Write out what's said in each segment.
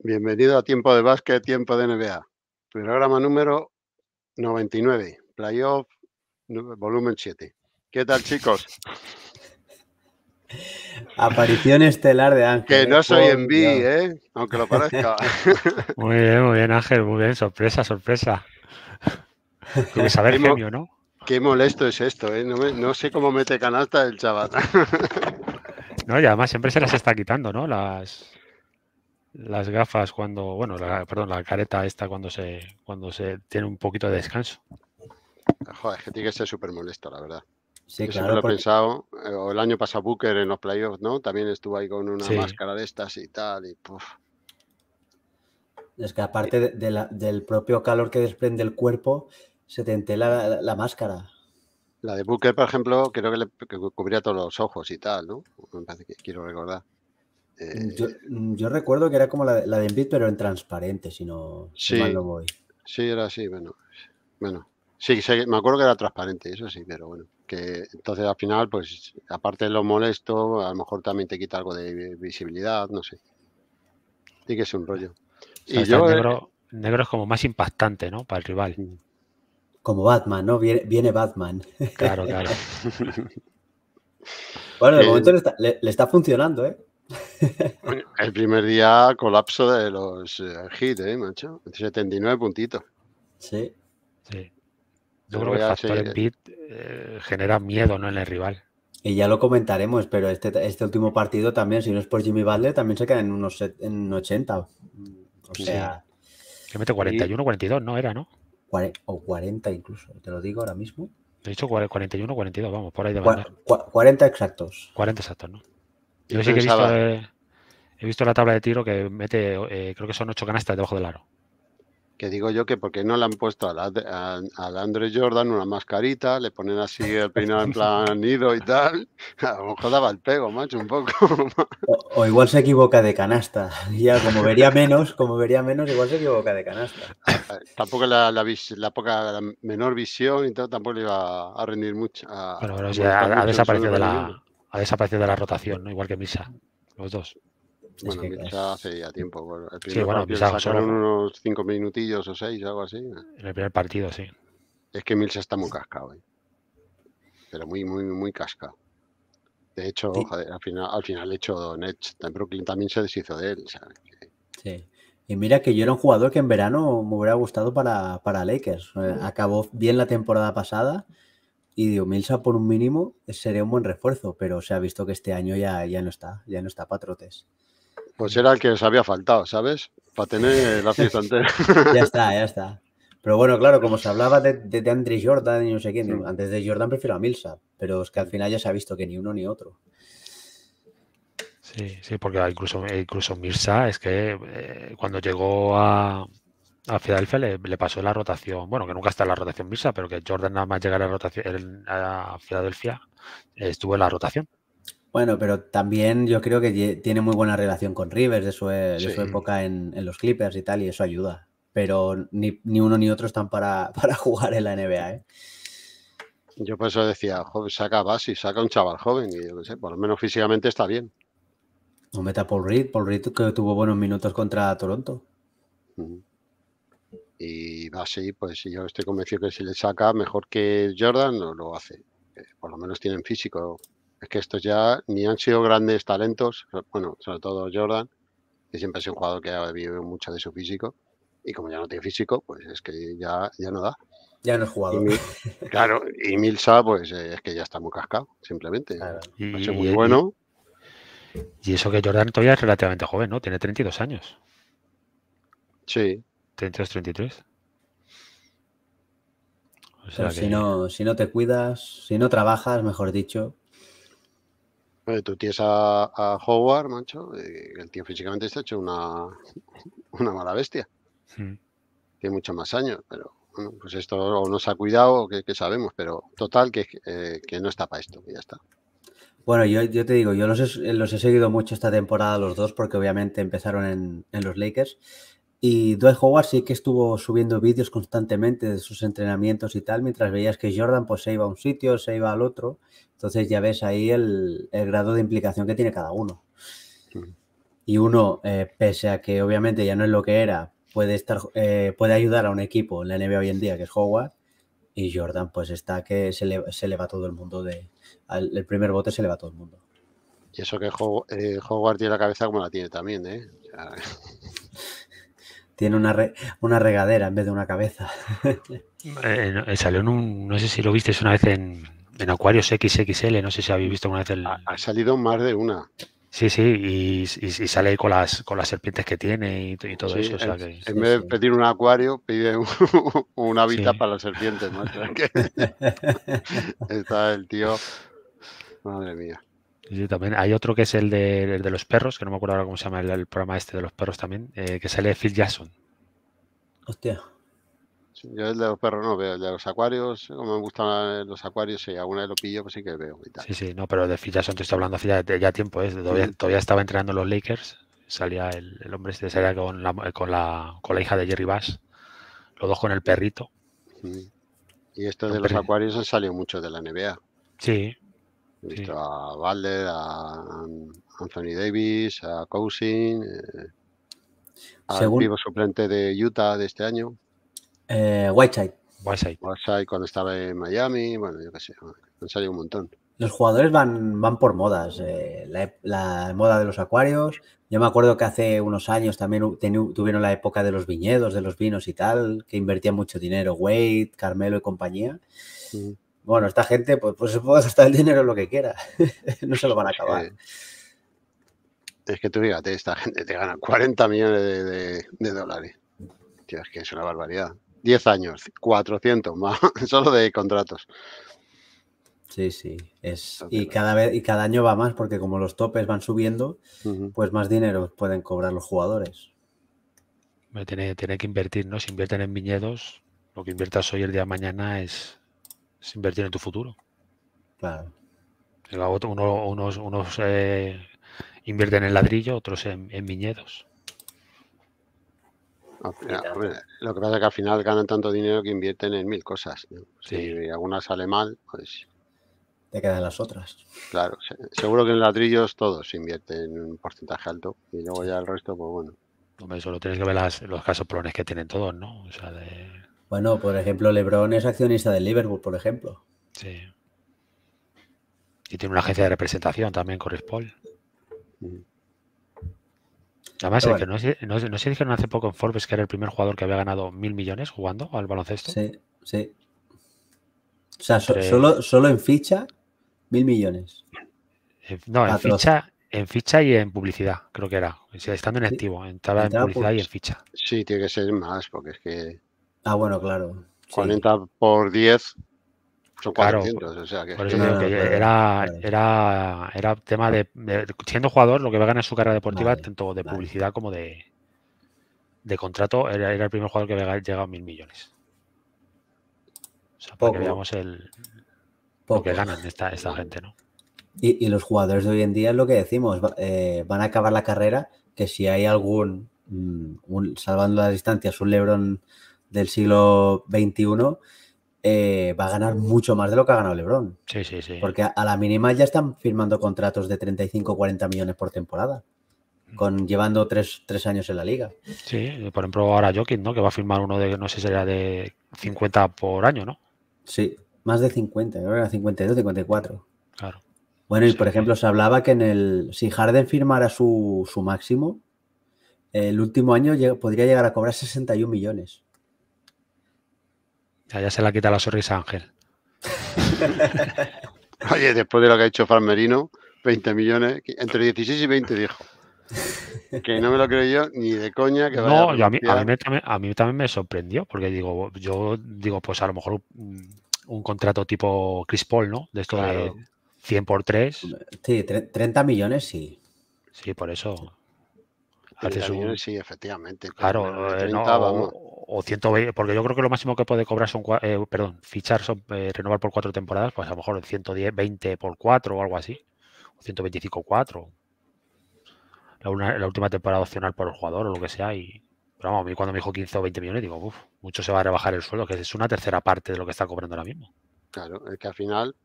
Bienvenido a Tiempo de Básquet, Tiempo de NBA. Programa número 99, Playoff volumen 7. ¿Qué tal, chicos? Aparición estelar de Ángel. Que ¿eh? no soy en B, ¿eh? Aunque lo parezca. Muy bien, muy bien, Ángel, muy bien. Sorpresa, sorpresa. que saber ¿no? Qué molesto es esto, ¿eh? No, sé cómo mete canasta el chaval. No, y además siempre se las está quitando, ¿no? Las, las gafas cuando, bueno, perdón, la careta esta cuando se, cuando se tiene un poquito de descanso. Ah, joder, que tiene que ser súper molesto, la verdad. Sí, claro, siempre lo he pensado, eh, el año pasado Booker en los playoffs, ¿no? También estuvo ahí con una máscara de estas y tal, y puf. Es que aparte del propio calor que desprende el cuerpo, se te entela la, máscara. La de Booker, por ejemplo, creo que que cubría todos los ojos y tal, ¿no? Me parece que quiero recordar. Eh, mm, yo, recuerdo que era como la, la de Envid, pero en transparente, si no sí, Sí, era así, bueno. Bueno, sí, me acuerdo que era transparente, eso sí, pero bueno. Que entonces al final, pues, aparte de lo molesto, a lo mejor también te quita algo de visibilidad, no sé. Y que es un rollo. y yo, eh, negro, es como más impactante, ¿no? Para el rival. Mm. Como Batman, ¿no? Viene, Batman. Claro, claro. bueno, de eh, momento le está funcionando, ¿eh? El primer día colapso de los eh, hits, ¿eh, macho? 79 puntitos. Sí. Yo creo que el factor en beat, eh, genera miedo ¿no? en el rival. Y ya lo comentaremos, pero este, este, último partido también, si no es por Jimmy Butler, también se queda en unos en 80. O sea. Que mete 41, 42, ¿no? Era, ¿no? O 40 incluso, te lo digo ahora mismo. He dicho 41, 42, vamos, por ahí de 40 exactos. 40 exactos, ¿no? Yo, sí que he visto, la tabla de tiro que mete, eh, creo que son ocho canastas debajo del aro que digo yo que porque no le han puesto al, a, Jordan una mascarita, le ponen así el peinado en plan nido y tal, a lo mejor daba el pego, macho, un poco. O, igual se equivoca de canasta. Ya, como vería menos, como vería menos, igual se equivoca de canasta. Eh, tampoco la, poca, menor visión y todo, tampoco le iba a rendir mucho. A, bueno, ha, desaparecido de la, ha desaparecido de la rotación, igual que Misa, los dos. Bueno, hace ya tiempo. sí, bueno, Misa solo... unos cinco minutillos o seis, algo así. En el primer partido, sí. Es que Misa está muy cascado, ¿eh? pero muy, muy, muy cascado. De hecho, al final, al final hecho Nets, Brooklyn también se deshizo de él. Sí. Y mira que yo era un jugador que en verano me hubiera gustado para, para Lakers. Eh, mm. Acabó bien la temporada pasada y Milsa por un mínimo sería un buen refuerzo, pero se ha visto que este año ya, ya no está, ya no está Patrotes. Pues era el que les había faltado, ¿sabes? Para tener la fiesta entera. ya está, ya está. Pero bueno, claro, como se hablaba de, de, Jordan y no sé quién, antes de Jordan prefiero a Milsa, pero es que al final ya se ha visto que ni uno ni otro. Sí, sí, porque incluso, incluso Mirsa es que eh, cuando llegó a, a Filadelfia le, pasó la rotación, bueno, que nunca está en la rotación visa, pero que Jordan nada más llegar a, la rotación, a Filadelfia estuvo en la rotación. Bueno, pero también yo creo que tiene muy buena relación con Rivers de su, época en, los Clippers y tal, y eso ayuda. Pero ni, uno ni otro están para, jugar en la NBA. ¿eh? Yo por eso decía, joven, saca Basi, saca un chaval joven, y yo qué sé, por lo menos físicamente está bien. O meta Paul Reed, Paul Reed que tuvo buenos minutos contra Toronto. Y va así, pues yo estoy convencido que si le saca mejor que Jordan, no lo hace. Eh, por lo menos tienen físico. Es que estos ya ni han sido grandes talentos, bueno, sobre todo Jordan, que siempre ha sido un jugador que ha vivido mucho de su físico. Y como ya no tiene físico, pues es que ya, ya no da. Ya no es jugador. claro, y Milsa, pues eh, es que ya está muy cascado, simplemente. ha muy bueno. Y, y eso que Jordan todavía es relativamente joven, ¿no? Tiene 32 años. Sí, 33-33. si, no, si no te cuidas, si no trabajas, mejor dicho. tú tienes a, Howard, macho. El tío físicamente está hecho una, una mala bestia. Hmm. Tiene muchos más años, pero bueno, pues esto o no se ha cuidado que, sabemos, pero total que, no está para esto, ya está. Bueno, yo, yo, te digo, yo los he, seguido mucho esta temporada los dos porque obviamente empezaron en, en los Lakers y Dwight Howard sí que estuvo subiendo vídeos constantemente de sus entrenamientos y tal, mientras veías que Jordan pues se iba a un sitio, se iba al otro. Entonces ya ves ahí el, el grado de implicación que tiene cada uno. Y uno, eh, pese a que obviamente ya no es lo que era, puede, estar, eh, puede ayudar a un equipo en la NBA hoy en día, que es Howard. Y Jordan pues está que se le, se le va todo el mundo de... el primer bote se le va todo el mundo. Y eso que eh, Howard tiene la cabeza como la tiene también, ¿eh? Tiene una, una regadera en vez de una cabeza. Eh, eh, salió en un, no sé si lo viste una vez en, Acuarios XXL, no sé si habéis visto una vez Ha, salido más de una. Sí, sí, y, sale con las, con las serpientes que tiene y, todo eso. en vez de pedir un acuario, pide una vista para las serpientes. ¿no? Está el tío. Madre mía también hay otro que es el de, los perros, que no me acuerdo ahora cómo se llama el, programa este de los perros también, eh, que sale Phil Jackson. Hostia. yo el de los perros no veo, el de los acuarios, como me gustan eh, los acuarios, si alguna vez lo pillo, pues sí que veo. Sí, sí, no, pero de Phil Jackson te estoy hablando hace ya, tiempo, ¿eh? todavía, estaba entrenando los Lakers, salía el, hombre este, salía con la, con, la, con la hija de Jerry Bass, los dos con el perrito. Y esto de los acuarios han salido mucho de la NBA. Sí, He visto a Valder, a Anthony Davis, a Cousin, eh, al vivo suplente de Utah de este año. Eh, Whiteside. Whiteside. Whiteside cuando estaba en Miami, bueno, yo qué sé, han salido un montón. Los jugadores van, van por modas, eh, la, moda de los acuarios. Yo me acuerdo que hace unos años también tuvieron la época de los viñedos, de los vinos y tal, que invertían mucho dinero, Wade, Carmelo y compañía. Sí. Bueno, esta gente, pues, pues se puede gastar el dinero lo que quiera. no se lo van a acabar. es que tú fíjate, esta gente te gana 40 millones de, dólares. Tío, es que es una barbaridad. 10 años, 400 más, solo de contratos. Sí, sí. y cada vez y cada año va más, porque como los topes van subiendo, pues más dinero pueden cobrar los jugadores. Tiene, tiene que invertir, ¿no? Si invierten en viñedos, lo que inviertas hoy el día de mañana es, es invertir en tu futuro. Claro. unos, unos eh, invierten en ladrillo, otros en, en viñedos. lo que pasa es que al final ganan tanto dinero que invierten en mil cosas. Si alguna sale mal, pues. Te quedan las otras. Claro, seguro que en ladrillos todos se invierten un porcentaje alto y luego ya el resto, pues bueno. solo tienes que ver los casos plones que tienen todos, ¿no? O sea, de bueno, por ejemplo, LeBron es accionista del Liverpool, por ejemplo. Sí. Y tiene una agencia de representación también con Además, no, se dijeron hace poco en Forbes que era el primer jugador que había ganado mil millones jugando al baloncesto. Sí, sí. O sea, solo, solo en ficha, mil millones. Eh, no, en ficha, en ficha y en publicidad, creo que era. Estando en activo, entraba en publicidad y en ficha. Sí, tiene que ser más, porque es que Ah, bueno, claro. 40 por 10 son 400, era, era, tema de, Siendo jugador, lo que va a ganar su carrera deportiva, tanto de publicidad como de, contrato, era, el primer jugador que llega llegado a mil millones. O sea, Poco. veamos el, lo que ganan esta, esta gente, ¿no? Y, los jugadores de hoy en día es lo que decimos, eh, van a acabar la carrera, que si hay algún, mm, salvando las distancias, un Lebron del siglo XXI eh, va a ganar mucho más de lo que ha ganado Lebron. Sí, sí, sí. Porque a, la mínima ya están firmando contratos de 35 40 millones por temporada. Con llevando tres, años en la liga. Sí, por ejemplo, ahora Jokin ¿no? Que va a firmar uno de, no sé, será de 50 por año, ¿no? Sí, más de 50, era 52, 54. Claro. Bueno, y por ejemplo, se hablaba que en el. Si Harden firmara su, máximo, el último año podría llegar a cobrar 61 millones. Ya, se la quita la sonrisa Ángel. Oye, después de lo que ha hecho Farmerino, 20 millones, entre 16 y 20 dijo. Que no me lo creo yo ni de coña. Que no, a, mí, a, mí también me sorprendió, porque digo, yo digo, pues a lo mejor un, contrato tipo Chris Paul, ¿no? De esto de 100 por 3. Sí, 30 millones sí. Sí, por eso. 30 sí, efectivamente. Claro, eh, no, vamos o 120, porque yo creo que lo máximo que puede cobrar son, eh, perdón, fichar, son, eh, renovar por cuatro temporadas, pues a lo mejor 110, 20 por cuatro o algo así, o 125 cuatro. La, la última temporada opcional por el jugador o lo que sea. Y, pero vamos, a mí cuando me dijo 15 o 20 millones, digo, uff, mucho se va a rebajar el sueldo, que es una tercera parte de lo que está cobrando ahora mismo. Claro, es que al final,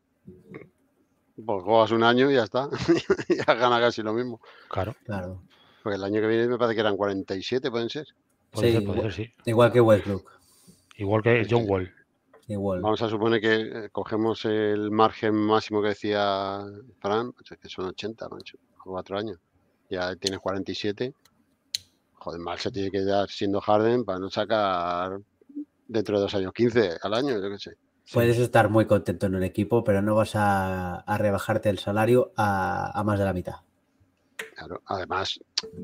pues juegas un año y ya está, ya gana casi lo mismo. Claro. claro. Porque el año que viene me parece que eran 47, pueden ser igual, que Westbrook. Igual que John Wall. Igual. Vamos a suponer que eh, cogemos el margen máximo que decía Fran, que son 80, ¿no? cuatro años. Ya tienes 47. Joder, mal se tiene que dar siendo Harden para no sacar dentro de dos años 15 al año, yo qué sé. Puedes estar muy contento en un equipo, pero no vas a, rebajarte el salario a más de la mitad. Claro, además,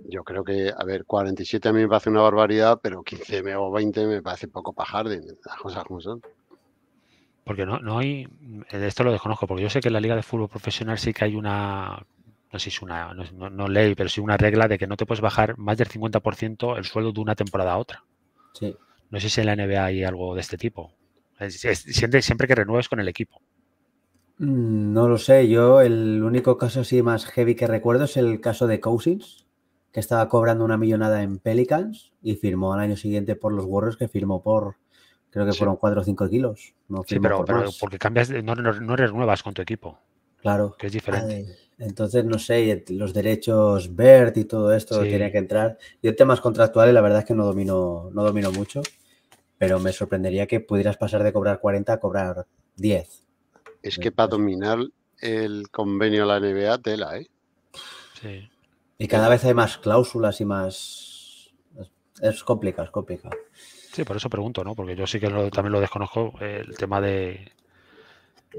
yo creo que, a ver, 47 a mí me parece una barbaridad, pero 15 o 20 me parece poco para Harden, las cosas como son. Porque no, no hay, eh, esto lo desconozco, porque yo sé que en la Liga de Fútbol Profesional sí que hay una, no sé si es una, no, no ley, pero sí una regla de que no te puedes bajar más del 50% el sueldo de una temporada a otra. Sí. No sé si en la NBA hay algo de este tipo. siempre que renueves con el equipo. Mm, no lo sé, yo el único caso así más heavy que recuerdo es el caso de Cousins, que estaba cobrando una millonada en Pelicans y firmó al año siguiente por los Warriors, que firmó por, creo que fueron 4 o 5 kilos. sí, pero, porque cambias, no, no, nuevas con tu equipo. Claro. Que es diferente. entonces, no sé, los derechos BERT y todo esto tiene que entrar. Yo temas contractuales, la verdad es que no domino, no domino mucho, pero me sorprendería que pudieras pasar de cobrar 40 a cobrar 10 es que para dominar el convenio de la NBA, tela, ¿eh? Sí. Y cada vez hay más cláusulas y más. Es complicado, es complicado. Sí, por eso pregunto, ¿no? Porque yo sí que también lo desconozco, el tema de,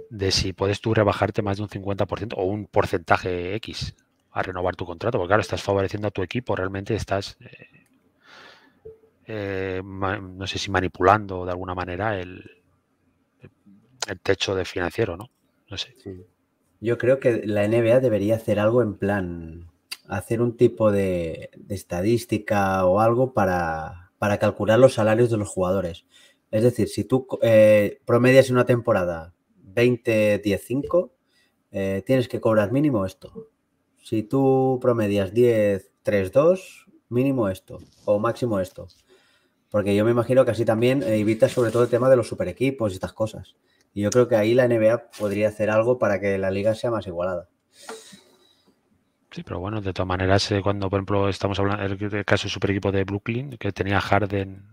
de si puedes tú rebajarte más de un 50% o un porcentaje X a renovar tu contrato, porque claro, estás favoreciendo a tu equipo, realmente estás, eh, eh, no sé si manipulando de alguna manera el, el techo de financiero, ¿no? No sé. Yo creo que la NBA debería hacer algo en plan, hacer un tipo de, estadística o algo para, para, calcular los salarios de los jugadores. Es decir, si tú eh, promedias en una temporada 20, 10, eh, tienes que cobrar mínimo esto. Si tú promedias 10, 3, 2, mínimo esto o máximo esto. Porque yo me imagino que así también evitas sobre todo el tema de los super equipos y estas cosas. Y yo creo que ahí la NBA podría hacer algo para que la liga sea más igualada. Sí, pero bueno, de todas maneras, eh, cuando por ejemplo estamos hablando del caso del super equipo de Brooklyn, que tenía Harden,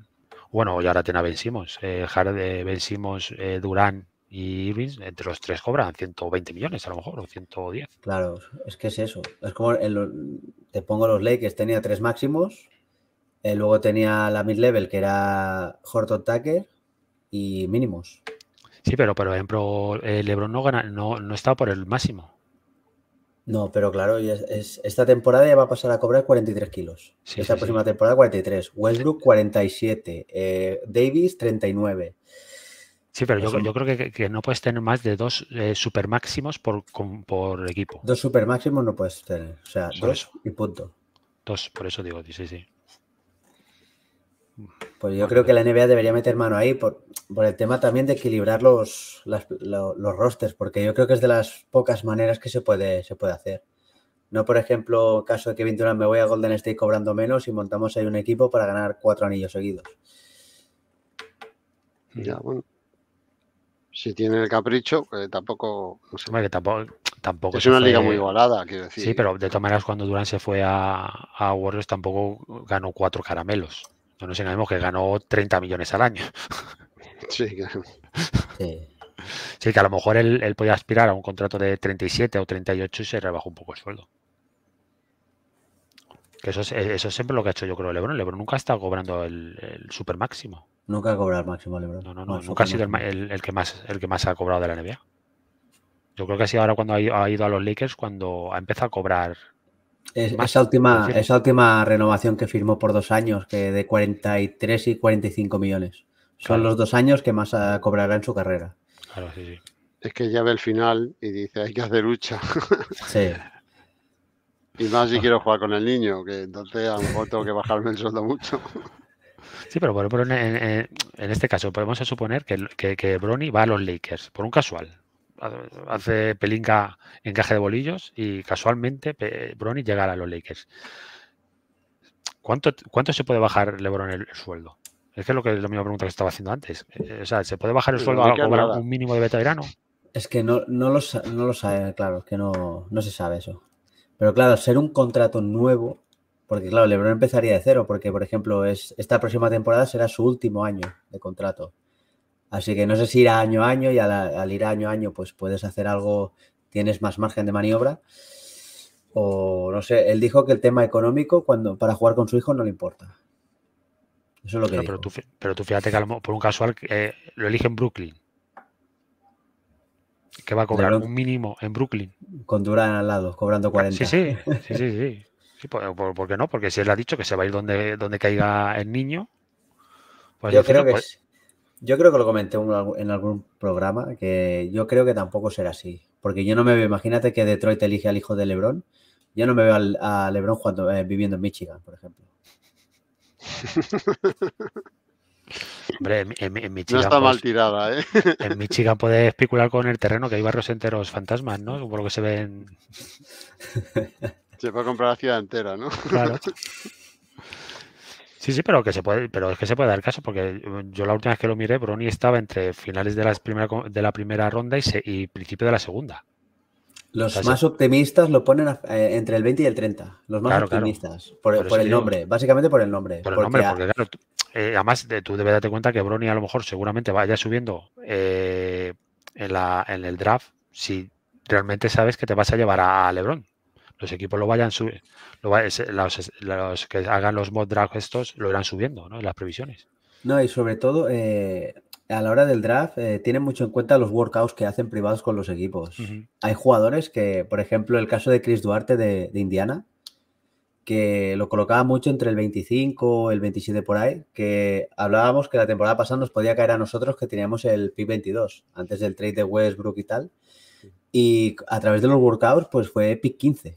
bueno, y ahora tiene a Ben eh, Harden, eh, Durán y Irving, entre los tres cobran 120 millones a lo mejor, o 110. Claro, es que es eso. Es como te pongo los Lakers, tenía tres máximos, luego tenía la mid-level, que era Horton Tucker, y mínimos. Sí, pero por ejemplo, LeBron no, gana, no, no está por el máximo. No, pero claro, esta temporada ya va a pasar a cobrar 43 kilos. Esa esta próxima temporada 43. Westbrook 47. Eh, Davis 39. Sí, pero yo, creo que, no puedes tener más de dos eh, super máximos por, por equipo. Dos super máximos no puedes tener. O sea, dos y punto. Dos, por eso digo, sí, sí. Pues yo creo que la NBA debería meter mano ahí por, el tema también de equilibrar los, los, rosters, porque yo creo que es de las pocas maneras que se puede, se puede hacer. No, por ejemplo, caso de que Durant me voy a Golden State cobrando menos y montamos ahí un equipo para ganar cuatro anillos seguidos. Ya, bueno. Si tiene el capricho, tampoco. No sé. que tampoco, Es una liga muy igualada, quiero decir. Sí, pero de todas maneras, cuando Durán se fue a, a Warriors, tampoco ganó cuatro caramelos. No nos engañemos que ganó 30 millones al año. Sí, claro. Sí. que a lo mejor él, podía aspirar a un contrato de 37 o 38 y se rebajó un poco el sueldo. Eh, eso es, siempre lo que ha hecho yo creo Lebron. Lebron nunca ha estado cobrando el, super máximo. Nunca ha cobrado el máximo Lebron. No, no, no. nunca ha sido el, que más, el que más ha cobrado de la NBA. Yo creo que ha sido ahora cuando ha ido a los Lakers, cuando ha empezado a cobrar esa, última, última renovación que firmó por dos años, que de 43 y 45 millones. Son los dos años que más ah, cobrará en su carrera. Claro, sí, sí. Es que ya ve el final y dice, hay que hacer lucha. y más si quiero jugar con el niño, que entonces a lo mejor tengo que bajarme el sueldo mucho. Sí, pero, bueno, en, este caso podemos suponer que, que, que va a los Lakers, por un casual hace pelinca encaje de bolillos y casualmente Brony llega a los Lakers. ¿Cuánto, ¿Cuánto se puede bajar LeBron el, sueldo? Es que es lo que es la misma pregunta que estaba haciendo antes. Eh, eh, o sea, ¿se puede bajar el sueldo a un mínimo de veterano? Es que no, no, lo, no sabe, claro, es que no, se sabe eso. Pero claro, ser un contrato nuevo, porque claro, LeBron empezaría de cero, porque por ejemplo, es, esta próxima temporada será su último año de contrato. Así que no sé si irá año a año y al, ir ir año a año pues puedes hacer algo, tienes más margen de maniobra. O no sé, él dijo que el tema económico cuando para jugar con su hijo no le importa. Eso es lo que... pero, tú, fíjate que por un casual eh, lo elige en Brooklyn. Que va a cobrar un mínimo en Brooklyn. Con Durán al lado, cobrando 40. Ah, sí, sí, sí, sí. sí. por, qué no? Porque si él ha dicho que se va a ir donde, donde caiga el niño. Pues yo creo que, pues yo creo que lo comenté en algún programa, que yo creo que tampoco será así. Porque yo no me veo, imagínate que Detroit elige al hijo de Lebron. Yo no me veo a Lebron cuando eh, viviendo en Michigan, por ejemplo. Hombre, en, Michigan. No está mal tirada, ¿eh? En Michigan puedes especular con el terreno, que hay barrios enteros fantasmas, ¿no? Por lo que se ven. Se puede comprar la ciudad entera, ¿no? Claro. Sí, sí, pero que se puede, pero es que se puede dar caso, porque eh, yo la última vez que lo miré, Brony estaba entre finales de, las primera, de la primera ronda y, principio de la segunda. Los más optimistas lo ponen eh, entre el 20 y el 30. Los más optimistas. Por, el nombre, básicamente por el nombre. Por el nombre, porque, eh, además de, tú debes darte cuenta que Brony a lo mejor seguramente vaya subiendo en el draft si realmente sabes que te vas a llevar a Lebron los equipos lo vayan subiendo, los, que hagan los mod draft estos lo irán subiendo, ¿no? Las previsiones. No, y sobre todo eh, a la hora del draft eh, tienen mucho en cuenta los workouts que hacen privados con los equipos. Hay jugadores que, por ejemplo, el caso de Chris Duarte de, Indiana, que lo colocaba mucho entre el 25 el 27 por ahí, que hablábamos que la temporada pasada nos podía caer a nosotros que teníamos el pick 22, antes del trade de Westbrook y tal. Y a través de los workouts, pues fue pick 15.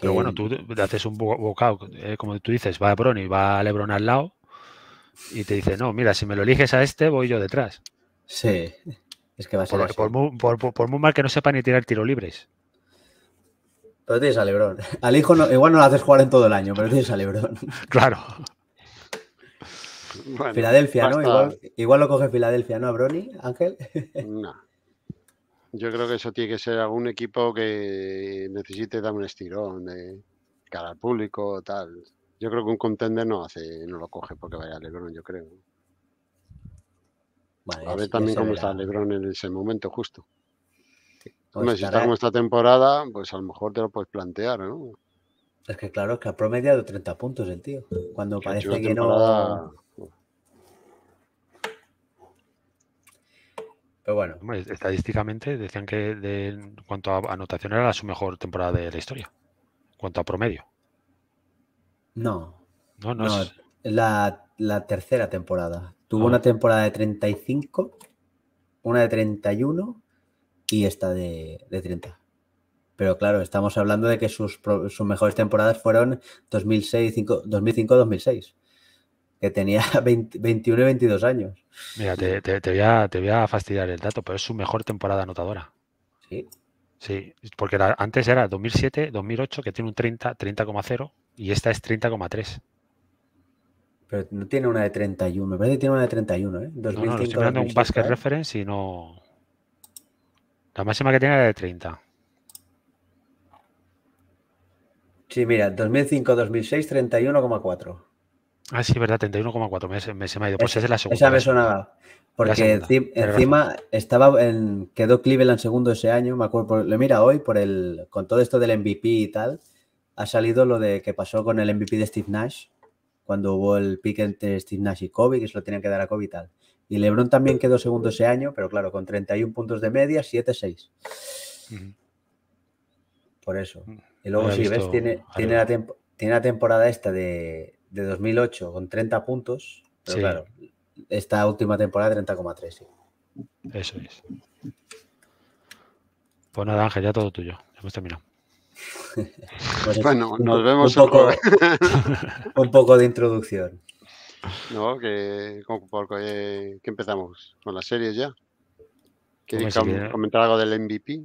pero bueno, tú haces un bocado, eh, como tú dices, va a Brony, va a Lebron al lado y te dice, no, mira, si me lo eliges a este, voy yo detrás. Sí, es que va a ser. Por, muy, mal que no sepa ni tirar tiro libres. Pero tienes a Lebron. Al hijo igual no lo haces jugar en todo el año, pero tienes a Lebron. Claro. Filadelfia, ¿no? Igual, igual, lo coge Filadelfia, ¿no? A Brony, Ángel. No. Yo creo que eso tiene que ser algún equipo que necesite dar un estirón de cara al público, o tal. Yo creo que un contender no hace, no lo coge porque vaya Lebron, yo creo. a ver también cómo está Lebron en ese momento, justo. Pues si está como esta temporada, pues a lo mejor te lo puedes plantear, ¿no? Es que claro, es que ha promediado 30 puntos el tío. Cuando parece que no. Pero bueno. estadísticamente decían que en cuanto a anotación era su mejor temporada de la historia. En cuanto a promedio. No. No, no, La, tercera temporada. Tuvo ah. una temporada de 35, una de 31 y esta de, 30. Pero claro, estamos hablando de que sus, sus mejores temporadas fueron 2005-2006 que tenía 21 y 22 años. Mira, te, voy a, fastidiar el dato, pero es su mejor temporada anotadora. Sí. Sí, porque antes era 2007, 2008, que tiene un 30, 30,0 y esta es 30,3. Pero no tiene una de 31, me parece que tiene una de 31, ¿eh? no, estoy hablando de un basket ¿eh? reference y no... La máxima que tiene era de 30. Sí, mira, 2005-2006, 31,4. Ah, sí, verdad, 31,4 meses me, se me ha ido. Pues esa es la segunda. Esa me sonaba. Porque encima estaba en, quedó Cleveland segundo ese año, me acuerdo, le mira hoy por el con todo esto del MVP y tal, ha salido lo de que pasó con el MVP de Steve Nash cuando hubo el pick entre Steve Nash y Kobe, que se lo tenían que dar a Kobe y tal. Y LeBron también quedó segundo ese año, pero claro, con 31 puntos de media, 7-6. Por eso. Mm. Y luego si ves tiene, tiene tiene la temporada esta de de 2008 con 30 puntos, pero claro, esta última temporada 30,3, Eso es. Pues nada, Ángel, ya todo tuyo. Hemos terminado. Pues bueno, nos vemos un poco, un poco de introducción. No, que, empezamos con las series ya. ¿Quieres comentar algo del MVP?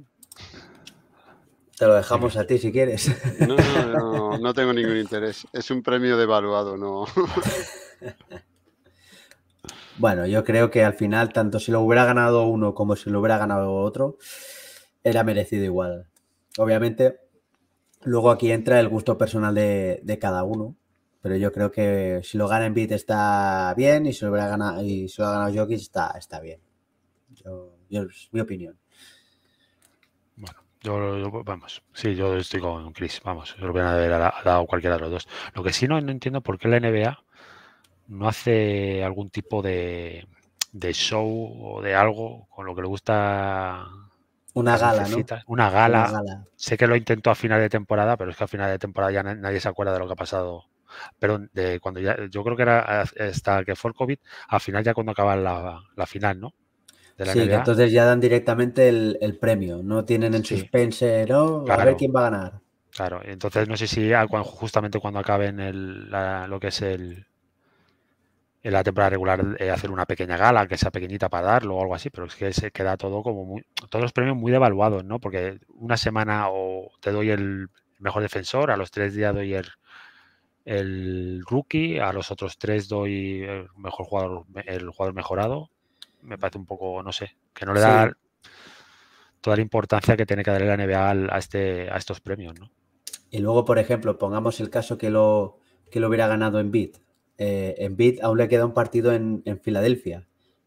Te lo dejamos a ti si quieres. No, no, no, no tengo ningún interés. Es un premio devaluado, no. Bueno, yo creo que al final, tanto si lo hubiera ganado uno como si lo hubiera ganado otro, era merecido igual. Obviamente, luego aquí entra el gusto personal de, cada uno, pero yo creo que si lo gana en beat está bien y si lo, y si lo ha ganado Jokic está, está bien. es mi opinión. Yo, vamos, sí, yo estoy con Chris, vamos, yo lo voy a haber dado cualquiera de los dos. Lo que sí no, entiendo por qué la NBA no hace algún tipo de, show o de algo con lo que le gusta. Una gala, ¿no? Una gala. Sé que lo intentó a final de temporada, pero es que a final de temporada ya nadie se acuerda de lo que ha pasado. Pero de cuando ya, yo creo que era eh, hasta que fue el COVID, al final ya cuando acaba la final, ¿no? sí, entonces ya dan directamente el, premio, no tienen en suspense, ¿no? A ver quién va a ganar. Claro, entonces no sé si justamente cuando acaben el, la, lo que es el, en la temporada regular eh, hacer una pequeña gala, que sea pequeñita para darlo o algo así, pero es que se queda todo como muy, todos los premios muy devaluados, ¿no? Porque una semana o te doy el mejor defensor, a los tres días doy el, el rookie, a los otros tres doy el mejor jugador, el jugador mejorado, me parece un poco, no sé, que no le da toda la importancia que tiene que darle la NBA a, este, a estos premios, ¿no? Y luego, por ejemplo, pongamos el caso que lo, que lo hubiera ganado en Bid. en eh, Bid aún le queda un partido en, Filadelfia.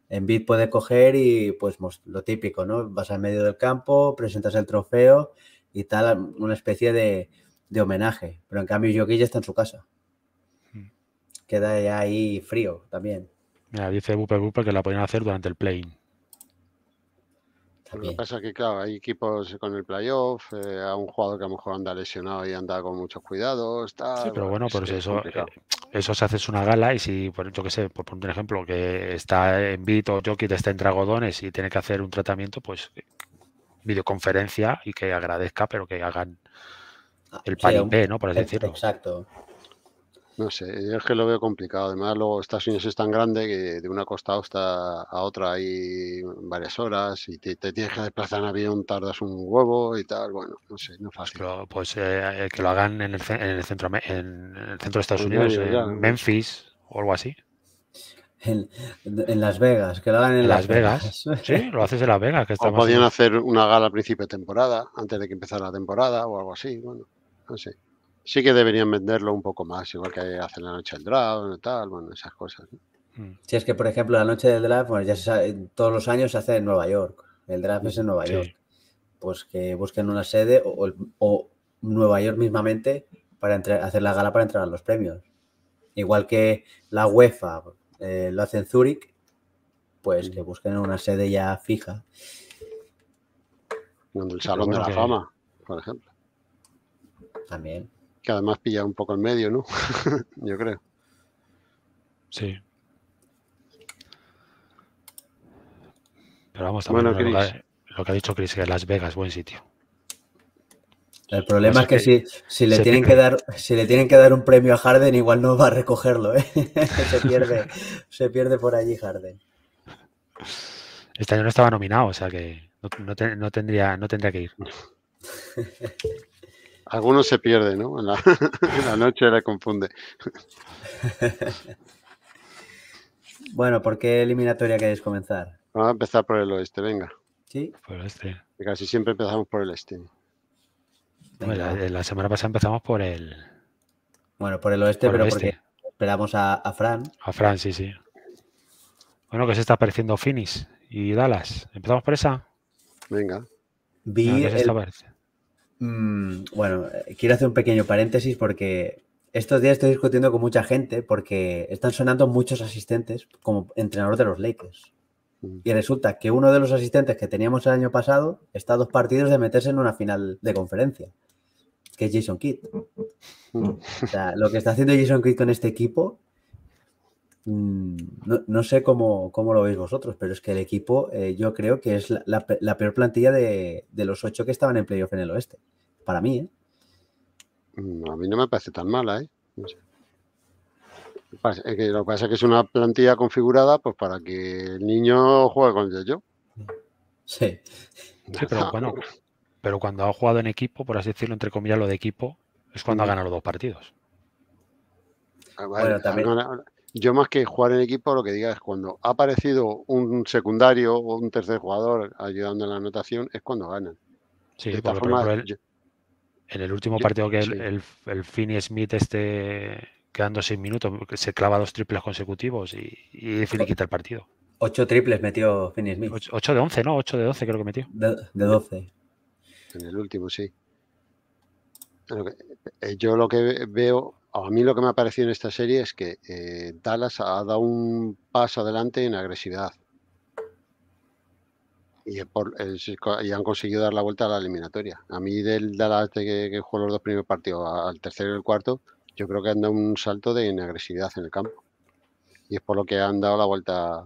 En Bid puede coger y, pues, lo típico, ¿no? Vas al medio del campo, presentas el trofeo y tal, una especie de, homenaje. Pero en cambio, Jokic ya está en su casa. Mm. Queda ahí frío también. Mira, dice Bupe Bupe que la podían hacer durante el play-in. Lo que pasa es que, claro, hay equipos con el playoff, eh, a un jugador que a lo mejor anda lesionado y anda con muchos cuidados. está sí, pero bueno, pues eso, eh, eso se hace una gala y si, por, yo qué sé, por poner un ejemplo, que está en Bit o Jokic está en Dragodones y tiene que hacer un tratamiento, pues eh, videoconferencia y que agradezca, pero que hagan ah, el sí, B, ¿no? Por así decirlo. Exacto. No sé, yo es que lo veo complicado. Además, luego Estados Unidos es tan grande que de una costa a otra hay varias horas y te, tienes que desplazar en avión, tardas un huevo y tal. Bueno, no sé, no es pues fácil. Pues, eh, eh, que lo hagan en el, centro, el centro de Estados Unidos, en Memphis o algo así. En, Las Vegas, que lo hagan en, Las, Vegas. Sí, lo haces en Las Vegas. Que o podían hacer una gala al principio de temporada, antes de que empezara la temporada o algo así. Bueno, no sé. Sí que deberían venderlo un poco más, igual que hacen la noche del draft, tal, bueno, esas cosas. Mm. Si es que, por ejemplo, la noche del draft, bueno pues ya todos los años se hace en Nueva York. El draft es en Nueva York. Pues que busquen una sede o, Nueva York mismamente para hacer la gala para entrar a los premios. Igual que la UEFA eh, lo hace en Zúrich, pues que mm. busquen una sede ya fija. En el Salón de la Fama, por ejemplo. También que además pilla un poco en medio, ¿no? Yo creo. Sí. Pero vamos, también lo, que, ha dicho Chris, que Las Vegas, buen sitio. El problema es que, si, le tienen que dar, si le tienen que dar un premio a Harden, igual no va a recogerlo, ¿eh? se, pierde, se pierde por allí Harden. Este año no estaba nominado, o sea que no, tendría, no tendría que ir. Algunos se pierden, ¿no? En la, noche la confunde. bueno, ¿por qué eliminatoria queréis comenzar? Vamos a empezar por el oeste, venga. Sí. Por el oeste. casi siempre empezamos por el este. la, semana pasada empezamos por el. Bueno, por el oeste, pero porque esperamos a, Fran. A Fran, sí, sí. Bueno, que se está apareciendo Finis y Dallas. ¿Empezamos por esa? Venga. Vi el, Mm, bueno, eh, quiero hacer un pequeño paréntesis porque estos días estoy discutiendo con mucha gente porque están sonando muchos asistentes como entrenador de los Lakers. Mm. Y resulta que uno de los asistentes que teníamos el año pasado está a dos partidos de meterse en una final de conferencia, que es Jason Kidd. Mm. O sea, lo que está haciendo Jason Kidd con este equipo Mm, no, no, sé cómo, lo veis vosotros, pero es que el equipo eh, yo creo que es la, peor plantilla de, los ocho que estaban en playoff en el oeste. Para mí, ¿eh? mm, A mí no me parece tan mala, ¿eh? Lo que pasa es que es una plantilla configurada pues para que el niño juegue con yo. Sí. pero, bueno, pero cuando ha jugado en equipo, por así decirlo, entre comillas, lo de equipo, es cuando ha ganado los dos partidos. Ah, bueno, también yo más que jugar en equipo, lo que diga es cuando ha aparecido un secundario o un tercer jugador ayudando en la anotación, es cuando ganan. Sí, en el último partido que el, el, Smith esté quedando seis minutos, se clava dos triples consecutivos y, y quita el partido. Ocho triples metió Finney Smith. Ocho, de once, ¿no? Ocho de doce creo que metió. de doce. En el último, sí. Eh, yo lo que veo a mí lo que me ha parecido en esta serie es que eh, Dallas ha dado un paso adelante en agresividad. Y, han conseguido dar la vuelta a la eliminatoria. A mí del Dallas que, que jugó los dos primeros partidos al tercero y el cuarto, yo creo que han dado un salto de agresividad en el campo. Y es por lo que han dado la vuelta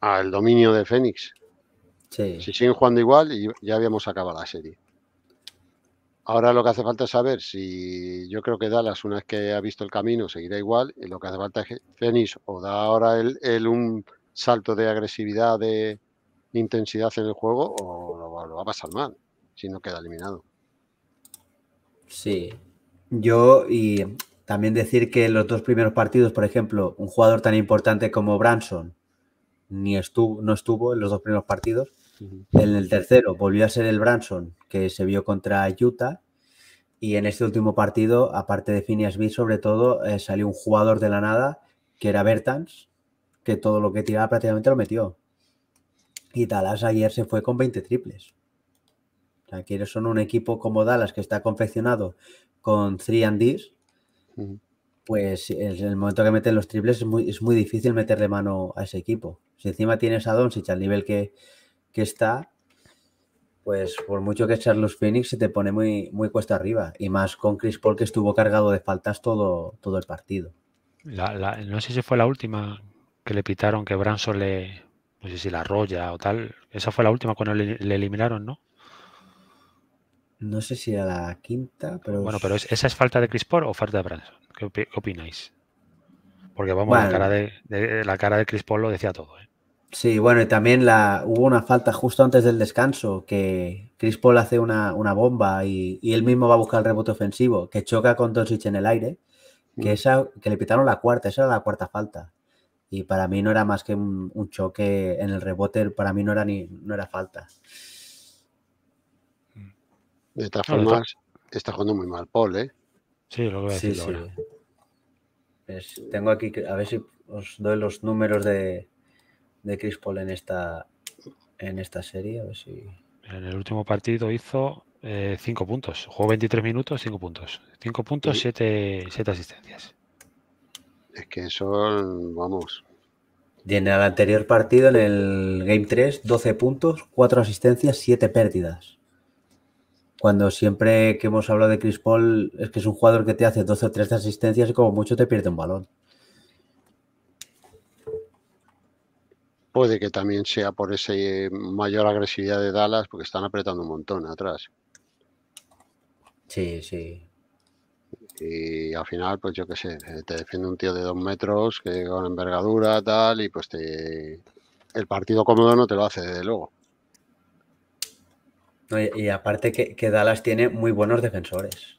al dominio de Fénix. Si siguen jugando igual, ya habíamos acabado la serie. Ahora lo que hace falta es saber si yo creo que Dallas, una vez que ha visto el camino, seguirá igual. Y lo que hace falta es que o da ahora él, un salto de agresividad, de intensidad en el juego, o lo, va a pasar mal si no queda eliminado. Sí, yo y también decir que los dos primeros partidos, por ejemplo, un jugador tan importante como Branson ni estuvo, no estuvo en los dos primeros partidos. En el tercero volvió a ser el Branson, que se vio contra Utah. Y en este último partido, aparte de Phineas Smith, sobre todo, eh, salió un jugador de la nada, que era Bertans, que todo lo que tiraba prácticamente lo metió. Y Dallas ayer se fue con 20 triples. O son un equipo como Dallas que está confeccionado con 3 and pues en el momento que meten los triples es muy, muy difícil meterle mano a ese equipo. Si encima tienes a Doncic al nivel que, que está, pues por mucho que Charles Phoenix se te pone muy, muy cuesta arriba. Y más con Chris Paul que estuvo cargado de faltas todo, todo el partido. no sé si fue la última que le pitaron que Branson le, no sé si la arrolla o tal. Esa fue la última cuando le, eliminaron, ¿no? No sé si era la quinta, pero. Bueno, pero ¿esa es falta de Chris Paul o falta de Branson? ¿Qué, opináis? Porque vamos, la, cara de, la cara de Chris Paul lo decía todo, ¿eh? Sí, bueno, y también hubo una falta justo antes del descanso, que Chris Paul hace una, bomba y, él mismo va a buscar el rebote ofensivo, que choca con Doncic en el aire, que, mm. esa, que le pitaron la cuarta, esa era la cuarta falta. Y para mí no era más que un, choque en el rebote, para mí no era ni no era falta. De todas formas, está jugando muy mal Paul, ¿eh? Sí, lo voy tengo aquí, a ver si os doy los números de, de Chris Paul en esta, en esta serie. En el último partido hizo 5 eh, puntos. Jugó 23 minutos, 5 puntos. 5 puntos, 7 asistencias. Es que eso, vamos. Y en el anterior partido, en el Game 3, 12 puntos, 4 asistencias, 7 pérdidas. Cuando siempre que hemos hablado de Chris Paul, es que es un jugador que te hace 12 o 13 asistencias y como mucho te pierde un balón. Puede que también sea por esa mayor agresividad de Dallas, porque están apretando un montón atrás. Sí, sí. Y al final, pues yo qué sé, te defiende un tío de dos metros que con envergadura, tal, y pues te... el partido cómodo no te lo hace, desde luego. y, aparte que, que, Dallas tiene muy buenos defensores.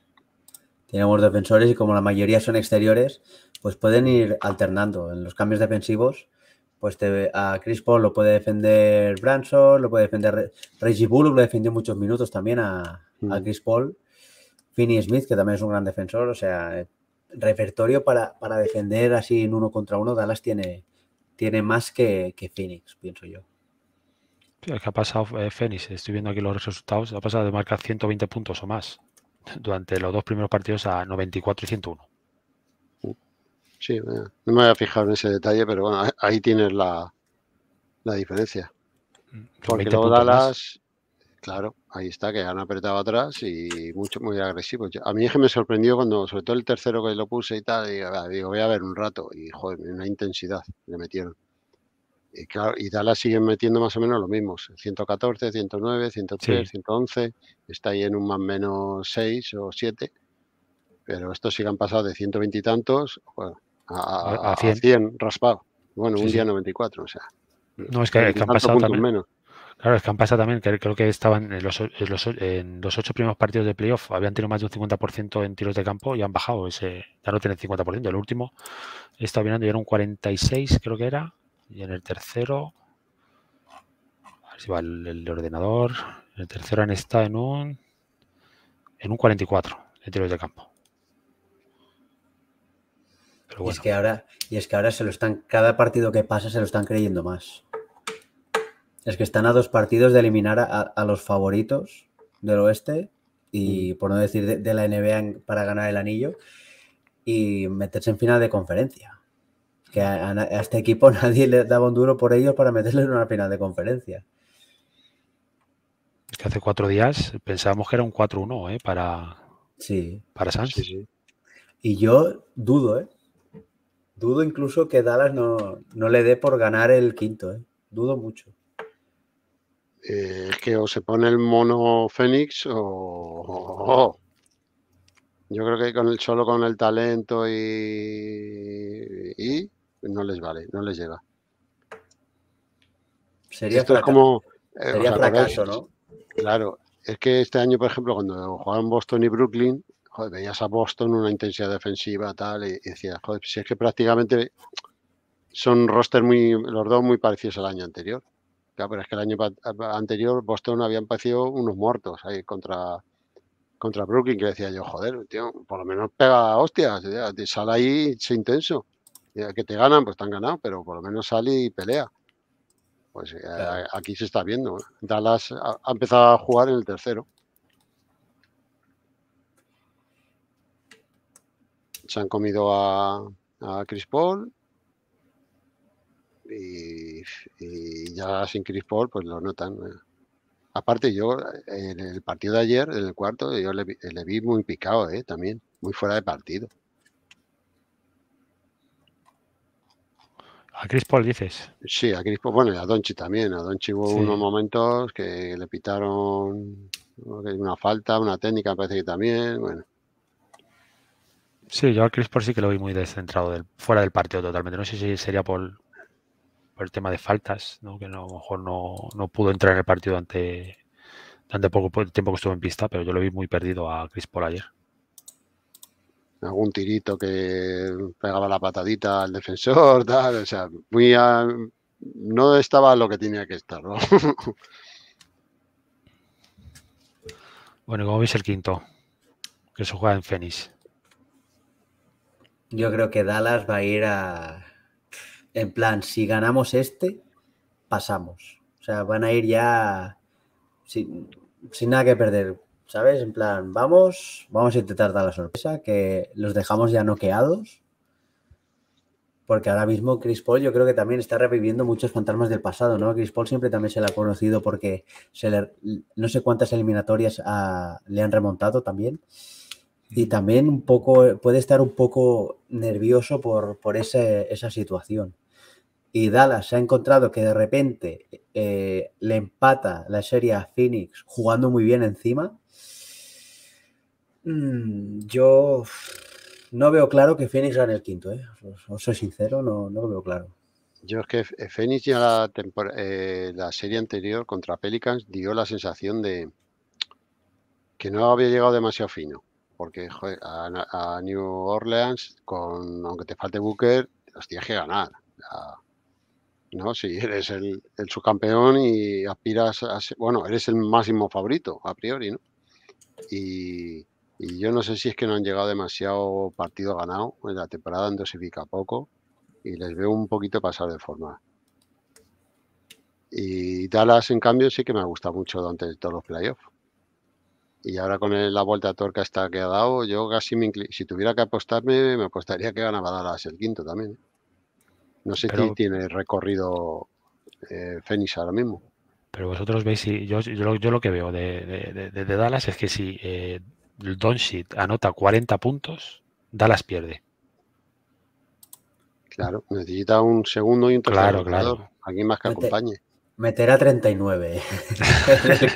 Tiene buenos defensores y como la mayoría son exteriores, pues pueden ir alternando en los cambios defensivos pues a Chris Paul lo puede defender Branson, lo puede defender Reggie Bullock, lo defendió muchos minutos también a, mm. Chris Paul. Finney Smith, que también es un gran defensor, o sea, eh, repertorio para, para defender así en uno contra uno, Dallas tiene, tiene más que, Phoenix, pienso yo. Es que ha pasado eh, Phoenix, estoy viendo aquí los resultados, ha pasado de marcar 120 puntos o más durante los dos primeros partidos a 94 y 101. Sí, eh, no me había fijado en ese detalle, pero bueno, ahí tienes la, diferencia. Mm, Porque luego Dallas, claro, ahí está, que han apretado atrás y mucho, muy agresivos. A mí es que me sorprendió cuando, sobre todo el tercero que lo puse y tal, ah, digo, voy a ver un rato, y joder, una intensidad le metieron. Y claro, y Dallas siguen metiendo más o menos lo mismo, 114, 109, 103, 111, está ahí en un más o menos 6 o 7, pero estos siguen pasando de 120 y tantos, a, 100. raspado. Bueno, un día 94, o sea. No, es que, eh, han pasado también. Menos. Claro, es que han pasado también, que creo que estaban en los, en los, ocho primeros partidos de playoff, habían tenido más de un 50% en tiros de campo y han bajado ese, ya no tienen 50%, el último estaba mirando y era un 46 creo que era, y en el tercero, a ver si va el, ordenador, en el tercero han estado en un, en un 44 de tiros de campo y, es que ahora, y es que ahora se lo están, cada partido que pasa se lo están creyendo más. Es que están a dos partidos de eliminar a, los favoritos del oeste y mm. por no decir de, la NBA para ganar el anillo y meterse en final de conferencia. Que a, este equipo nadie le daba un duro por ellos para meterle en una final de conferencia. Es que hace cuatro días pensábamos que era un 4-1 ¿eh? para, sí. para Sanz. Y yo dudo, ¿eh? Dudo incluso que Dallas no, le dé por ganar el quinto, ¿eh? dudo mucho. es eh, que o se pone el mono Fénix o... Yo creo que con el solo con el talento y, y no les vale, no les llega. Sería como eh, Sería fracaso, ¿no? Claro, es que este año, por ejemplo, cuando jugaban Boston y Brooklyn, joder, veías a Boston una intensidad defensiva tal, y, decías, joder, si es que prácticamente son roster muy, los dos muy parecidos al año anterior. Claro, pero es que el año anterior Boston habían parecido unos muertos ahí contra, contra Brooklyn, que decía yo, joder, tío, por lo menos pega hostias, sale ahí, se intenso. Que te ganan, pues están han ganado, pero por lo menos sale y pelea. Pues eh, aquí se está viendo. Dallas ha empezado a jugar en el tercero. se han comido a, a Chris Paul. Y, ya sin Chris Paul, pues lo notan. Aparte, yo en el partido de ayer, en el cuarto, yo le, le vi muy picado ¿eh? también, muy fuera de partido. A Chris Paul dices. Sí, a Chris Paul, bueno, y a Donchi también. A Donchi hubo unos momentos que le pitaron una falta, una técnica, parece que también. Bueno, Sí, yo Chris por sí que lo vi muy descentrado, fuera del partido totalmente. No sé si sería por, el tema de faltas, ¿no? que a lo mejor no, pudo entrar en el partido ante, poco tiempo que estuvo en pista, pero yo lo vi muy perdido a por ayer. Algún tirito que pegaba la patadita al defensor, tal, o sea, muy no estaba lo que tenía que estar. bueno, como veis el quinto? Que se juega en Fénix. Yo creo que Dallas va a ir a. En plan, si ganamos este, pasamos. O sea, van a ir ya sin, nada que perder. ¿Sabes? En plan, vamos, vamos a intentar dar la sorpresa, que los dejamos ya noqueados. Porque ahora mismo Chris Paul yo creo que también está reviviendo muchos fantasmas del pasado, ¿no? Chris Paul siempre también se le ha conocido porque se no sé cuántas eliminatorias ah, le han remontado también y también un poco, puede estar un poco nervioso por, esa situación. Y Dallas se ha encontrado que de repente eh, le empata la serie a Phoenix jugando muy bien encima. Mm, yo no veo claro que Phoenix gane el quinto, ¿eh? Os, soy sincero, no, no lo veo claro. Yo es que eh, Phoenix ya la, eh, la serie anterior contra Pelicans dio la sensación de que no había llegado demasiado fino. Porque a, New Orleans, con, aunque te falte Booker, los tienes que ganar. ¿no? Si eres el, subcampeón y aspiras a ser, bueno, eres el máximo favorito, a priori, ¿no? Y, yo no sé si es que no han llegado demasiado partido ganado, en la temporada endosifica poco y les veo un poquito pasar de forma. Y Dallas, en cambio, sí que me ha gustado mucho durante todos los playoffs y ahora con la vuelta a torca está que ha dado, yo casi me si tuviera que apostarme, me apostaría que ganaba Dallas el quinto también. ¿eh? No sé si tiene recorrido eh, Fénix ahora mismo. Pero vosotros veis, si yo, yo, lo que veo de, de, Dallas es que si eh, Donshit anota 40 puntos, Dallas pierde. Claro, necesita un segundo y un tercero. claro, claro. Alguien más que acompañe meter a 39. ¿eh?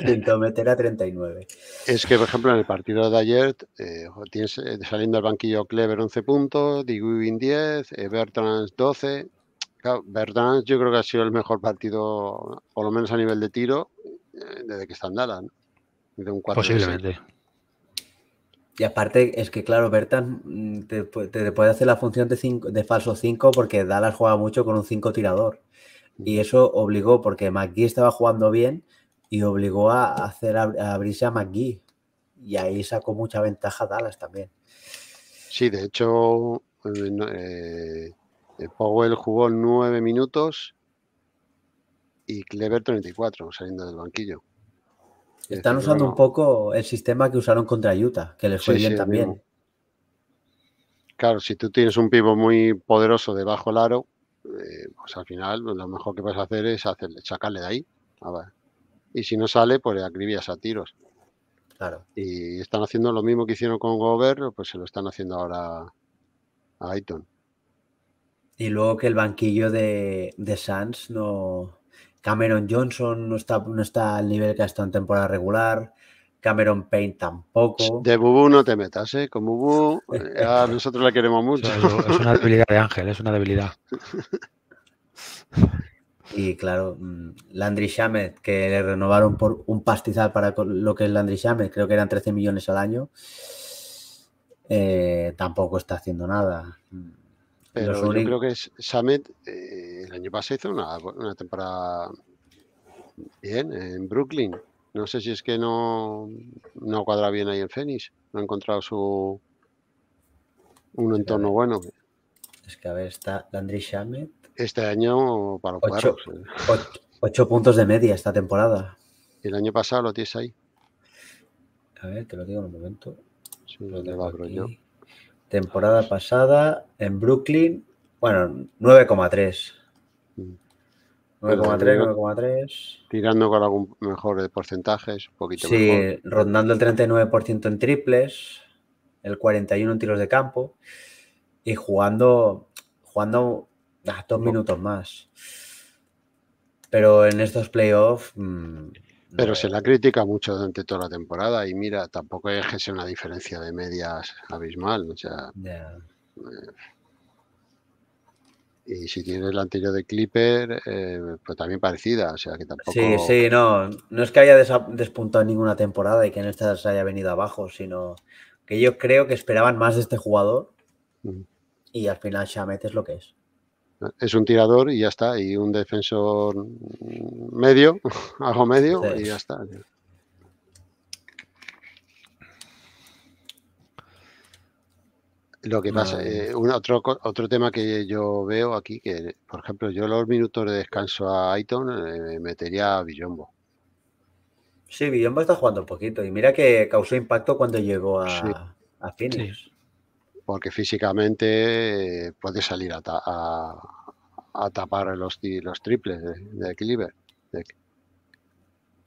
meter meter 39. Es que, por ejemplo, en el partido de ayer, eh, eh, saliendo al banquillo Clever 11 puntos, Diguibin 10, Bertrand 12. Claro, yo creo que ha sido el mejor partido, por lo menos a nivel de tiro, desde que está en Dallas. un Posiblemente. Y aparte es que, claro, Bertrand mm, te, puede hacer la función de, de falso 5 porque Dallas juega mucho con un 5 tirador y eso obligó, porque McGee estaba jugando bien y obligó a hacer abrirse a McGee y ahí sacó mucha ventaja Dallas también. Sí, de hecho, eh, eh, eh, Powell jugó nueve minutos y Clever 34 saliendo del banquillo. Están usando un poco el sistema que usaron contra Utah, que les fue bien también. Claro, si tú tienes un pivo muy poderoso debajo del aro, eh, pues al final pues, lo mejor que vas a hacer es hacerle, sacarle de ahí. Y si no sale, pues le a tiros. Claro. Y están haciendo lo mismo que hicieron con Gobert, pues se lo están haciendo ahora a Ayton. Y luego que el banquillo de, de Sanz no. Cameron Johnson no está, no está al nivel que ha estado en temporada regular. Cameron Payne tampoco. De Bubu no te metas, ¿eh? Con Bubu eh, a nosotros la queremos mucho. Es una debilidad de Ángel, es una debilidad. Y claro, mm, Landry Shamet, que le renovaron por un pastizal para lo que es Landry Shamet, creo que eran 13 millones al año, eh, tampoco está haciendo nada. Pero yo creo que Shamet eh, el año pasado hizo una temporada bien en Brooklyn. No sé si es que no, cuadra bien ahí en Fénix. No ha encontrado su un entorno bueno. Es que a ver, está Landry Shamet. Este año para los eh. ocho, puntos de media esta temporada. El año pasado lo tienes ahí. A ver, te lo digo en un momento. Sí, lo tengo Temporada pasada en Brooklyn, bueno, 9,3. 9,3, 9,3. Tirando con algún mejor de porcentajes, un poquito sí, mejor. Sí, rondando el 39% en triples, el 41% en tiros de campo y jugando, jugando dos minutos más. Pero en estos playoffs. Mm, pero se la critica mucho durante toda la temporada y mira, tampoco es que sea una diferencia de medias abismal. O sea, eh, y si tienes el anterior de Clipper, eh, pues también parecida, o sea que tampoco. Sí, sí, no. No es que haya despuntado ninguna temporada y que en esta se haya venido abajo, sino que yo creo que esperaban más de este jugador y al final Shamet es lo que es. Es un tirador y ya está, y un defensor medio, algo medio y ya está. Lo que pasa, eh, otro, otro tema que yo veo aquí, que por ejemplo, yo los minutos de descanso a Aiton eh, metería a Billombo. Sí, Villombo está jugando un poquito y mira que causó impacto cuando llegó a, fines. Porque físicamente eh, puede salir a, a, tapar los, los triples de, equilibrio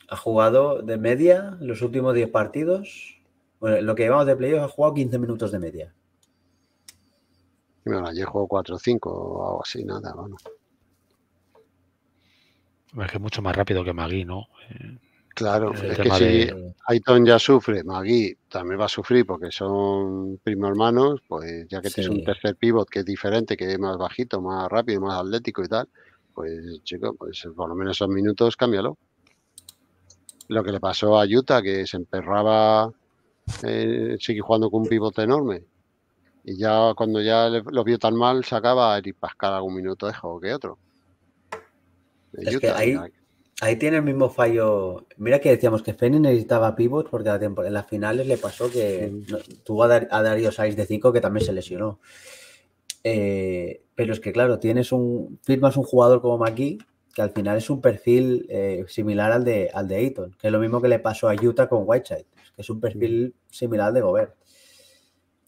Ha jugado de media los últimos 10 partidos. Bueno, lo que llevamos de playoff ha jugado 15 minutos de media. Y bueno, ayer jugó 4 o 5 o algo así, nada, bueno. Es que es mucho más rápido que Magui, ¿no? Claro, eh, es que si Aiton ya sufre, Magui también va a sufrir porque son primos hermanos, pues ya que tienes un tercer pivot que es diferente, que es más bajito, más rápido, más atlético y tal, pues chico, pues por lo menos esos minutos cámbialo. Lo que le pasó a Utah, que se emperraba, eh, sigue jugando con un pivote enorme, y ya cuando ya lo vio tan mal, sacaba a Eric Pascal algún minuto juego que otro. es que ahí, ahí, tiene el mismo fallo. Mira que decíamos que Feni necesitaba pivot porque en las finales le pasó que tuvo a, Darío Saiz de 5 que también se lesionó. Eh, pero es que claro, tienes un firmas un jugador como Maki que al final es un perfil eh, similar al de al de Ayton, que es lo mismo que le pasó a Utah con Whiteside, que es un perfil similar al de Gobert.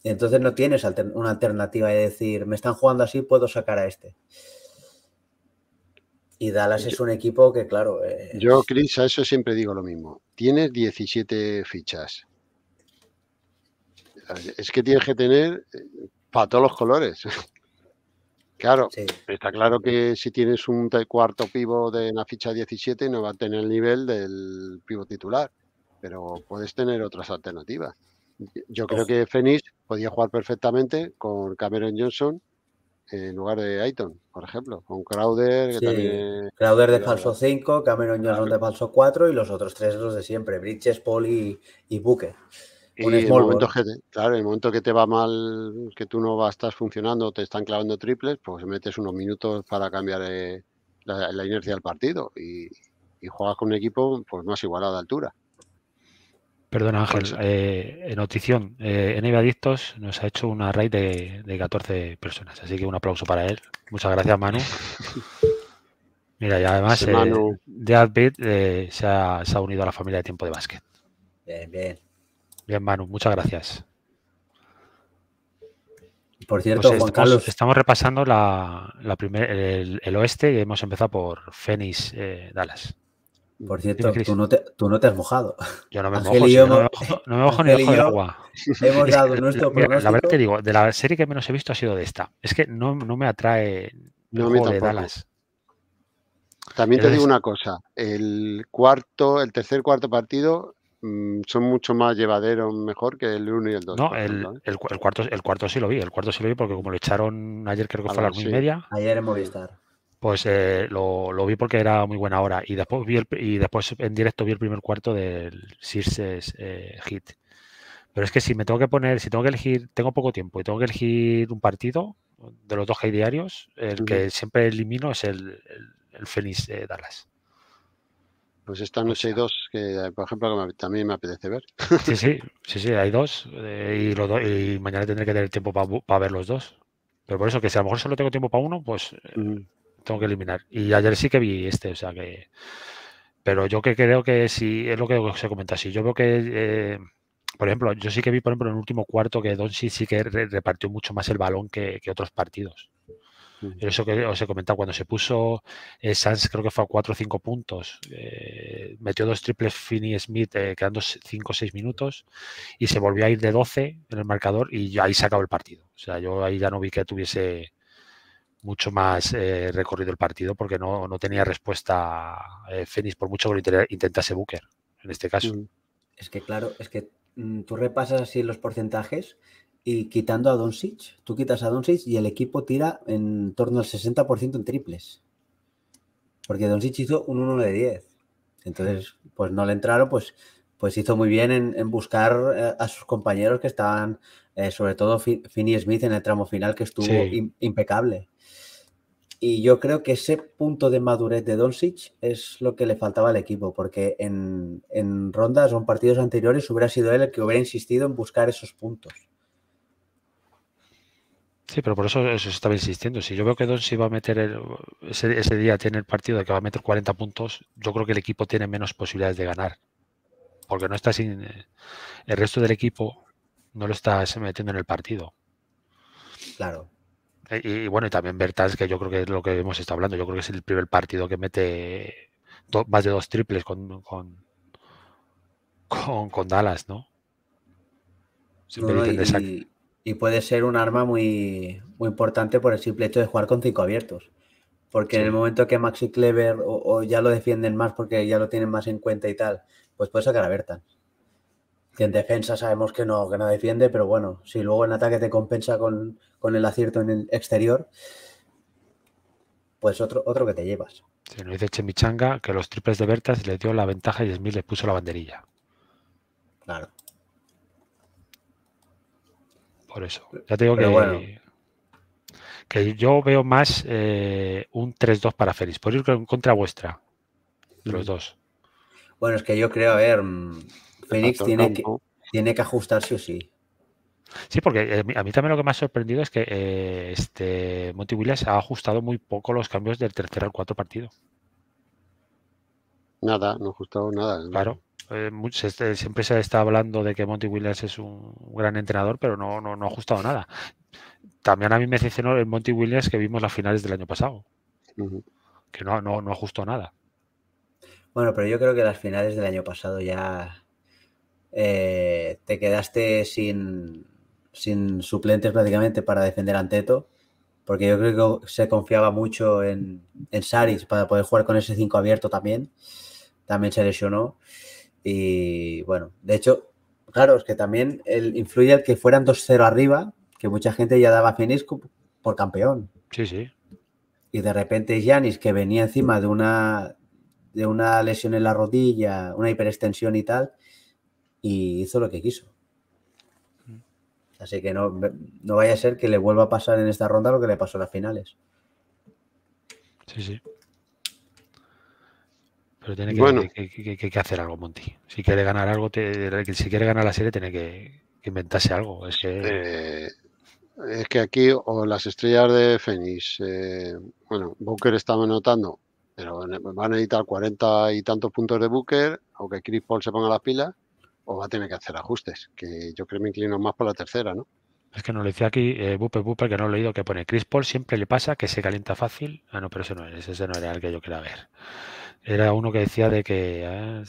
Entonces no tienes una alternativa de decir, me están jugando así, puedo sacar a este. Y Dallas es un equipo que, claro. Yo, Chris, a eso siempre digo lo mismo. Tienes 17 fichas. Es que tienes que tener eh, para todos los colores. Claro, está claro que si tienes un cuarto pivo de una ficha 17 no va a tener el nivel del pivo titular, pero puedes tener otras alternativas. Yo creo que Phoenix podía jugar perfectamente con Cameron Johnson en lugar de Ayton, por ejemplo, con Crowder. Crowder de falso 5, Cameron Johnson de falso 4 y los otros tres los de siempre, Bridges, Paul y, Buque Booker. el momento que te, el momento que te va mal, que tú no estás funcionando, te están clavando triples, pues metes unos minutos para cambiar eh, la, inercia del partido y, juegas con un equipo pues más igualado de altura. Perdona ah, Ángel, pues, eh, en Notición, eh, nos ha hecho una raid de, 14 personas, así que un aplauso para él. Muchas gracias, Manu. Mira, y además, eh, de Manu. Eh, se, ha, unido a la familia de Tiempo de Básquet. Bien, bien. Bien, Manu, muchas gracias. Por cierto, estamos, Carlos. Estamos repasando la, el, el, oeste y hemos empezado por Phoenix Dallas. Mm. Por cierto, tú no, te, tú no, te, has mojado. Yo no me he mojo, no, me mojo, ni dejo agua. La verdad te digo, de la serie que menos he visto ha sido de esta. Es que no, no me atrae no, de Dallas. También te digo una cosa, el cuarto, el tercer cuarto partido mm, son mucho más llevaderos, mejor que el uno y el dos. No, ¿eh? el, cuarto, el cuarto sí lo vi, el cuarto sí lo vi porque como lo echaron ayer creo que fue a las sí. y media. Ayer en Movistar pues eh, lo, vi porque era muy buena hora. Y después y después en directo vi el primer cuarto del Circes Hit. Eh, Pero es que si me tengo que poner, si tengo que elegir, tengo poco tiempo y tengo que elegir un partido de los dos que hay diarios, el que siempre elimino es el, el, eh, Dallas. Pues están los hay pues dos que, por ejemplo, también me apetece ver. Sí, sí, sí, sí hay dos. y, y mañana tendré que tener tiempo para ver los dos. Pero por eso que si a lo mejor solo tengo tiempo para uno, pues tengo que eliminar. Y ayer sí que vi este, o sea que. Pero yo que creo que sí es lo que se comenta, si yo veo que. Eh, por ejemplo, yo sí que vi, por ejemplo, en el último cuarto que Doncic sí que repartió mucho más el balón que, otros partidos. Eso que os he comentado, cuando se puso eh, Sanz, creo que fue a 4 o 5 puntos, eh, metió dos triples Finney Smith quedando 5 o 6 minutos y se volvió a ir de 12 en el marcador y ahí se acabó el partido. O sea, yo ahí ya no vi que tuviese mucho más eh, recorrido el partido porque no, no tenía respuesta Fénix, eh, por mucho que intentase Booker en este caso. Mm, es que claro, es que mm, tú repasas así los porcentajes y quitando a Doncic, tú quitas a Doncic y el equipo tira en torno al 60% en triples. Porque Doncic hizo un 1 de 10. Entonces, pues no le entraron, pues, pues hizo muy bien en, buscar eh, a sus compañeros que estaban, sobre todo Finney Smith en el tramo final, que estuvo impecable. Y yo creo que ese punto de madurez de Doncic es lo que le faltaba al equipo, porque en, rondas o en partidos anteriores hubiera sido él el que hubiera insistido en buscar esos puntos. Sí, pero por eso, eso estaba insistiendo. Si yo veo que Doncic va a meter ese, día, tiene el partido de que va a meter 40 puntos, yo creo que el equipo tiene menos posibilidades de ganar. Porque no está sin. Eh, el resto del equipo no lo está metiendo en el partido. Claro. Eh, y, bueno, y también Bertans, que yo creo que es lo que hemos estado hablando, yo creo que es el primer partido que mete más de dos triples con, con, con, Dallas, ¿no? y, puede ser un arma muy, muy importante por el simple hecho de jugar con cinco abiertos. Porque en el momento que Maxi Clever o, ya lo defienden más porque ya lo tienen más en cuenta y tal, pues puede sacar a Bertans que en defensa sabemos que no, que defiende, pero bueno, si luego en ataque te compensa con, el acierto en el exterior, pues otro, otro que te llevas. Se nos dice Chemichanga que los triples de Bertas le dio la ventaja y Smith le puso la banderilla. Claro. Por eso. Ya tengo que, que yo veo más eh, un 3-2 para Félix. Por ir contra vuestra. Los dos. Bueno, es que yo creo, a ver, mm, Phoenix tiene que, ajustarse o sí. Sí, porque eh, a mí también lo que me ha sorprendido es que eh, este Monty Williams ha ajustado muy poco los cambios del tercer al cuarto partido. Nada, no ha ajustado nada. Claro, eh, siempre se está hablando de que Monty Williams es un gran entrenador, pero no, no, ha ajustado nada. También a mí me dicen el Monty Williams que vimos las finales del año pasado, que no, no, no ajustó nada. Bueno, pero yo creo que las finales del año pasado ya eh, te quedaste sin, suplentes prácticamente para defender a Teto, porque yo creo que se confiaba mucho en, Saris para poder jugar con ese 5 abierto también. También se lesionó. Y bueno, de hecho, claro, es que también el, influye el que fueran 2-0 arriba, que mucha gente ya daba a por campeón. Sí, sí. Y de repente Yanis, que venía encima de una, de una lesión en la rodilla, una hiperextensión y tal, y hizo lo que quiso. Así que no, vaya a ser que le vuelva a pasar en esta ronda lo que le pasó en las finales. Sí, sí. Pero tiene que, hacer algo, Monti. Si quiere ganar algo, si quiere ganar la serie, tiene que inventarse algo. Eh, es que, aquí, o las estrellas de Fénix, eh, bueno, Booker está anotando, pero van a necesitar cuarenta y tantos puntos de Booker, aunque Chris Paul se ponga las pilas o va a tener que hacer ajustes, que yo creo que me inclino más por la tercera, ¿no? Es que nos lo decía aquí eh, bupe, bupe, que no lo he leído, que pone Chris Paul siempre le pasa que se calienta fácil. Ah, no, pero ese no es, ese no era el que yo quería ver. Era uno que decía de que... a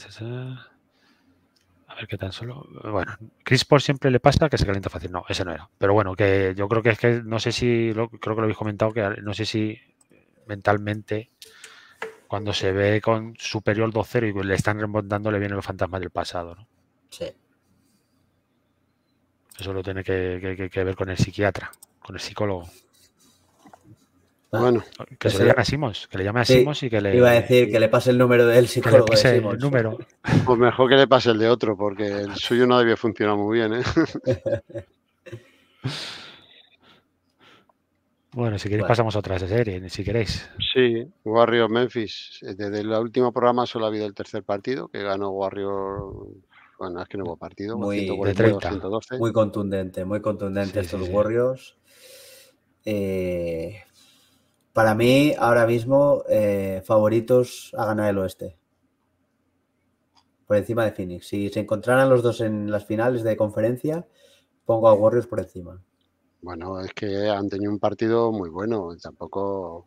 ver qué tan solo... Bueno, Chris Paul siempre le pasa que se calienta fácil. No, ese no era. Pero bueno, que yo creo que es que no sé si... creo que lo habéis comentado, que no sé si mentalmente cuando se ve con superior 2-0 y le están le vienen los fantasmas del pasado, ¿no? Sí. Eso lo tiene que, ver con el psiquiatra, con el psicólogo. Ah, bueno, que se le llame a Simos, que le llame a y que le. Iba a decir que le pase el número del psicólogo. el número. Pues mejor que le pase el de otro, porque el suyo no había funcionado muy bien, ¿eh? Bueno, si queréis pasamos a otra serie, si queréis. Sí, Warrior Memphis. Desde el último programa solo ha habido el tercer partido, que ganó Warrior bueno, es que no hubo partido. Muy, muy contundente, muy contundente estos Warriors. Eh, para mí, ahora mismo, eh, favoritos a ganar el oeste. Por encima de Phoenix. Si se encontraran los dos en las finales de conferencia, pongo a Warriors por encima. Bueno, es que han tenido un partido muy bueno. Tampoco.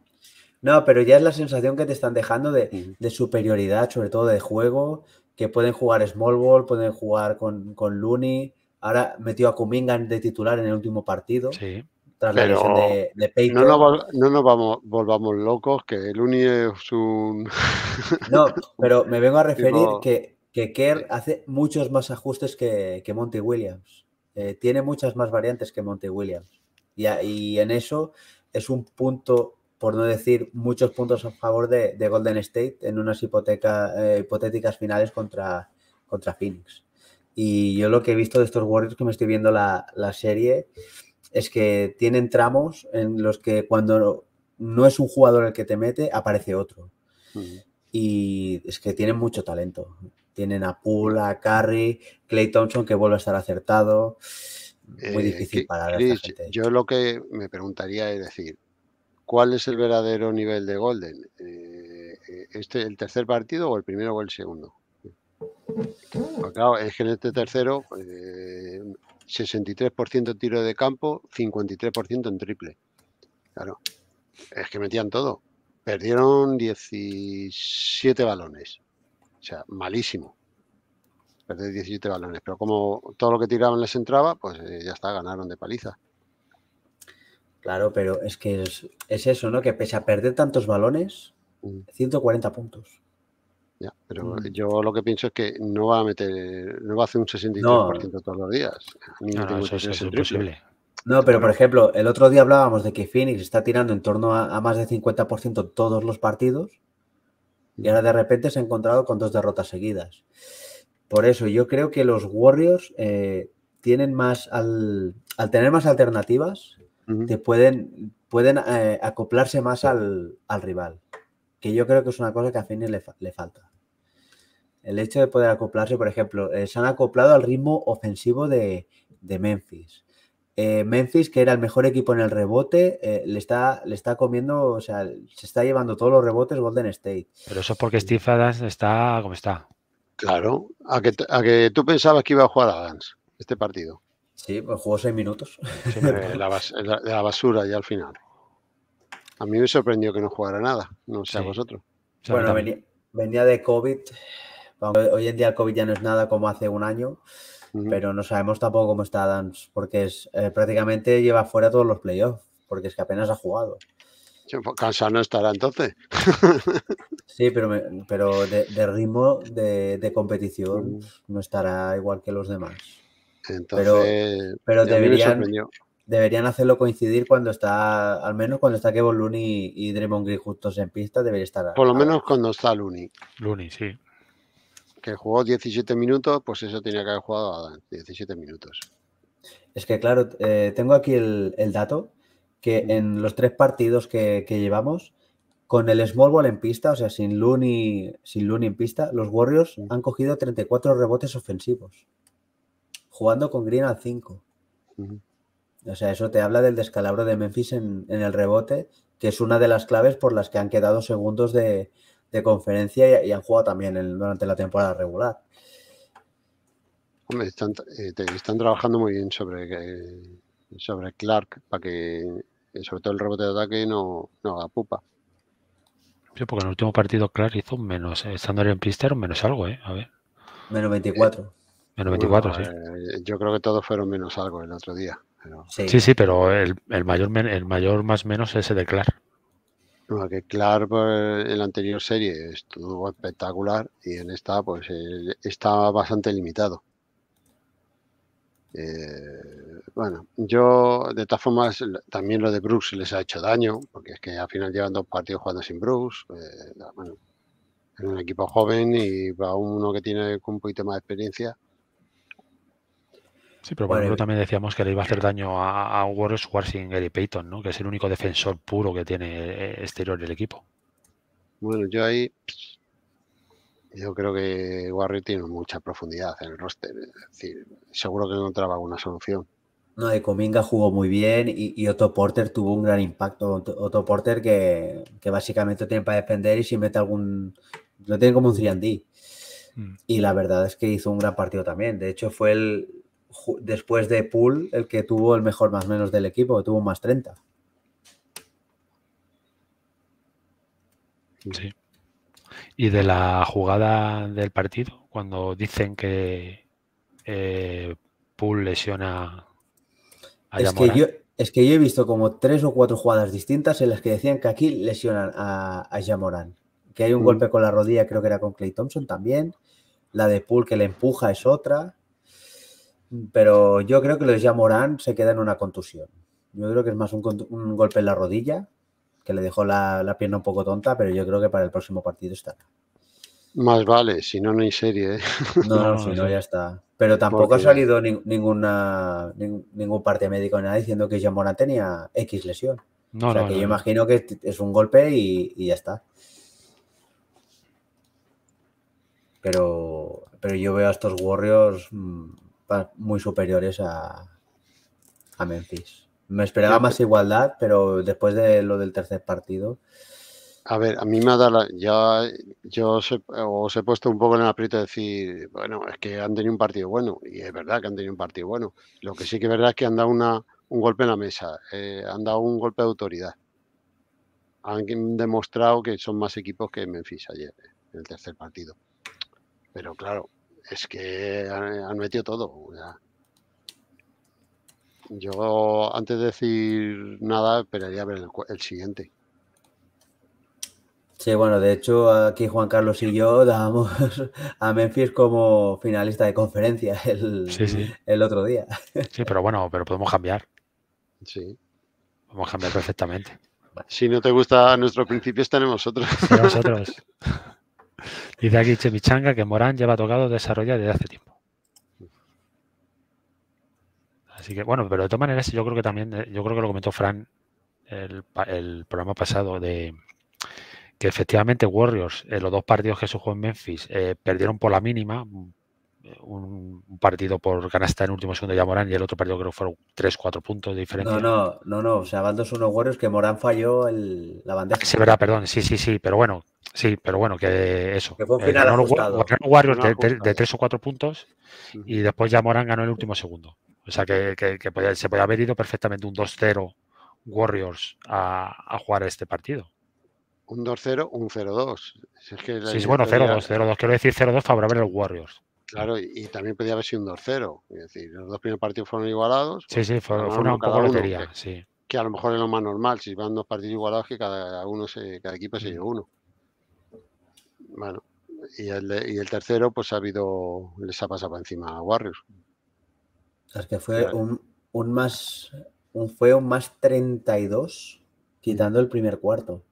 No, pero ya es la sensación que te están dejando de, de superioridad, sobre todo de juego, que pueden jugar small ball, pueden jugar con, con Looney. Ahora metió a Kumingan de titular en el último partido. Sí. Tras la de, No nos, volvamos locos, que Looney es un. no, pero me vengo a referir que, que Kerr hace muchos más ajustes que, que Monty Williams. Eh, tiene muchas más variantes que Monty Williams. Y, y en eso es un punto por no decir muchos puntos a favor de, Golden State en unas eh, hipotéticas finales contra, contra Phoenix. Y yo lo que he visto de estos Warriors que me estoy viendo la, serie es que tienen tramos en los que cuando no, es un jugador el que te mete, aparece otro. Y es que tienen mucho talento. Tienen a Poole, a Curry, Clay Thompson que vuelve a estar acertado. Muy eh, difícil para esta gente. Yo lo que me preguntaría es decir, ¿Cuál es el verdadero nivel de Golden? Eh, eh, este, ¿El tercer partido o el primero o el segundo? Claro, es que en este tercero, 63% eh, tiro de campo, 53% en triple. Claro, es que metían todo. Perdieron 17 balones. O sea, malísimo. Perder 17 balones. Pero como todo lo que tiraban les entraba, pues ya está, ganaron de paliza. Claro, pero es que es, eso, ¿no? Que pese a perder tantos balones, 140 mm. puntos. Ya, pero mm. yo lo que pienso es que no va a meter, no va a hacer un 63% todos los días. no, eso, es imposible. No, pero por ejemplo, el otro día hablábamos de que Phoenix está tirando en torno a, más de 50% todos los partidos y ahora de repente se ha encontrado con dos derrotas seguidas. Por eso yo creo que los Warriors eh, tienen más, al tener más alternativas, te pueden, pueden eh, acoplarse más al, rival, que yo creo que es una cosa que a Phoenix le, falta. El hecho de poder acoplarse, por ejemplo, eh, se han acoplado al ritmo ofensivo de, de Memphis. Eh, Memphis, que era el mejor equipo en el rebote, le, está, le está comiendo, o sea, se está llevando todos los rebotes Golden State. Pero eso es porque Steve Adams está como está. Claro, a que, a que tú pensabas que iba a jugar Adams este partido. Sí, pues jugó seis minutos. la basura, ya al final. A mí me sorprendió que no jugara nada, no sé a vosotros. Bueno, venía, de COVID. Hoy en día el COVID ya no es nada como hace un año, pero no sabemos tampoco cómo está Adams, porque es, eh, prácticamente lleva fuera todos los playoffs, porque es que apenas ha jugado. Cansado no estará entonces. Sí, pero, pero de, ritmo de, competición no estará igual que los demás pero, deberían, deberían hacerlo coincidir cuando está, al menos cuando está Kevin Looney y Draymond Green justos en pista, debería estar. Por lo menos cuando está Looney. Looney, sí. Que jugó 17 minutos, pues eso tenía que haber jugado a 17 minutos. Es que claro, eh, tengo aquí el, dato que en los tres partidos que, llevamos, con el small ball en pista, o sea, sin sin Looney en pista, los Warriors han cogido 34 rebotes ofensivos jugando con Green al 5. O sea, eso te habla del descalabro de Memphis en, el rebote, que es una de las claves por las que han quedado segundos de, conferencia y, han jugado también durante la temporada regular. Hombre, están, eh, trabajando muy bien sobre, sobre Clark para que, eh, sobre todo el rebote de ataque, no, haga pupa. Sí, porque en el último partido Clark hizo menos, eh, estando en un menos algo, A ver. Menos 24. Eh, yo creo que todos fueron menos algo el otro día. Sí. sí. pero el, el, mayor, el mayor más menos es el de Clark. Clark que pues, la anterior serie estuvo espectacular y en esta, pues eh, está bastante limitado. Eh, bueno, yo de todas formas también lo de Bruce les ha hecho daño, porque es que al final llevan dos partidos jugando sin Bruce eh, bueno, en un equipo joven y para uno que tiene un poquito más de experiencia, Sí, pero por ejemplo también decíamos que le iba a hacer daño a, a jugar sin y Payton, ¿no? Que es el único defensor puro que tiene eh, exterior del equipo. Bueno, yo ahí yo creo que Warrior tiene mucha profundidad en el roster. Es decir, seguro que encontraba alguna solución. No, de Cominga jugó muy bien y, y, Otto Porter tuvo un gran impacto. Otto Porter que, que básicamente tiene para defender y si mete algún. no tiene como un 3 mm. Y la verdad es que hizo un gran partido también. De hecho, fue el, después de Pool, el que tuvo el mejor más menos del equipo, que tuvo más 30. Sí. Y de la jugada del partido, cuando dicen que eh, Pool lesiona a es que, yo, es que yo he visto como tres o cuatro jugadas distintas en las que decían que aquí lesionan a, a Que hay un mm. golpe con la rodilla, creo que era con Clay Thompson también. La de Pool que le empuja es otra. Pero yo creo que los Morán se queda en una contusión. Yo creo que es más un, golpe en la rodilla, que le dejó la, pierna un poco tonta, pero yo creo que para el próximo partido está. Más vale, si no, no hay serie. No, ¿eh? no, si no, ya está. Pero tampoco ha salido ninguna, ningún parte médico ni nada diciendo que Jamorán tenía X lesión. o sea, que yo imagino que es un golpe y, ya está. Pero, pero yo veo a estos Warriors mm, muy superiores a, a Memphis. Me esperaba más igualdad, pero después de lo del tercer partido. A ver, a mí me ha dado ya yo os he, puesto un poco en el aprieto de decir, bueno, es que han tenido un partido bueno y es verdad que han tenido un partido bueno. Lo que sí que es verdad es que han dado una, un golpe en la mesa, eh, han dado un golpe de autoridad. Han demostrado que son más equipos que Memphis ayer en el tercer partido. Pero claro, es que han, metido todo. Yo, antes de decir nada, esperaría ver el, siguiente. Sí, bueno, de hecho, aquí Juan Carlos y yo dábamos a Memphis como finalista de conferencia el, otro día. Sí, pero bueno, pero podemos cambiar. Sí. Podemos cambiar perfectamente. Si no te gusta nuestro principio, tenemos otros. nosotros. Y de aquí Chemichanga que Morán lleva tocado desarrollar desde hace tiempo. Así que bueno, pero de todas maneras yo creo que también, eh, yo creo que lo comentó Fran el, programa pasado de que efectivamente Warriors, en eh, los dos partidos que se jugó en Memphis, eh, perdieron por la mínima, un, partido por canasta en último segundo ya Morán y el otro partido creo que fueron 3-4 puntos de No, no, no, no. O sea, van 2-1 Warriors que Morán falló la bandeja. Sí, verdad, perdón. Sí, sí, sí. Pero bueno, sí, pero bueno, que eso. Que fue un eh, final eh, Warriors de, de, 3 o 4 puntos y después ya Morán ganó el último segundo. O sea, que, se podía haber ido perfectamente un 2-0 Warriors a, jugar este partido un 2-0, un 0-2. es sí, bueno, 0-2, 0-2. Quiero decir 0-2 favorable a los Warriors. Claro, y, también podía haber sido un 2-0. Es decir, los dos primeros partidos fueron igualados. Sí, sí, fueron, un poco lotería, que, sí. que, a lo mejor es lo más normal, si van dos partidos igualados, que cada, uno cada equipo se mm. lleva uno. Bueno, y el, tercero, pues ha habido, les ha pasado encima a Warriors. Es que fue un, un, más, un, fue un más 32, quitando el primer cuarto.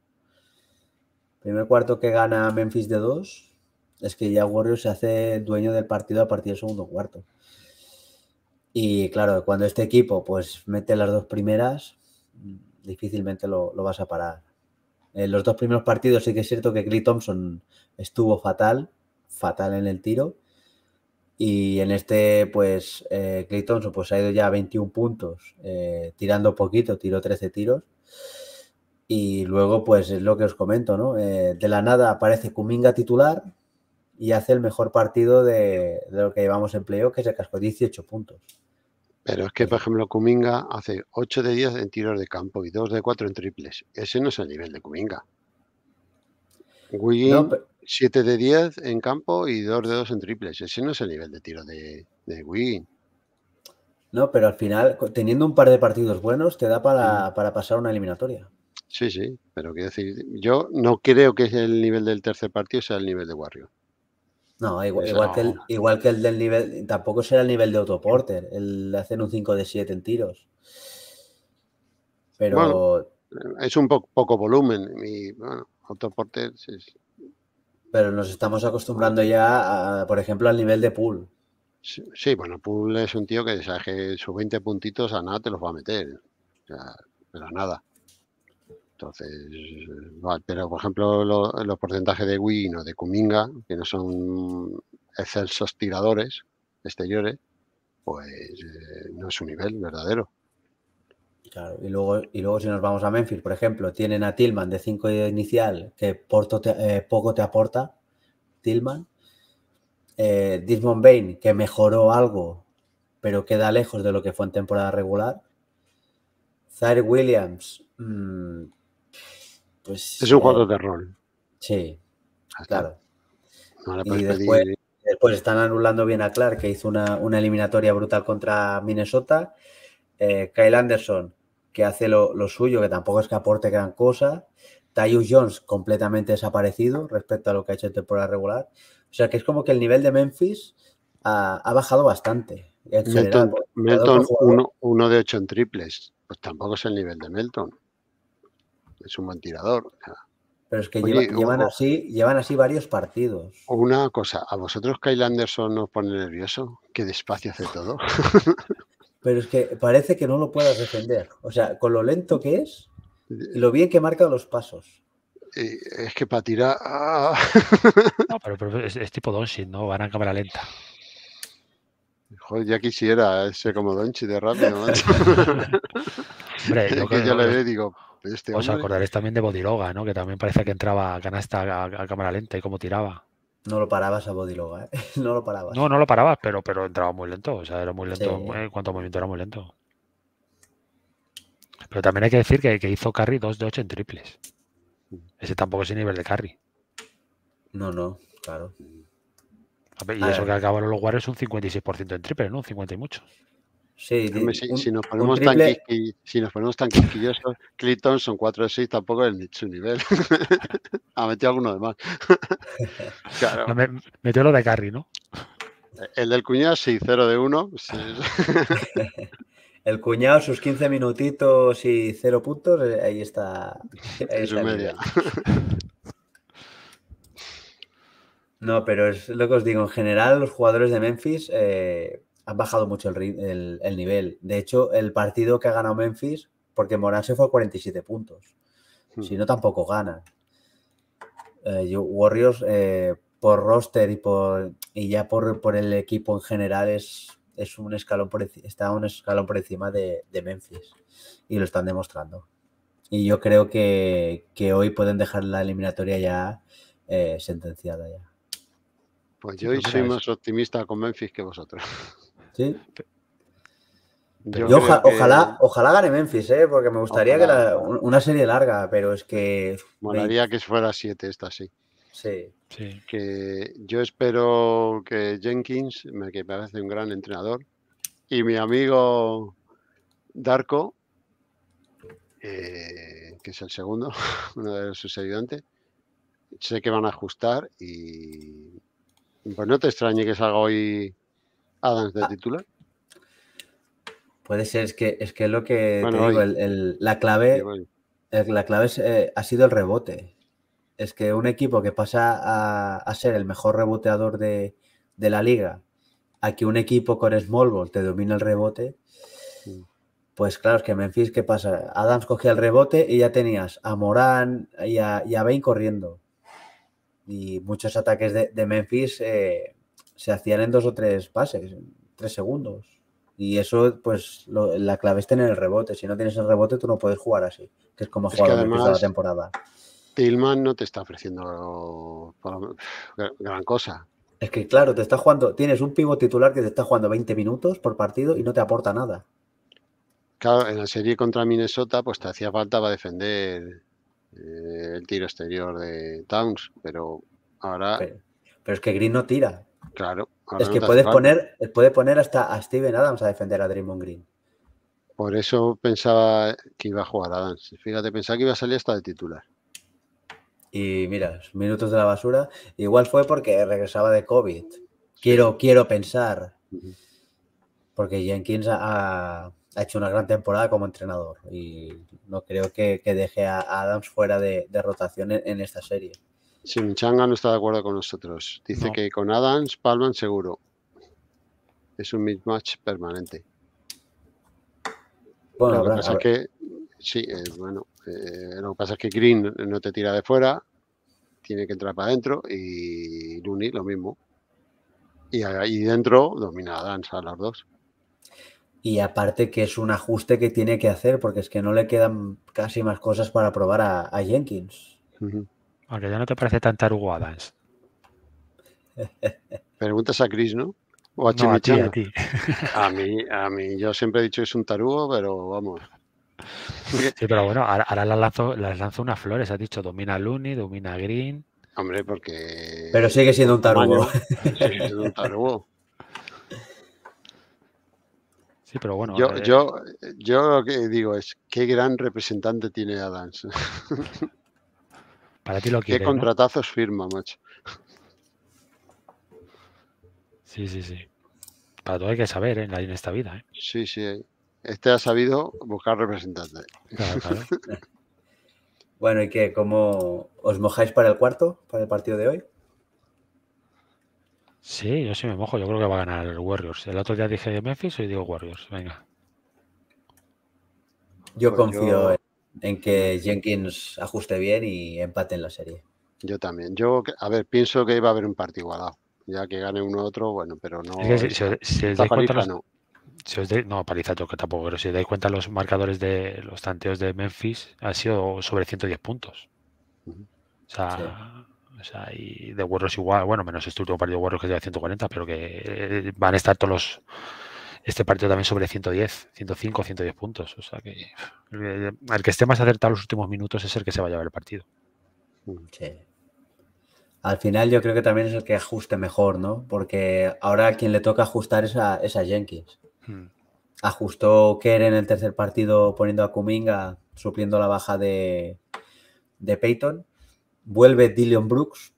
Primer cuarto que gana Memphis de 2, es que ya Warriors se hace dueño del partido a partir del segundo cuarto. Y claro, cuando este equipo pues mete las dos primeras, difícilmente lo, vas a parar. En los dos primeros partidos sí que es cierto que Clay Thompson estuvo fatal, fatal en el tiro. Y en este, pues, Clay eh, Thompson pues, ha ido ya a 21 puntos, eh, tirando poquito, tiró 13 tiros. Y luego, pues, es lo que os comento, ¿no? Eh, de la nada aparece Kuminga titular, y hace el mejor partido de, lo que llevamos en playoff, que se cascó 18 puntos. Pero es que, por ejemplo, Cuminga hace 8 de 10 en tiros de campo y 2 de 4 en triples. Ese no es el nivel de Cuminga. 7 de 10 en campo y 2 de 2 en triples. Ese no es el nivel de tiro de, de No, pero al final, teniendo un par de partidos buenos, te da para, pasar para pasar una eliminatoria. Sí, sí, pero quiero decir, yo no creo que el nivel del tercer partido sea el nivel de Warrior. No, pues igual, Que el, del nivel, tampoco será el nivel de autoporter, el hacer un 5 de 7 en tiros. Pero. es un poco poco volumen mi autoporter Pero nos estamos acostumbrando ya, por ejemplo, al nivel de pool. Sí, bueno, pool es un tío que sea, que sus 20 puntitos a nada te los va a meter. pero a nada. Entonces, pero por ejemplo, los porcentajes de Win o de Kuminga, que no son excelsos tiradores exteriores, pues eh, no es un nivel verdadero. Claro, y luego, y luego si nos vamos a Memphis, por ejemplo, tienen a Tillman de 5 inicial, que eh, poco te aporta, Tillman. Eh, Dismond Bain, que mejoró algo, pero queda lejos de lo que fue en temporada regular. Zaire Williams, mm, pues, es un juego eh, de rol. Sí, claro. y después, están anulando bien a Clark, que hizo una, eliminatoria brutal contra Minnesota. Eh, Kyle Anderson, que hace lo, suyo, que tampoco es que aporte gran cosa. Tyus Jones, completamente desaparecido respecto a lo que ha hecho en temporada regular. O sea que es como que el nivel de Memphis ha, bajado bastante. Melton, uno, uno, de ocho en triples. Pues tampoco es el nivel de Melton es un buen tirador. Pero es que llevan, así, llevan así varios partidos. Una cosa, ¿a vosotros Kyle Anderson nos pone nervioso? Que despacio hace todo. Pero es que parece que no lo puedas defender. O sea, con lo lento que es, lo bien que marca los pasos. Es que para tirar. Ah, no, pero, es, tipo Donchi, ¿no? Van a cámara lenta. Joder, ya quisiera ese como Donchi de rápido, que le digo, este Os acordaréis también de Bodiloga, ¿no? Que también parece que entraba canasta a, cámara lenta y cómo tiraba. No lo parabas a Bodiloga, ¿eh? No lo parabas. No, no lo parabas, pero, pero entraba muy lento. O sea, era muy lento. En eh, cuanto a movimiento era muy lento. Pero también hay que decir que, hizo carry 2 de 8 en triples. Mm. Ese tampoco es el nivel de carry. No, no, claro. Y eso que acabaron los Warriors un 56% en triples, ¿no? Un 50 y mucho. Sí, si, nos ponemos tan quisquillosos, Clinton son 4 de 6 tampoco es su nivel. ha metido alguno de más. claro. metió lo de Carry, ¿no? El del cuñado, sí, 0 de 1. El cuñado, sus 15 minutitos y 0 puntos, eh, ahí está. Ahí su media. No, pero es lo que os digo, en general los jugadores de Memphis eh, han bajado mucho el, nivel. De hecho, el partido que ha ganado Memphis, porque Morán se fue a 47 puntos. Hmm. Si no, tampoco gana. Eh, Warriors, eh, por roster y por y ya por, el equipo en general, es, es un escalón por, está un escalón por encima de, Memphis. Y lo están demostrando. Y yo creo que, que hoy pueden dejar la eliminatoria ya eh, sentenciada ya. Pues yo soy más optimista con Memphis que vosotros ojalá, gane Memphis, eh, porque me gustaría que una serie larga, pero es que. Molaría que fuera siete esta, sí. Sí. Que yo espero que Jenkins, que parece un gran entrenador, y mi amigo Darko, eh, que es el segundo, uno de sus ayudantes, sé que van a ajustar y pues no te extrañe que salga hoy Adams ah, ah, de ah. titular. Puede ser, es que es que lo que te digo, la clave, la clave eh, ha sido el rebote. Es que un equipo que pasa a, ser el mejor reboteador de, la liga, a que un equipo con small ball te domina el rebote, pues claro, es que Memphis, ¿qué pasa? Adams cogía el rebote y ya tenías a Morán y a, a Bain corriendo. Y muchos ataques de, de Memphis eh, se hacían en dos o tres pases, tres segundos. Y eso, pues, la clave es tener el rebote. Si no tienes el rebote, tú no puedes jugar así, que es como jugar la temporada. Tillman no te está ofreciendo gran cosa. Es que claro, te está jugando, tienes un pivo titular que te está jugando 20 minutos por partido y no te aporta nada. Claro, en la serie contra Minnesota, pues te hacía falta para defender eh, el tiro exterior de Towns, pero ahora. pero, es que Green no tira. Claro. Es que puedes poner, puede poner hasta a Steven Adams a defender a Draymond Green. Por eso pensaba que iba a jugar Adams. Fíjate, pensaba que iba a salir hasta de titular. Y mira, minutos de la basura. Igual fue porque regresaba de COVID. Quiero, quiero pensar. Porque Jenkins ha, hecho una gran temporada como entrenador y no creo que, deje a Adams fuera de, rotación en, esta serie. Sin no está de acuerdo con nosotros. Dice que con Adams palman seguro. Es un mismatch permanente. Bueno, lo que pasa es que, sí, eh, bueno, eh, lo que pasa es que Green no te tira de fuera, tiene que entrar para adentro y Looney lo mismo. Y ahí dentro domina Adams a las dos. Y aparte que es un ajuste que tiene que hacer porque es que no le quedan casi más cosas para probar a, Jenkins. Aunque ya no te parece tan tarugo Adams. Preguntas a Chris, ¿no? O a no, a, ti, a, mí, yo siempre he dicho que es un tarugo, pero vamos. Sí, pero bueno, ahora, las, lanzo, unas flores. Has dicho domina Luni, domina Green. Hombre, porque. Pero sigue siendo un tarugo. sigue siendo un tarugo. Sí, pero bueno. Yo, eh, yo, yo lo que digo es: qué gran representante tiene Adams. Qué contratazos firma, macho. Sí, sí, sí. Para todo hay que saber ¿eh? en esta vida. ¿eh? Sí, sí. Este ha sabido buscar representantes. bueno, ¿y qué? ¿Cómo os mojáis para el cuarto, para el partido de hoy? Sí, yo sí me mojo. Yo creo que va a ganar el Warriors. El otro día dije Memphis y digo Warriors. Venga. Yo pues confío en él en que Jenkins ajuste bien y empate en la serie. Yo también. Yo, a ver, pienso que iba a haber un partido igualado. Ya que gane uno u otro, bueno, pero no. si, os dais cuenta, no. Si no, paliza tampoco, pero si os dais cuenta, los marcadores de los tanteos de Memphis han sido sobre 110 puntos. O sea, o sea, y de Warriors igual, bueno, menos este último partido de Warriors que lleva 140, pero que eh, van a estar todos los este partido también sobre 110, 105, 110 puntos. O sea que eh, el que esté más acertado los últimos minutos es el que se vaya a llevar el partido. Mm, Al final yo creo que también es el que ajuste mejor, ¿no? Porque ahora quien le toca ajustar es a, Jenkins. Hmm. Ajustó Kerr en el tercer partido poniendo a Kuminga, supliendo la baja de, de Peyton. Vuelve Dillion Brooks,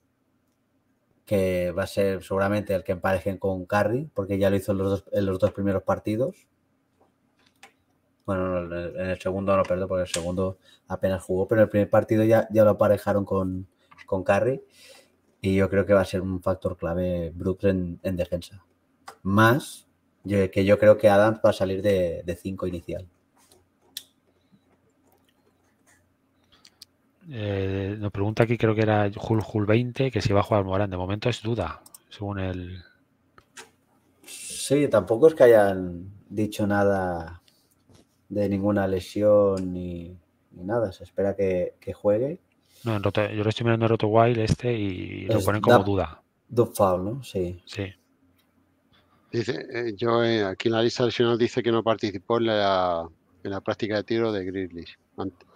que va a ser seguramente el que emparejen con Curry, porque ya lo hizo en los dos, primeros partidos. Bueno, en el, segundo no, perdón, porque el segundo apenas jugó, pero en el primer partido ya, ya lo aparejaron con, con Curry. Y yo creo que va a ser un factor clave Brooks en, defensa. Más que yo creo que Adams va a salir de 5 inicial. Eh, nos pregunta aquí, creo que era Jul Jul 20, que si va a jugar Morán. De momento es duda, según él Sí, tampoco es que hayan dicho nada de ninguna lesión ni, nada. Se espera que, juegue. No, yo lo estoy mirando en Roto este y lo ponen como duda. ¿no? Sí. Sí. Dice, eh, yo eh, aquí en la lista lesiones dice que no participó en la, práctica de tiro de Grizzlies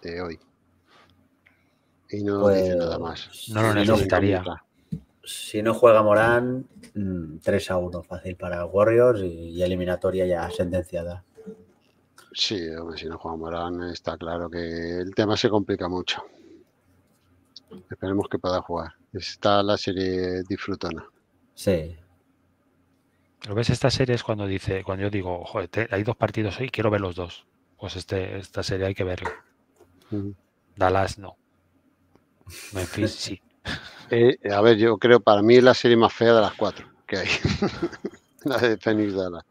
de hoy. Y no dice nada más. Pues, no lo necesitaría. Si no juega Morán, 3 mm, a 1 fácil para Warriors y, eliminatoria ya sentenciada. Sí, hombre, si no juega Morán, está claro que el tema se complica mucho. Esperemos que pueda jugar. Está la serie disfrutona. Sí. Lo ves, esta serie es cuando dice, cuando yo digo, joder, hay dos partidos hoy, quiero ver los dos. Pues este, esta serie hay que verla. Dallas no. Eh, a ver, yo creo, para mí es la serie más fea de las cuatro que hay. la de Phoenix Dallas.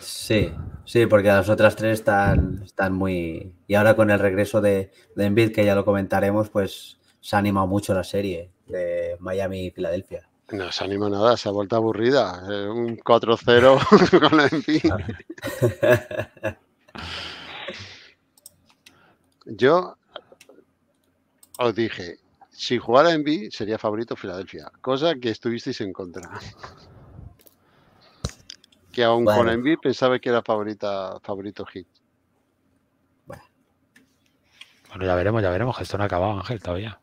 Sí, sí, porque las otras tres están, están muy... Y ahora con el regreso de, de que ya lo comentaremos, pues se ha animado mucho la serie de Miami y Filadelfia. No se anima nada, se ha vuelto aburrida. Eh, un 4-0 con Embiid. Yo os dije, si jugara en B sería favorito Filadelfia, cosa que estuvisteis en contra. que aún con con B pensaba que era favorita, favorito Hit. Bueno. ya veremos, ya veremos, que esto no ha acabado, Ángel, todavía.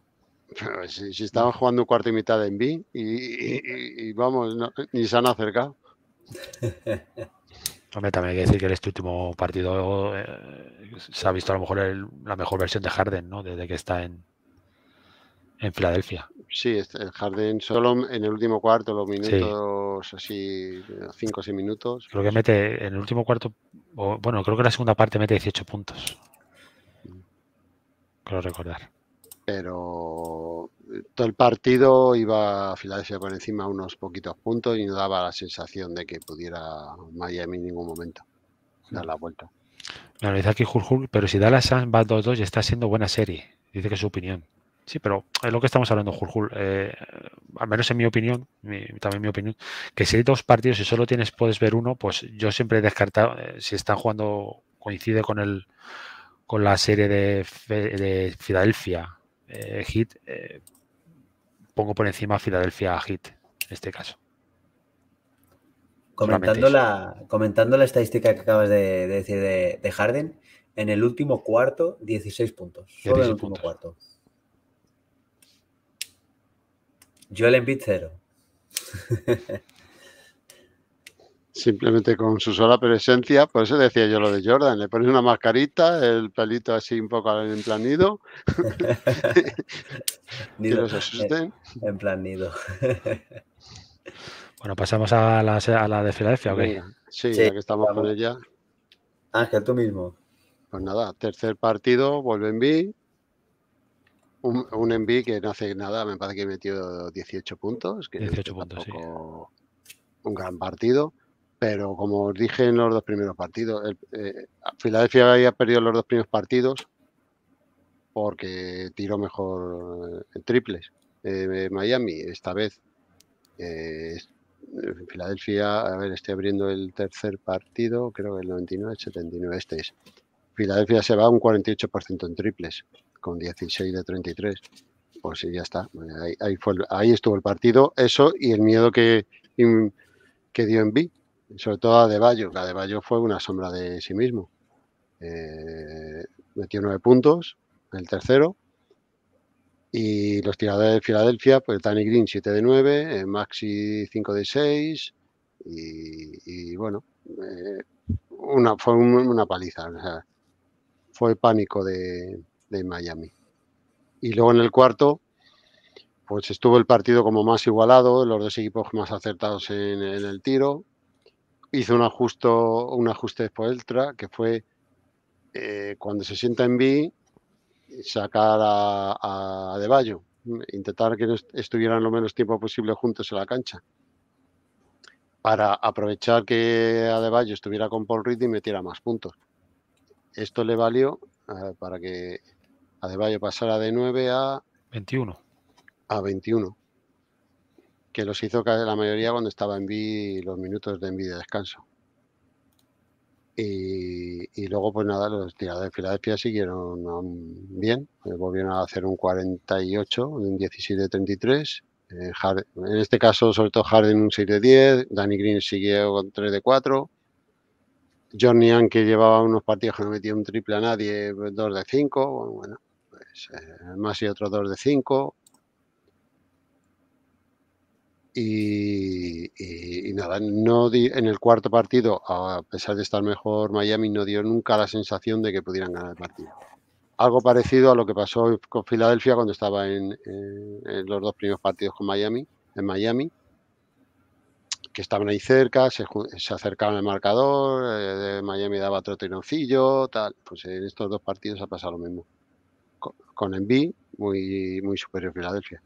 si, estaban jugando un cuarto y mitad de B y, vamos, ni se han acercado. Hombre, también hay que decir que en este último partido eh, se ha visto a lo mejor la mejor versión de Harden, ¿no? Desde que está en, en Filadelfia. Sí, el Jardín solo en el último cuarto, los minutos así, 5 o 6 minutos. Creo que mete en el último cuarto, o, bueno, creo que en la segunda parte mete 18 puntos. Mm. Creo recordar. Pero eh, todo el partido iba a Filadelfia por encima unos poquitos puntos y no daba la sensación de que pudiera Miami en ningún momento dar mm. la vuelta. Me analiza aquí Jurjur, pero si Dallas va 2-2 y está siendo buena serie. Dice que es su opinión. Sí, pero es lo que estamos hablando, Jurjul. Eh, al menos en mi opinión, también mi opinión, que si hay dos partidos y solo tienes, puedes ver uno, pues yo siempre he descartado, eh, si están jugando, coincide con el con la serie de, de Filadelfia Hit, eh, pongo por encima Filadelfia Hit en este caso. Comentando la, comentando la estadística que acabas de, decir de, Harden, en el último cuarto, 16 puntos. Solo el último cuarto. Joel Embiid cero. Simplemente con su sola presencia, por eso decía yo lo de Jordan, le pones una mascarita, el pelito así un poco en plan nido, los asusten. En, plan nido. bueno, pasamos a la, de Filadelfia, ¿ok? Sí, que estamos con ella. Ángel, tú mismo. Pues nada, tercer partido, vuelve en B, un, un que no hace nada, me parece que metió 18 puntos. Que 18 puntos, sí. Un gran partido, pero como os dije en los dos primeros partidos, eh, Filadelfia había perdido los dos primeros partidos porque tiró mejor en triples. Eh, Miami, esta vez, eh, Filadelfia, a ver, estoy abriendo el tercer partido, creo que el 99-79, este es. Filadelfia se va a un 48% en triples con 16 de 33. Pues sí, ya está. Ahí, estuvo el partido. Eso y el miedo que, que dio en B, sobre todo a De Bayo. La de Bayo fue una sombra de sí mismo. Eh, metió nueve puntos, el tercero. Y los tiradores de Filadelfia, pues Danny Green 7 de 9, eh, Maxi 5 de 6. Y, bueno, eh, una, fue una paliza. fue pánico de, de Miami. Y luego en el cuarto, pues estuvo el partido como más igualado, los dos equipos más acertados en, el tiro. Hizo un, ajusto, un ajuste por que fue eh, cuando se sienta en B, sacar a, De Bayo, intentar que estuvieran lo menos tiempo posible juntos en la cancha para aprovechar que Adebayo estuviera con Paul Reed y metiera más puntos. Esto le valió eh, para que Adebayo pasara de 9 a 21. A 21. Que los hizo la mayoría cuando estaba en B los minutos de envidia de descanso. Y, luego, pues nada, los tiradores de Filadelfia siguieron um, bien. Eh, volvieron a hacer un 48, un 16 de 33 en este caso, sobre todo Harden un 6 de 10. Danny Green siguió con 3 de 4. Johnny Ann, que llevaba unos partidos que no metía un triple a nadie, 2 de 5. Bueno, pues, eh, más y otros dos de 5. Y, nada, no en el cuarto partido, a pesar de estar mejor Miami, no dio nunca la sensación de que pudieran ganar el partido. Algo parecido a lo que pasó con Filadelfia cuando estaba en, los dos primeros partidos con Miami, en Miami, que estaban ahí cerca, se, acercaban al marcador, eh, Miami daba otro tironcillo, tal. Pues en estos dos partidos ha pasado lo mismo con Envy muy, muy superior a Filadelfia.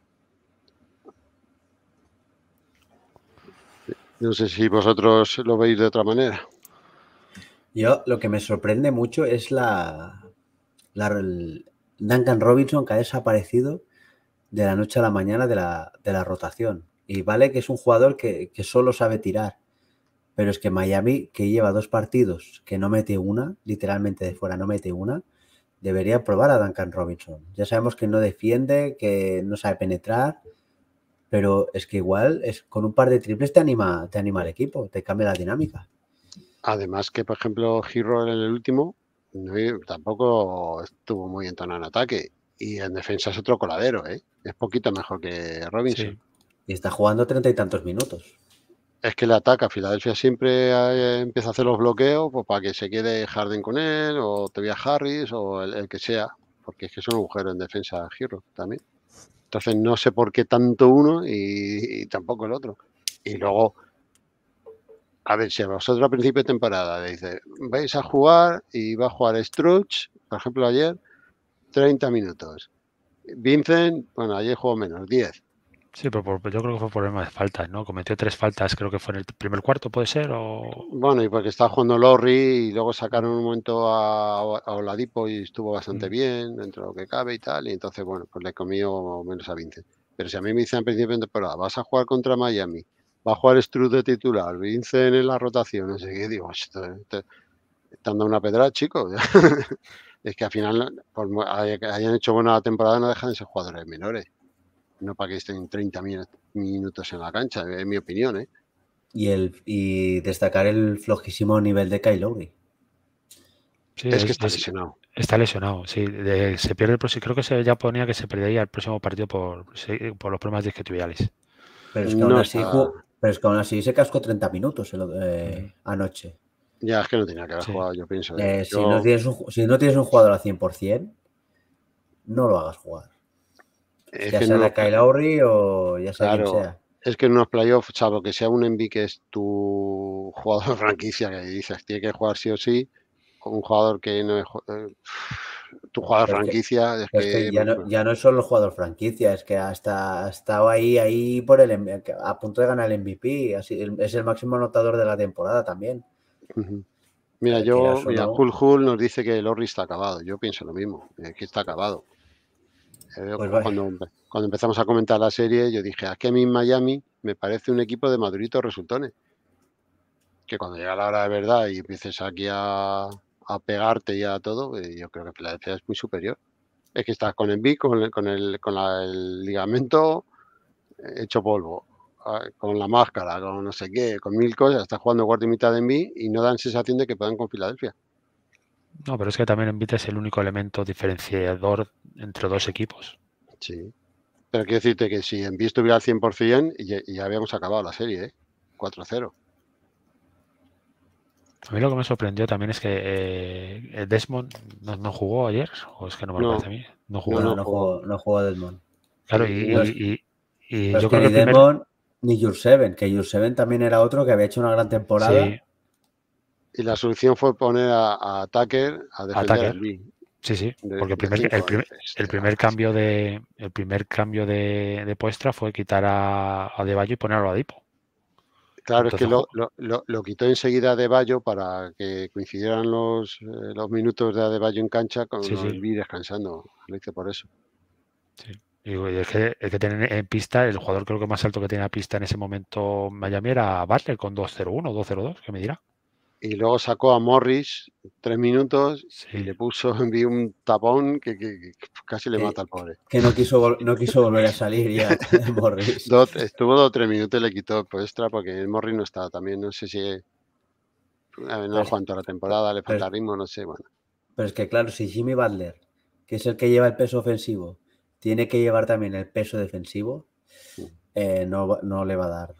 No sé si vosotros lo veis de otra manera. Yo lo que me sorprende mucho es la, la Duncan Robinson que ha desaparecido de la noche a la mañana de la, de la rotación. Y vale que es un jugador que, que, solo sabe tirar. Pero es que Miami, que lleva dos partidos, que no mete una, literalmente de fuera no mete una, debería probar a Duncan Robinson. Ya sabemos que no defiende, que no sabe penetrar, pero es que igual es, con un par de triples te anima, te anima el equipo, te cambia la dinámica. Además que, por ejemplo, Giro en el último tampoco estuvo muy en tono en ataque y en defensa es otro coladero, ¿eh? es poquito mejor que Robinson. Y está jugando treinta y tantos minutos. Es que le ataca. Filadelfia siempre eh, empieza a hacer los bloqueos pues, para que se quede Harden con él, o Tobias Harris, o el, que sea. Porque es que es un agujero en defensa Giro también. Entonces no sé por qué tanto uno y, tampoco el otro. Y luego, a ver, si a vosotros a principio de temporada le dice vais a jugar y va a jugar Struch, por ejemplo ayer, 30 minutos. Vincent, bueno, ayer jugó menos, 10. Sí, pero yo creo que fue por problema de faltas, ¿no? Cometió tres faltas, creo que fue en el primer cuarto, ¿puede ser? O... Bueno, y porque estaba jugando Lorry y luego sacaron un momento a, Oladipo y estuvo bastante mm. bien, dentro de lo que cabe y tal, y entonces, bueno, pues le comió menos a Vincent. Pero si a mí me dicen al principio de temporada, vas a jugar contra Miami, va a jugar Struz de titular, Vincent en la rotación, y digo, esto, una pedrada, chico. es que al final, hayan hecho buena temporada, no dejan de ser jugadores menores no para que estén 30 minutos en la cancha, en mi opinión. ¿eh? Y, el, destacar el flojísimo nivel de Kyle es que está lesionado. Está lesionado, sí. se pierde el Creo que se ya ponía que se perdería el próximo partido por, por los problemas disquetubiales. Pero es que aún así, pero es que aún así se cascó 30 minutos eh, mm. anoche. Ya, es que no tenía que haber jugado, yo pienso. ¿eh? Eh, si, no tienes un, si no tienes un jugador al 100%, no lo hagas jugar. Es que sea no, de Kyle o ya sea sea. Es que en unos playoffs, que sea un Envy que es tu jugador franquicia, que dices, tiene que jugar sí o sí, un jugador que no es eh, tu jugador franquicia. que, ya, no, ya, no, es solo jugador franquicia, es que hasta ha estado ahí, ahí por el, em-, a punto de ganar el MVP, es el máximo anotador de la temporada también. Mira, yo, mira, Hul nos dice que el Orri está acabado. Yo pienso lo mismo, eh, que está acabado. Eh, pues cuando, empezamos a comentar la serie, yo dije, aquí a Miami me parece un equipo de maduritos resultones. Que cuando llega la hora de verdad y empieces aquí a, pegarte y a todo, eh, yo creo que Filadelfia es muy superior. Es que estás con Envy, con, con, el, con el ligamento eh, hecho polvo, ah, con la máscara, con no sé qué, con mil cosas, estás jugando guardia mitad de Envy y no dan sensación de que puedan con Filadelfia. No, pero es que también Envite es el único elemento diferenciador entre dos equipos. Sí. Pero quiero decirte que si Envite estuviera al 100%, ya, ya habíamos acabado la serie, ¿eh? 4-0. A mí lo que me sorprendió también es que eh, Desmond no, jugó ayer, o es que no me lo parece a mí. No jugó. No, jugó, Desmond. Claro, y, y, y yo creo que, Ni Desmond, ni Jurseven, que también era otro que había hecho una gran temporada. Sí. Y la solución fue poner a, a Tucker a defender Sí, sí, porque el primer, cambio de el primer cambio de, de Puestra fue quitar a, a De y ponerlo a Dipo. Claro, es que lo, quitó enseguida De Bayo para que coincidieran eh, los, minutos de Adebayo en cancha con sí, descansando. Lo hice por eso. Sí. Y es que, el que en pista, el jugador creo que más alto que tenía pista en ese momento Miami era Butler con 2-0-1, 2-0-2, que me dirá y luego sacó a Morris tres minutos y le puso envió un tapón que, casi le mata al pobre. Que no quiso, no quiso volver a salir ya Morris. estuvo dos o tres minutos y le quitó extra porque Morris no estaba también, no sé si a ver, no la temporada, le falta ritmo, no sé, bueno. Pero es que claro, si Jimmy Butler, que es el que lleva el peso ofensivo, tiene que llevar también el peso defensivo, mm. eh, no le va a dar.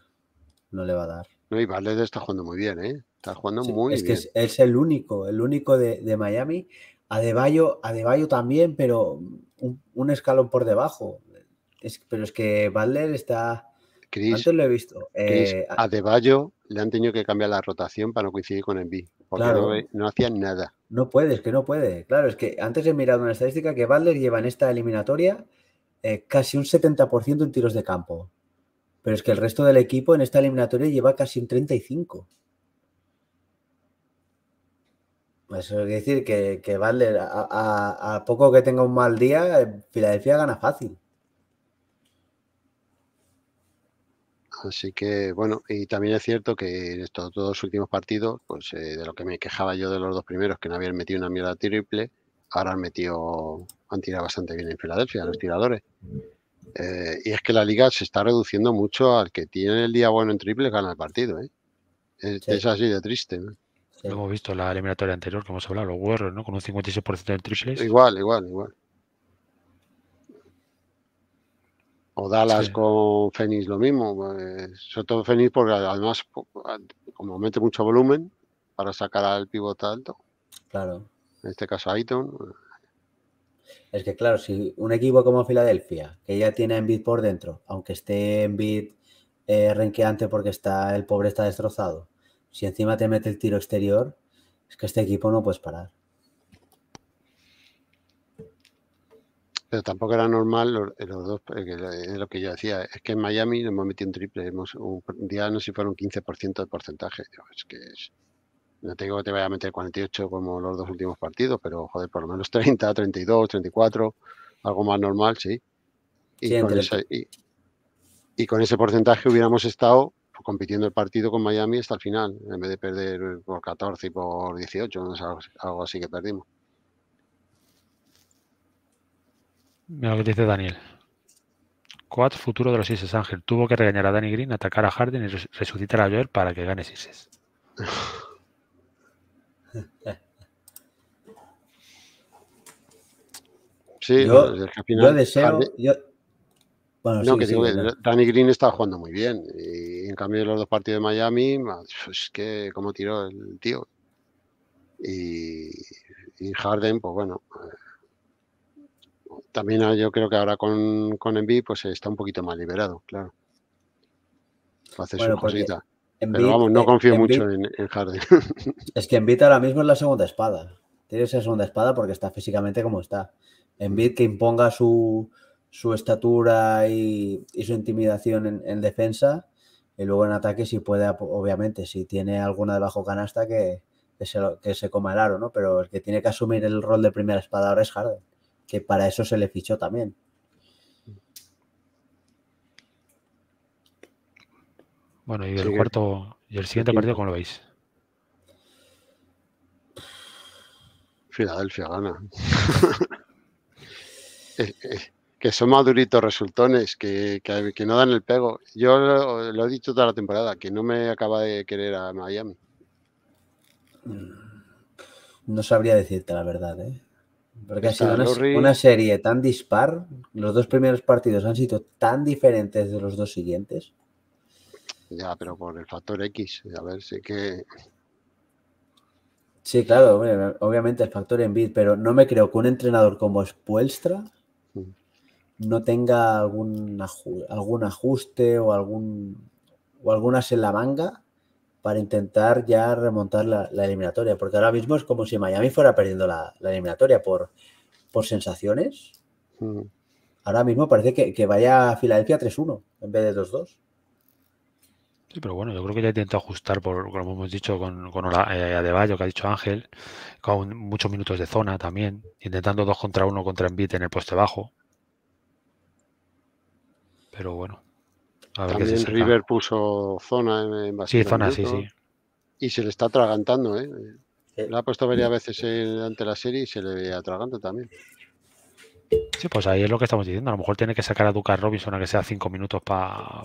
No le va a dar. No, y Valdez está jugando muy bien, ¿eh? Está jugando muy bien. Es que es, el único, el único de, de Miami. Adebayo, Adebayo también, pero un, escalón por debajo. pero es que Butler está. Chris, Antes lo he visto. Chris, eh, a le han tenido que cambiar la rotación para no coincidir con Envy. porque no, hacían nada. No puede, es que no puede. Claro, es que antes he mirado una estadística que Butler lleva en esta eliminatoria eh, casi un 70% en tiros de campo. Pero es que el resto del equipo en esta eliminatoria lleva casi un 35. Pues eso quiere decir que, a, poco que tenga un mal día, eh, Filadelfia gana fácil. Así que, bueno, y también es cierto que en estos dos últimos partidos, pues eh, de lo que me quejaba yo de los dos primeros, que no habían metido una mierda triple, ahora han metido, han tirado bastante bien en Filadelfia, los tiradores. Eh, y es que la liga se está reduciendo mucho al que tiene el día bueno en triple gana el partido. ¿eh? Es, así de triste. hemos visto la eliminatoria anterior, como hemos hablado, los Warriors, ¿no? Con un 56% de triples. Igual, igual, igual. O Dallas con Phoenix lo mismo. Pues, sobre todo Phoenix porque además como mete mucho volumen para sacar al pivote alto. Claro. En este caso Aiton. Es que claro, si un equipo como Filadelfia, que ya tiene en Embiid por dentro, aunque esté en eh, renqueante porque está, el pobre está destrozado, si encima te mete el tiro exterior, es que este equipo no puedes parar. Pero tampoco era normal eh, los, dos, eh, eh, lo que yo decía, es que en Miami nos hemos metido un triple, hemos, un día no sé si fueron un 15% de porcentaje, es que es, no te digo que te vaya a meter 48 como los dos últimos partidos, pero joder, por lo menos 30, 32, 34, algo más normal, sí. Y, con, ese, y, con ese porcentaje hubiéramos estado compitiendo el partido con Miami hasta el final, en vez de perder por 14 y por 18, algo así que perdimos. Mira lo que dice Daniel. Quad futuro de los Isis Ángel. Tuvo que regañar a Danny Green, atacar a Harden y resucitar a Joel para que gane Isis. Sí, yo, deseo. que eh, Danny Green está jugando muy bien. Y en cambio, los dos partidos de Miami, es que como tiró el tío. Y, Harden, pues bueno. Eh, también yo creo que ahora con, con Envy, pues está un poquito más liberado, claro. Hace su cosita no confío mucho en, Harden. Es que Embiid ahora mismo es la segunda espada. Tiene esa segunda espada porque está físicamente como está. Envid que imponga su, estatura y, su intimidación en, defensa. Y luego en ataque, si puede, obviamente, si tiene alguna de canasta, que, que, se, que se coma el aro, ¿no? Pero el que tiene que asumir el rol de primera espada ahora es Harden, que para eso se le fichó también. Bueno, y el cuarto y el siguiente partido, ¿cómo lo veis? Filadelfia gana. que son maduritos resultones, que, no dan el pego. Yo lo, he dicho toda la temporada, que no me acaba de querer a Miami. Mm, no sabría decirte la verdad, ¿eh? Porque ha sido una serie tan dispar, los dos primeros partidos han sido tan diferentes de los dos siguientes. Ya, pero con el factor X, a ver, si que. Sí, claro, obviamente el factor en bit, pero no me creo que un entrenador como Spuelstra mm. no tenga algún, algún ajuste o, algún, o algunas en la manga para intentar ya remontar la, eliminatoria, porque ahora mismo es como si Miami fuera perdiendo la, eliminatoria por, por sensaciones. Mm. Ahora mismo parece que, que vaya a Filadelfia 3-1 en vez de 2-2 pero bueno, yo creo que ya intentó ajustar, por, como hemos dicho, con, con de eh, Adebayo, que ha dicho Ángel, con muchos minutos de zona también, intentando dos contra uno contra Envite en el poste bajo. Pero bueno. A ver River puso zona en, en Sí, zona, sí, sí. Y se le está atragantando, ¿eh? eh. La ha puesto varias veces ante la serie y se le atraganta también. Sí, pues ahí es lo que estamos diciendo. A lo mejor tiene que sacar a Duca Robinson a que sea cinco minutos para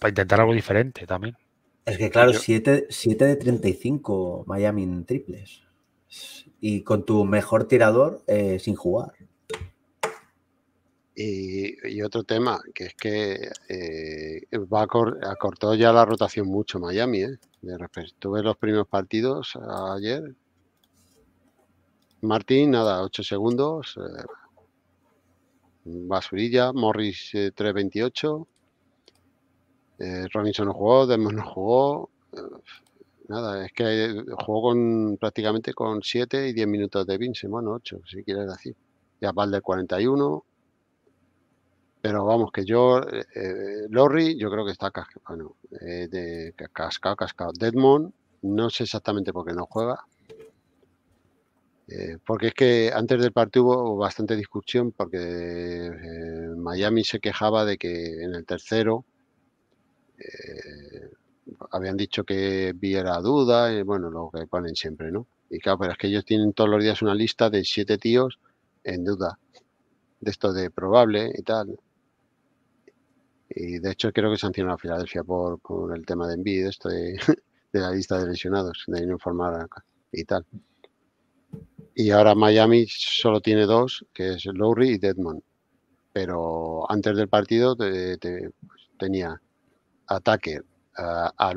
para intentar algo diferente también. Es que claro, 7 de 35 Miami en triples. Y con tu mejor tirador eh, sin jugar. Y, otro tema, que es que eh, va a acortó ya la rotación mucho Miami. ¿eh? De repente, tuve los primeros partidos ayer. Martín, nada, 8 segundos. Eh, basurilla, Morris 3.28. Eh, Robinson no jugó, Desmond no jugó. Eh, nada, es que eh, jugó con, prácticamente con 7 y 10 minutos de Vince, bueno, 8, si quieres decir. Ya Valder 41. Pero vamos, que yo, Lorry, yo creo que está cascado, bueno, de, cascado, cascado. Deadmond, no sé exactamente por qué no juega. porque es que antes del partido hubo bastante discusión porque Miami se quejaba de que en el tercero eh, habían dicho que viera duda, y bueno, lo que ponen siempre, ¿no? Y claro, pero es que ellos tienen todos los días una lista de siete tíos en duda, de esto de probable y tal. Y de hecho creo que sancionó a Filadelfia por, por el tema de De esto de, la lista de lesionados, de no informar y tal. Y ahora Miami solo tiene dos, que es Lowry y Deadman. Pero antes del partido pues, tenía ataque a, a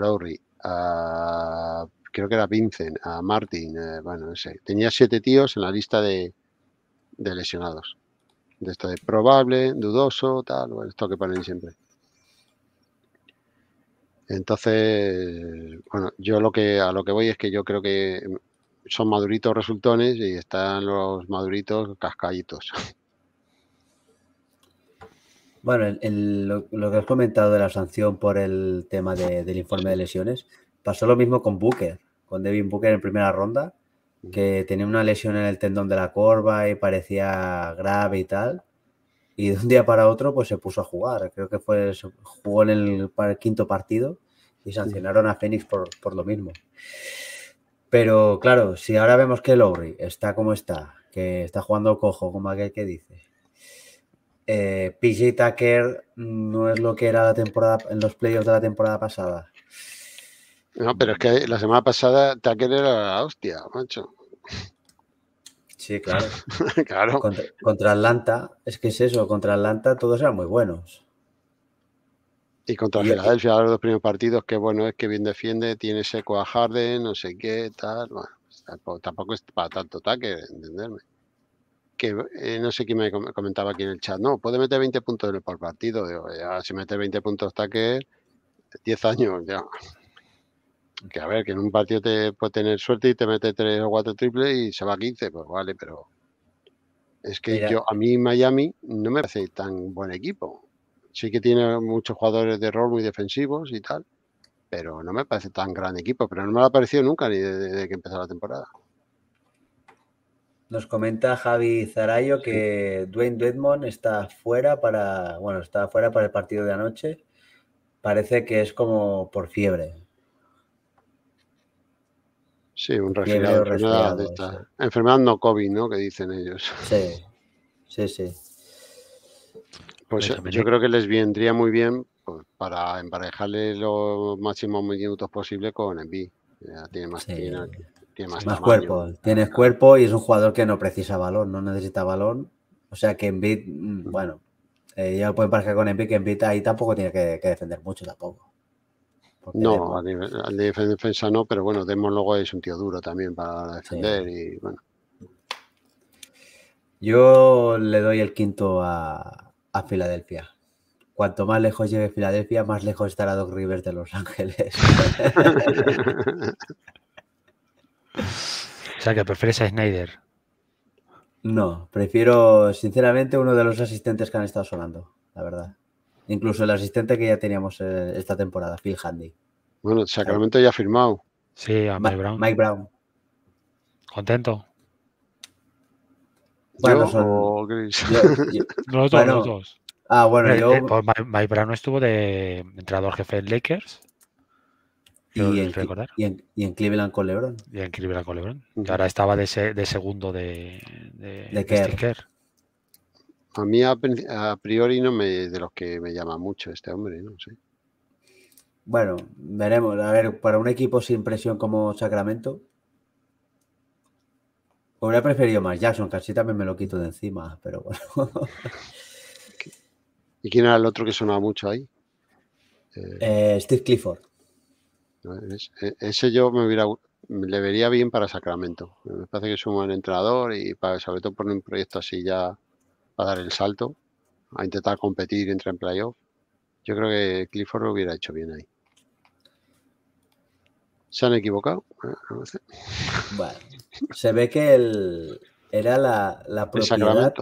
a, creo que era Vincent, a Martin, eh, bueno, no sé. Tenía siete tíos en la lista de, lesionados. De esto de probable, dudoso, tal, esto que ponen siempre. Entonces, bueno, yo lo que a lo que voy es que yo creo que son maduritos resultones y están los maduritos cascallitos. Bueno, lo, que has comentado de la sanción por el tema del informe de lesiones, pasó lo mismo con Booker, con Devin Booker en primera ronda, que tenía una lesión en el tendón de la corva y parecía grave y tal. Y de un día para otro, pues se puso a jugar. Creo que fue, jugó en el, quinto partido y sancionaron a Phoenix por, por, lo mismo. Pero claro, si ahora vemos que Lowry está como está, que está jugando cojo, como aquel que dice, eh, PJ Tucker no es lo que era la temporada en los playoffs de la temporada pasada. No, pero es que la semana pasada Tucker era la hostia, macho. Sí, claro. Contra, Atlanta, es que es eso, contra Atlanta todos eran muy buenos. Y contra Filadelfia, ahora los primeros partidos, que bueno, es que bien defiende, tiene seco a Harden, no sé qué, tal. Pues tampoco, tampoco es para tanto Tucker, entenderme que eh, no sé quién me comentaba aquí en el chat, no, puede meter 20 puntos por partido. si mete 20 puntos está que 10 años ya. Que a ver, que en un partido te puede tener suerte y te mete 3 o 4 triples y se va a 15, pues vale, pero es que yo a mí Miami no me parece tan buen equipo. Sí que tiene muchos jugadores de rol muy defensivos y tal, pero no me parece tan gran equipo, pero no me lo ha parecido nunca ni desde que empezó la temporada. Nos comenta Javi Zarayo que Dwayne Dedmon está fuera para, bueno, está fuera para el partido de anoche. Parece que es como por fiebre. Sí, un resfriado, enfermedad, no COVID, ¿no? Que dicen ellos. Sí, sí, sí. Pues, pues yo, creo que les vendría muy bien pues, para emparejarle los máximos minutos posible con Envy. Ya tiene más tiene más, cuerpo. Tienes cuerpo y es un jugador que no precisa balón, no necesita balón. O sea que en BIT mm, bueno, eh, ya puede pueden con con Embiid, que bit ahí tampoco tiene que, defender mucho tampoco. no, al de, defensa no, pero bueno, demos luego es un tío duro también para defender y bueno. Yo le doy el quinto a, a Filadelfia. Cuanto más lejos llegue Filadelfia, más lejos estará Doc Rivers de Los Ángeles. O sea, que prefieres a Snyder. No, prefiero sinceramente uno de los asistentes que han estado sonando, la verdad. Incluso el asistente que ya teníamos eh, esta temporada, Phil Handy. Bueno, Sacramento ya ha firmado. Sí, a Mike Brown. Mike Brown. ¿Contento? Bueno, Ah, bueno, eh, yo... Eh, pues Mike Brown estuvo de entrenador jefe de Lakers y, en, Y, en, Cleveland con Lebron. Y en Cleveland con Lebron. Y ahora estaba de, segundo de, de, A mí a, priori no me de los que me llama mucho este hombre, no sé. Bueno, veremos. A ver, para un equipo sin presión como Sacramento, hubiera preferido más Jackson, casi también me lo quito de encima, pero bueno. ¿Y quién era el otro que sonaba mucho ahí? Eh, Steve Clifford. E, ese yo me hubiera, le vería bien para Sacramento. Me parece que es un buen entrenador y para, sobre todo poner un proyecto así ya a dar el salto, a intentar competir, y entrar en playoff. Yo creo que Clifford lo hubiera hecho bien ahí. ¿Se han equivocado? Ah, se ve que el, era la, propiedad,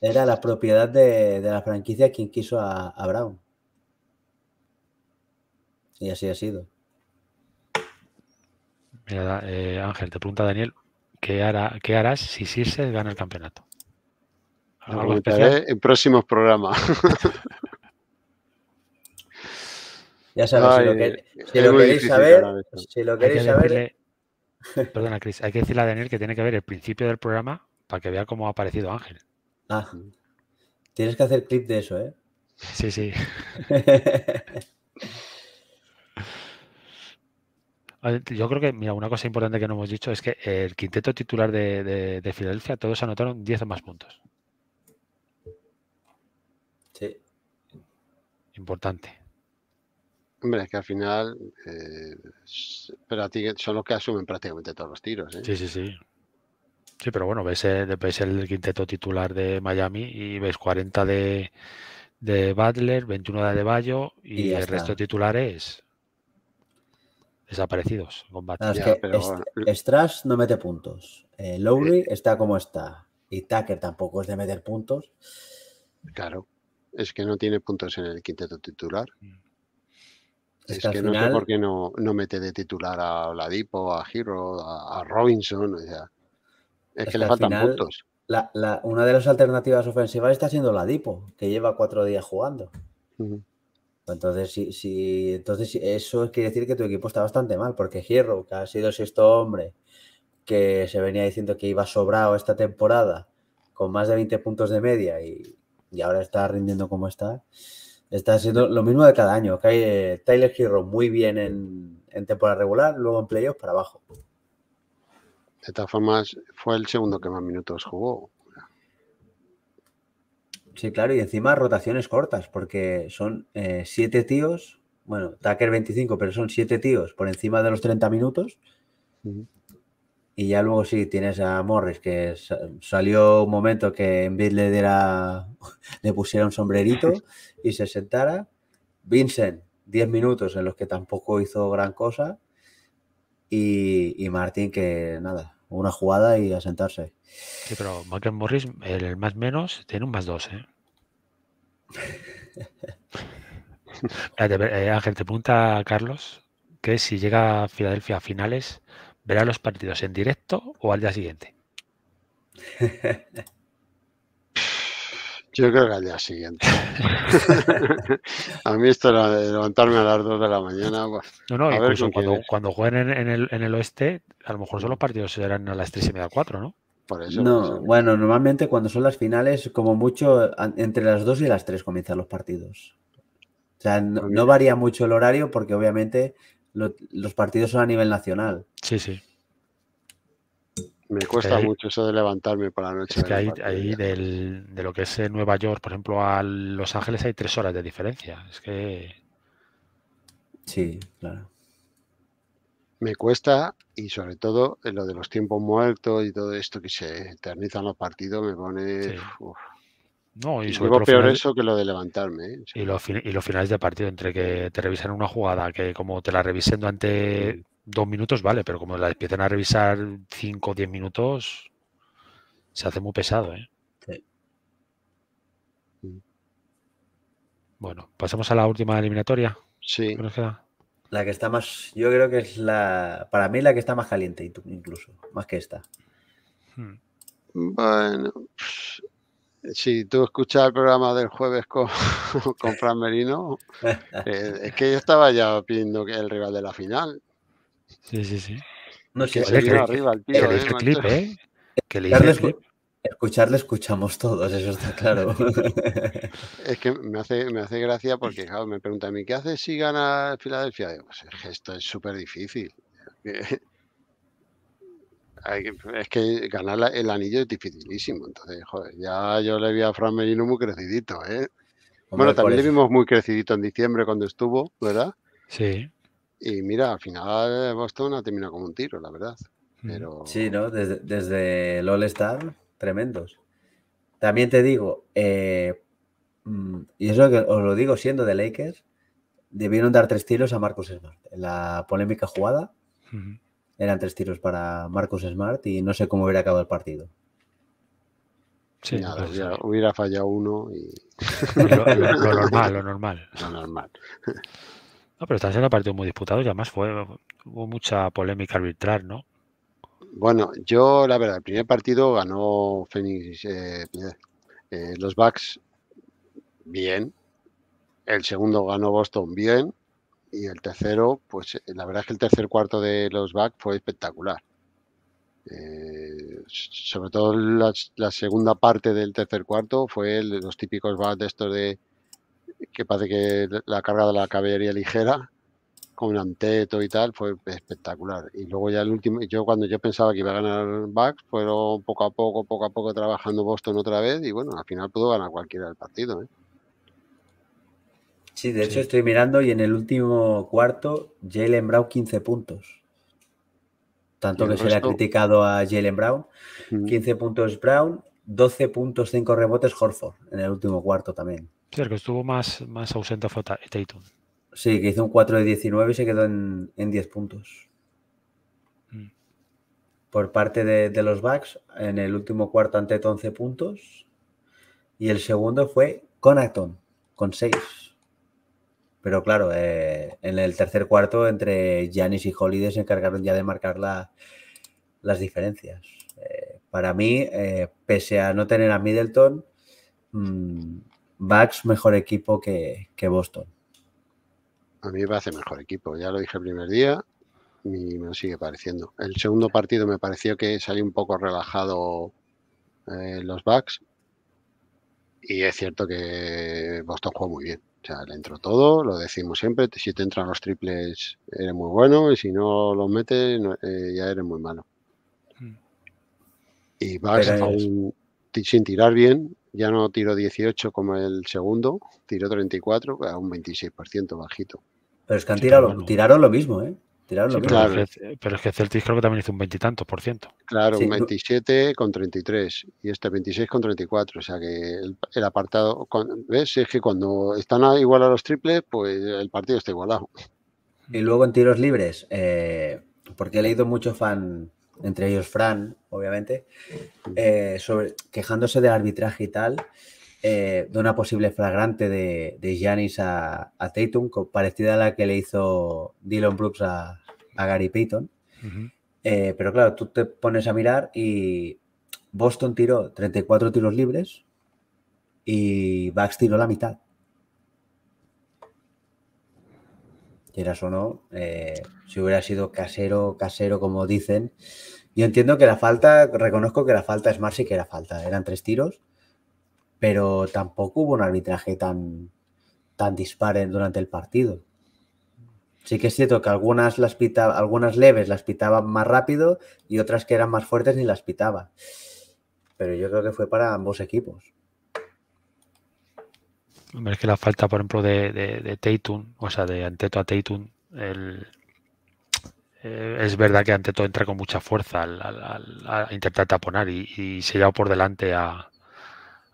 era la propiedad de, la franquicia quien quiso a, a Brown. Y así ha sido. Eh, Ángel, te pregunta Daniel, ¿qué, harás si Sirse gana el campeonato? en próximos programas. ya sabes, si lo, si lo queréis saber, si lo queréis saber. perdona, Cris, hay que decirle a Daniel que tiene que ver el principio del programa para que vea cómo ha aparecido Ángel. Ah, tienes que hacer clip de eso, ¿eh? Sí, sí. Yo creo que, mira, una cosa importante que no hemos dicho es que el quinteto titular de, Filadelfia, todos anotaron 10 o más puntos. Sí. Importante. Hombre, es que al final, eh, pero a ti son los que asumen prácticamente todos los tiros. ¿eh? Sí, sí, sí. Sí, pero bueno, ves el, el quinteto titular de Miami y ves 40 de, de Butler, 21 de Adebayo y, el resto de titulares desaparecidos en No, mete puntos. Eh, Lowry eh. está como está. Y Tucker tampoco es de meter puntos. Claro. Es que no tiene puntos en el quinteto titular. Es, que, no sé por qué no, mete de titular a Ladipo, a Giro, a, Robinson. es, que, le faltan puntos. una de las alternativas ofensivas está siendo Ladipo, que lleva cuatro días jugando. Pues entonces, si, entonces, eso quiere decir que tu equipo está bastante mal, porque Hierro, que ha sido el sexto hombre, que se venía diciendo que iba sobrado esta temporada, con más de 20 puntos de media, y, ahora está rindiendo como está, está siendo lo mismo de cada año. Que Tyler Hierro muy bien en, en, temporada regular, luego en playoffs para abajo. De todas formas, fue el segundo que más minutos jugó. Sí, claro, y encima rotaciones cortas, porque son eh, siete tíos, bueno, Tucker 25, pero son siete tíos por encima de los 30 minutos. Y ya luego sí, tienes a Morris, que salió un momento que en vez le, le pusiera un sombrerito y se sentara. Vincent, 10 minutos en los que tampoco hizo gran cosa. y Martín, que nada, una jugada y a sentarse. Sí, pero Michael Morris, el más menos, tiene un más dos, ¿eh? eh, Ángel, te pregunta Carlos que si llega a Filadelfia a finales, verá los partidos en directo o al día siguiente. Yo creo que al día siguiente. a mí esto de levantarme a las 2 de la mañana. no, no, cuando, cuando, jueguen en el, en el oeste, a lo mejor son los partidos serán a las 3 y media, 4, ¿no? Por eso. No, bueno, normalmente cuando son las finales, como mucho, entre las 2 y las 3 comienzan los partidos. O sea, no, varía mucho el horario porque obviamente los partidos son a nivel nacional. Sí, sí. Me cuesta mucho eso de levantarme por la noche. Es que ahí, de lo que es eh, Nueva York, por ejemplo, a Los Ángeles hay tres horas de diferencia. Es que. Sí, claro. Me cuesta, y sobre todo eh, lo de los tiempos muertos y todo esto que se eternizan los partidos, me pone. No, y sobre todo peor eso que lo de levantarme. ¿eh? Y, los, finales de partido, entre que te revisen una jugada, que como te la revisen durante dos minutos vale, pero como la empiezan a revisar cinco o diez minutos, se hace muy pesado, ¿eh? Bueno, pasamos a la última eliminatoria. Sí. La que está más, yo creo que es la, para mí la que está más caliente incluso, más que esta. Hmm. Bueno, pues, si tú escuchas el programa del jueves con, con Fran Merino, eh, es que yo estaba ya pidiendo que el rival de la final. Sí, sí, sí. No sé, arriba clip, ¿eh? Escucharle escuchamos todos, eso está claro. es que me hace, me hace gracia porque, me pregunta a mí, ¿qué hace si gana Filadelfia? pues pues esto es súper difícil. es que ganar el anillo es dificilísimo. Entonces, joder, ya yo le vi a Fran Merino muy crecidito, ¿eh? bueno, también le vimos muy crecidito en diciembre cuando estuvo, ¿verdad? Sí. Y mira, al final Boston ha terminado como un tiro, la verdad. Sí, ¿no? Desde, desde el All-Star, tremendos. También te digo, eh, mm, y eso que os lo digo siendo de Lakers, debieron dar tres tiros a Marcus Smart. En la polémica jugada eran tres tiros para Marcus Smart y no sé cómo hubiera acabado el partido. Sí, hubiera, fallado uno y... lo, lo normal, lo normal. Lo normal. No, pero está siendo un partido muy disputado y además fue, hubo mucha polémica arbitral, ¿no? Bueno, yo la verdad, el primer partido ganó Fénix, eh, eh, los Bucks bien, el segundo ganó Boston bien y el tercero, pues eh, la verdad es que el tercer cuarto de los Bucks fue espectacular. sobre todo la, segunda parte del tercer cuarto fue los típicos Bucks de estos de que parece que la carga de la caballería ligera con un anteto y tal fue espectacular. Y luego ya el último, yo cuando yo pensaba que iba a ganar Bucks, pero poco a poco, poco a poco trabajando Boston otra vez y bueno, al final pudo ganar cualquiera del partido. ¿eh? Sí, de hecho estoy mirando y en el último cuarto Jalen Brown 15 puntos. Tanto que se le ha criticado a Jalen Brown. 15 puntos Brown, 12 puntos, 5 rebotes Horford en el último cuarto también. Sí, que estuvo más, más ausente fue Tatum. Sí, que hizo un 4 de 19 y se quedó en, 10 puntos. Mm. Por parte de, los Bucks, en el último cuarto ante 11 puntos. Y el segundo fue Conacton, con 6. Pero claro, eh, en el tercer cuarto, entre Janis y Holiday se encargaron ya de marcar las diferencias. Eh, para mí, eh, pese a no tener a Middleton, mm, Bucks mejor equipo que, Boston. A mí me parece mejor equipo, ya lo dije el primer día y me lo sigue pareciendo. El segundo partido me pareció que salió un poco relajado eh, los Bax. y es cierto que Boston jugó muy bien. O sea, le entró todo, lo decimos siempre, si te entran los triples eres muy bueno y si no los metes eh, ya eres muy malo. Mm. Y Bucks aún sin tirar bien, ya no tiró 18 como el segundo, tiró 34, a un 26% bajito. Pero es que han tirado, tiraron lo mismo, ¿eh? Tiraron lo mismo. pero, es que Celtic creo que también hizo un veintitantos por ciento. Claro, un 27 con 33 y este 26 con 34. O sea que el, apartado, ¿ves? Es que cuando están igual a los triples, pues el partido está igualado. Y luego en tiros libres, eh, porque he leído mucho fan entre ellos Fran, obviamente, eh, quejándose del arbitraje y tal, eh, de una posible flagrante de, de Giannis a, a, Tatum, parecida a la que le hizo Dylan Brooks a, Gary Payton. Eh, pero claro, tú te pones a mirar y Boston tiró 34 tiros libres y Bucks tiró la mitad. quieras o no, eh, si hubiera sido casero, casero, como dicen. Yo entiendo que la falta, reconozco que la falta, es más sí que era falta, eran tres tiros, pero tampoco hubo un arbitraje tan, tan dispar durante el partido. Sí que es cierto que algunas, las algunas leves las pitaban más rápido y otras que eran más fuertes ni las pitaba. Pero yo creo que fue para ambos equipos es que la falta, por ejemplo, de, de, de o sea, de Anteto a Taitun, el, eh, es verdad que Anteto entra con mucha fuerza al, al, a intentar taponar y, y, se lleva por delante a,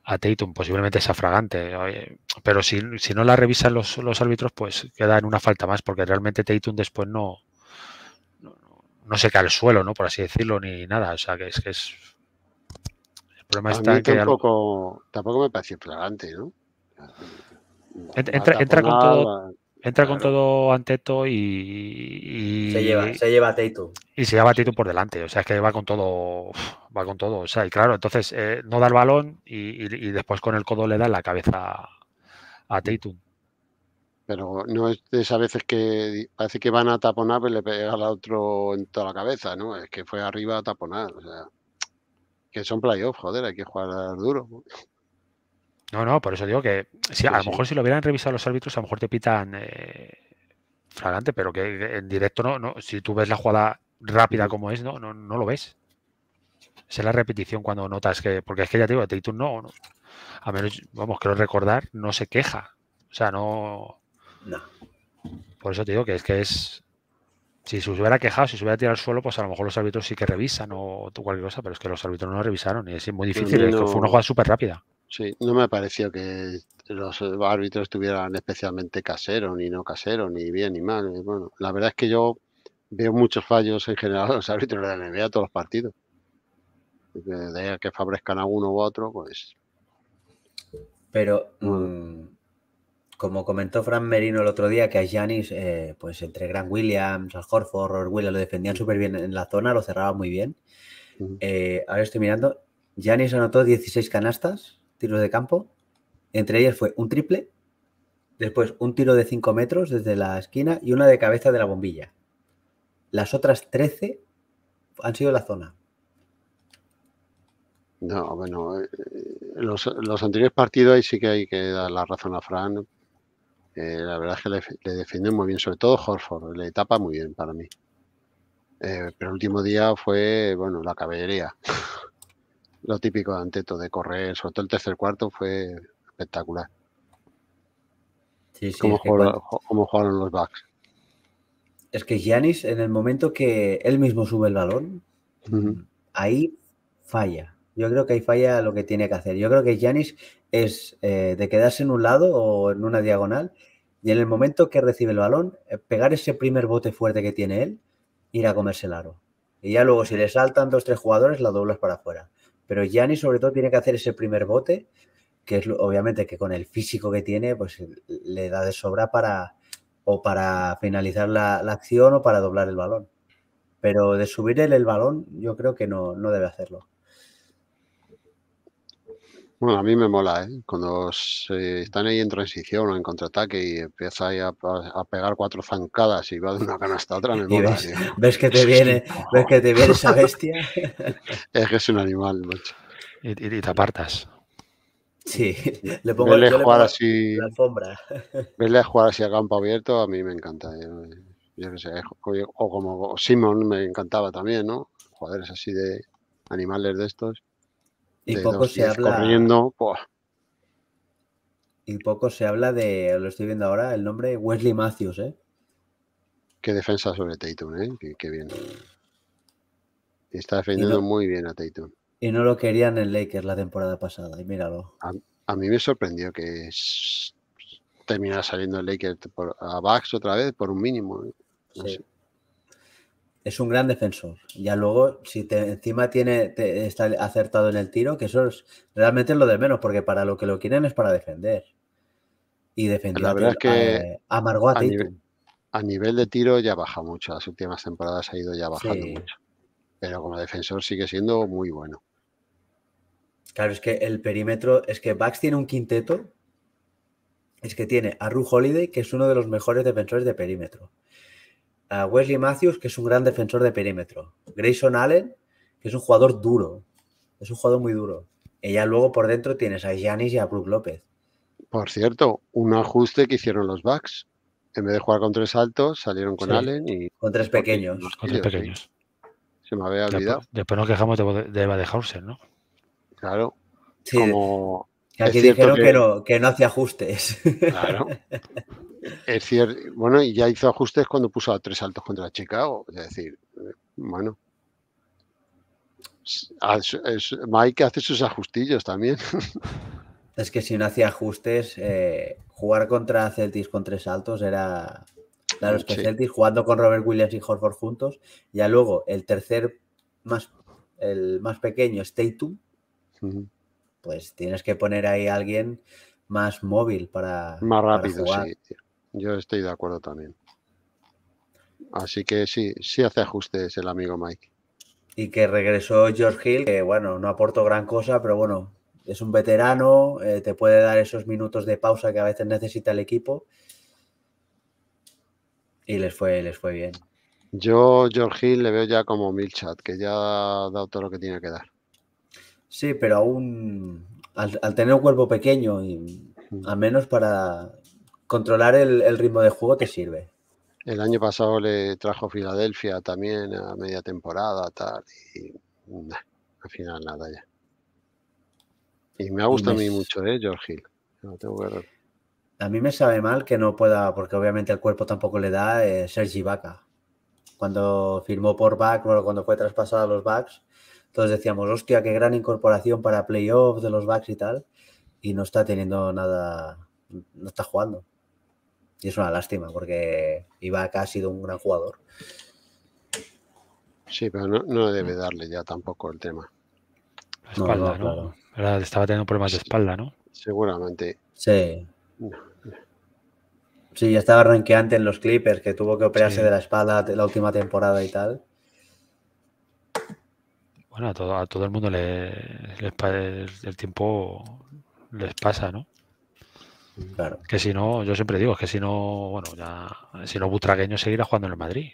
a posiblemente sea fragante. Pero si, no la revisan los, árbitros, pues queda en una falta más, porque realmente Taitun después no, no, se cae al suelo, ¿no? Por así decirlo, ni nada. O sea, que es que es... El problema está tampoco, que... Tampoco me parece fragante, ¿no? Entra, entra con todo. Entra con todo Anteto y, se lleva, se lleva a Y se lleva a por delante. O sea, es que va con todo, va con todo. O sea, y claro, entonces eh, no da el balón y, después con el codo le da la cabeza a Tatum. Pero no es de esas veces que parece que van a taponar pero le pega al otro en toda la cabeza, ¿no? Es que fue arriba a taponar. O sea, que son playoffs, joder, hay que jugar duro. No, no, por eso digo que si, a lo mejor si lo hubieran revisado los árbitros, a lo mejor te pitan eh, flagrante, pero que en directo no, no, si tú ves la jugada rápida como es, no, no, lo ves. Esa es la repetición cuando notas que, porque es que ya te digo, Tatum no, a menos, vamos, quiero recordar, no se queja. O sea, no. Por eso te digo que es que es. Si se hubiera quejado, si se hubiera tirado al suelo, pues a lo mejor los árbitros sí que revisan o cualquier cosa, pero es que los árbitros no lo revisaron y es muy difícil. Es que fue una jugada súper rápida. Sí, no me pareció que los eh, árbitros estuvieran especialmente caseros, ni no caseros, ni bien ni mal. Eh, bueno, la verdad es que yo veo muchos fallos en general los árbitros de la NBA todos los partidos. De que favorezcan a uno u otro, pues. Pero, mm, como comentó Fran Merino el otro día, que a Janis, eh, pues entre Grant Williams, Al Horford, Williams, lo defendían súper bien en la zona, lo cerraban muy bien. ahora estoy mirando. Giannis anotó 16 canastas tiros de campo. Entre ellas fue un triple, después un tiro de 5 metros desde la esquina y una de cabeza de la bombilla. Las otras 13 han sido la zona. No, bueno, eh, eh, los, anteriores partidos ahí sí que hay que dar la razón a Fran. Eh, la verdad es que le, defienden muy bien, sobre todo Horford, le tapa muy bien para mí. pero el último día fue, bueno, la caballería. Lo típico de Anteto, de correr, sobre todo el tercer cuarto, fue espectacular. Sí, como, jugaron, los Bucks? Es que Giannis, en el momento que él mismo sube el balón, ahí falla. Yo creo que ahí falla lo que tiene que hacer. Yo creo que Giannis es eh, de quedarse en un lado o en una diagonal y en el momento que recibe el balón, eh, pegar ese primer bote fuerte que tiene él, ir a comerse el aro. Y ya luego, si le saltan dos, tres jugadores, la doblas para afuera. Pero Gianni, sobre todo, tiene que hacer ese primer bote, que es obviamente que con el físico que tiene, pues eh, le da de sobra para o para finalizar la, acción o para doblar el balón. Pero de subir el, el balón, yo creo que no, no debe hacerlo. Bueno, a mí me mola, ¿eh? Cuando están ahí en transición o en contraataque y empieza ahí a, pegar cuatro zancadas y va de una canasta hasta otra, me mola. Ves, que te viene, ves que te viene esa bestia. es que es un animal, macho. Y, te apartas. Sí, le pongo, el la alfombra. Verle jugar así a campo abierto a mí me encanta. o como Simon me encantaba también, ¿no? Jugadores así de animales de estos. Y poco se habla. Corriendo, y poco se habla de, lo estoy viendo ahora, el nombre Wesley Matthews, ¿eh? Qué defensa sobre Tatum, ¿eh? Qué, bien. Está defendiendo muy bien a Tatum. Y no lo querían en Lakers la temporada pasada, y míralo. A, mí me sorprendió que terminara saliendo el Lakers por, a Bucks otra vez por un mínimo. ¿eh? es un gran defensor. Ya luego, si te, encima tiene, está acertado en el tiro, que eso es realmente es lo de menos, porque para lo que lo quieren es para defender. Y defender la verdad a, es que a, a, nivel, a, nivel, de tiro ya baja mucho. Las últimas temporadas ha ido ya bajando mucho. Pero como defensor sigue siendo muy bueno. Claro, es que el perímetro, es que Bax tiene un quinteto. Es que tiene a Ru Holiday, que es uno de los mejores defensores de perímetro a Wesley Matthews, que es un gran defensor de perímetro. Grayson Allen, que es un jugador duro. Es un jugador muy duro. Y ya luego por dentro tienes a Giannis y a Brook López. Por cierto, un ajuste que hicieron los Bucks. En vez de jugar con tres altos, salieron con Allen y. Con tres pequeños. Con tres pequeños. Se me había olvidado. Después, nos quejamos de, de Hauser, ¿no? Claro. Sí. Como... Aquí dijeron que... no, que no hacía ajustes. Claro. Es cierto, bueno, y ya hizo ajustes cuando puso a tres saltos contra Chicago, es decir, eh, bueno. Mike hace sus ajustillos también. Es que si no hacía ajustes, eh, jugar contra Celtics con tres saltos era. Claro, es que Celtics jugando con Robert Williams y Horford juntos, ya luego el tercer más, el más pequeño, Stay pues tienes que poner ahí a alguien más móvil para. Más rápido, sí. Yo estoy de acuerdo también. Así que sí, sí hace ajustes el amigo Mike. Y que regresó George Hill, que bueno, no aportó gran cosa, pero bueno, es un veterano, eh, te puede dar esos minutos de pausa que a veces necesita el equipo. Y les fue, les fue bien. Yo, George Hill, le veo ya como Milchat, que ya ha dado todo lo que tiene que dar. Sí, pero aún al, tener un cuerpo pequeño, y, mm. al menos para controlar el, el ritmo de juego te sirve. El año pasado le trajo Filadelfia también a media temporada, tal, y al final nada ya. Y me ha gustado a mí mucho, ¿eh, George Hill? tengo que... A mí me sabe mal que no pueda, porque obviamente el cuerpo tampoco le da, eh, Sergi Vaca. Cuando firmó por back, cuando fue traspasado a los backs, todos decíamos, hostia, qué gran incorporación para playoffs de los backs y tal, y no está teniendo nada, no está jugando. Y es una lástima porque Ibaka ha sido un gran jugador. Sí, pero no, no debe darle ya tampoco el tema. La espalda, ¿no? no, Estaba teniendo problemas de espalda, ¿no? Seguramente. Sí. Sí, ya estaba ranqueante en los Clippers, que tuvo que operarse de la espalda la última temporada y tal. Bueno, a todo, a todo el mundo le, el tiempo les pasa, ¿no? Que si no, yo siempre digo, es que si no, bueno, ya, si no Butragueño seguirá jugando en el Madrid.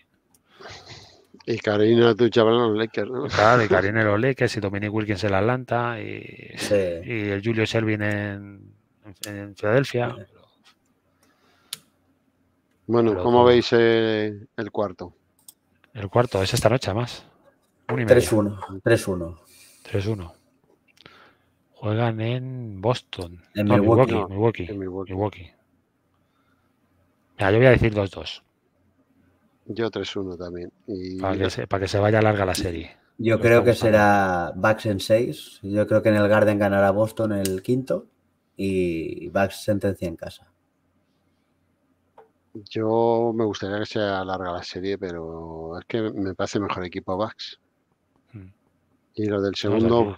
Y Karina, tu chaval en los Lakers, ¿no? Claro, y Karina en los Lakers, y Dominic Wilkins en la Atlanta, y, el Julio Selvin en, en, Filadelfia. Bueno, ¿cómo veis el cuarto? El cuarto, es esta noche más. 3-1. 3-1. 3-1. Juegan en Boston. En Milwaukee. Milwaukee, Milwaukee, yo voy a decir 2-2. Yo 3-1 también. Para, que se, para, que vaya larga la serie. Yo creo que será Bucks en 6. Yo creo que en el Garden ganará Boston el quinto y Bucks sentencia en casa. Yo me gustaría que se larga la serie, pero es que me parece mejor equipo Bucks. Mm. Y lo del segundo,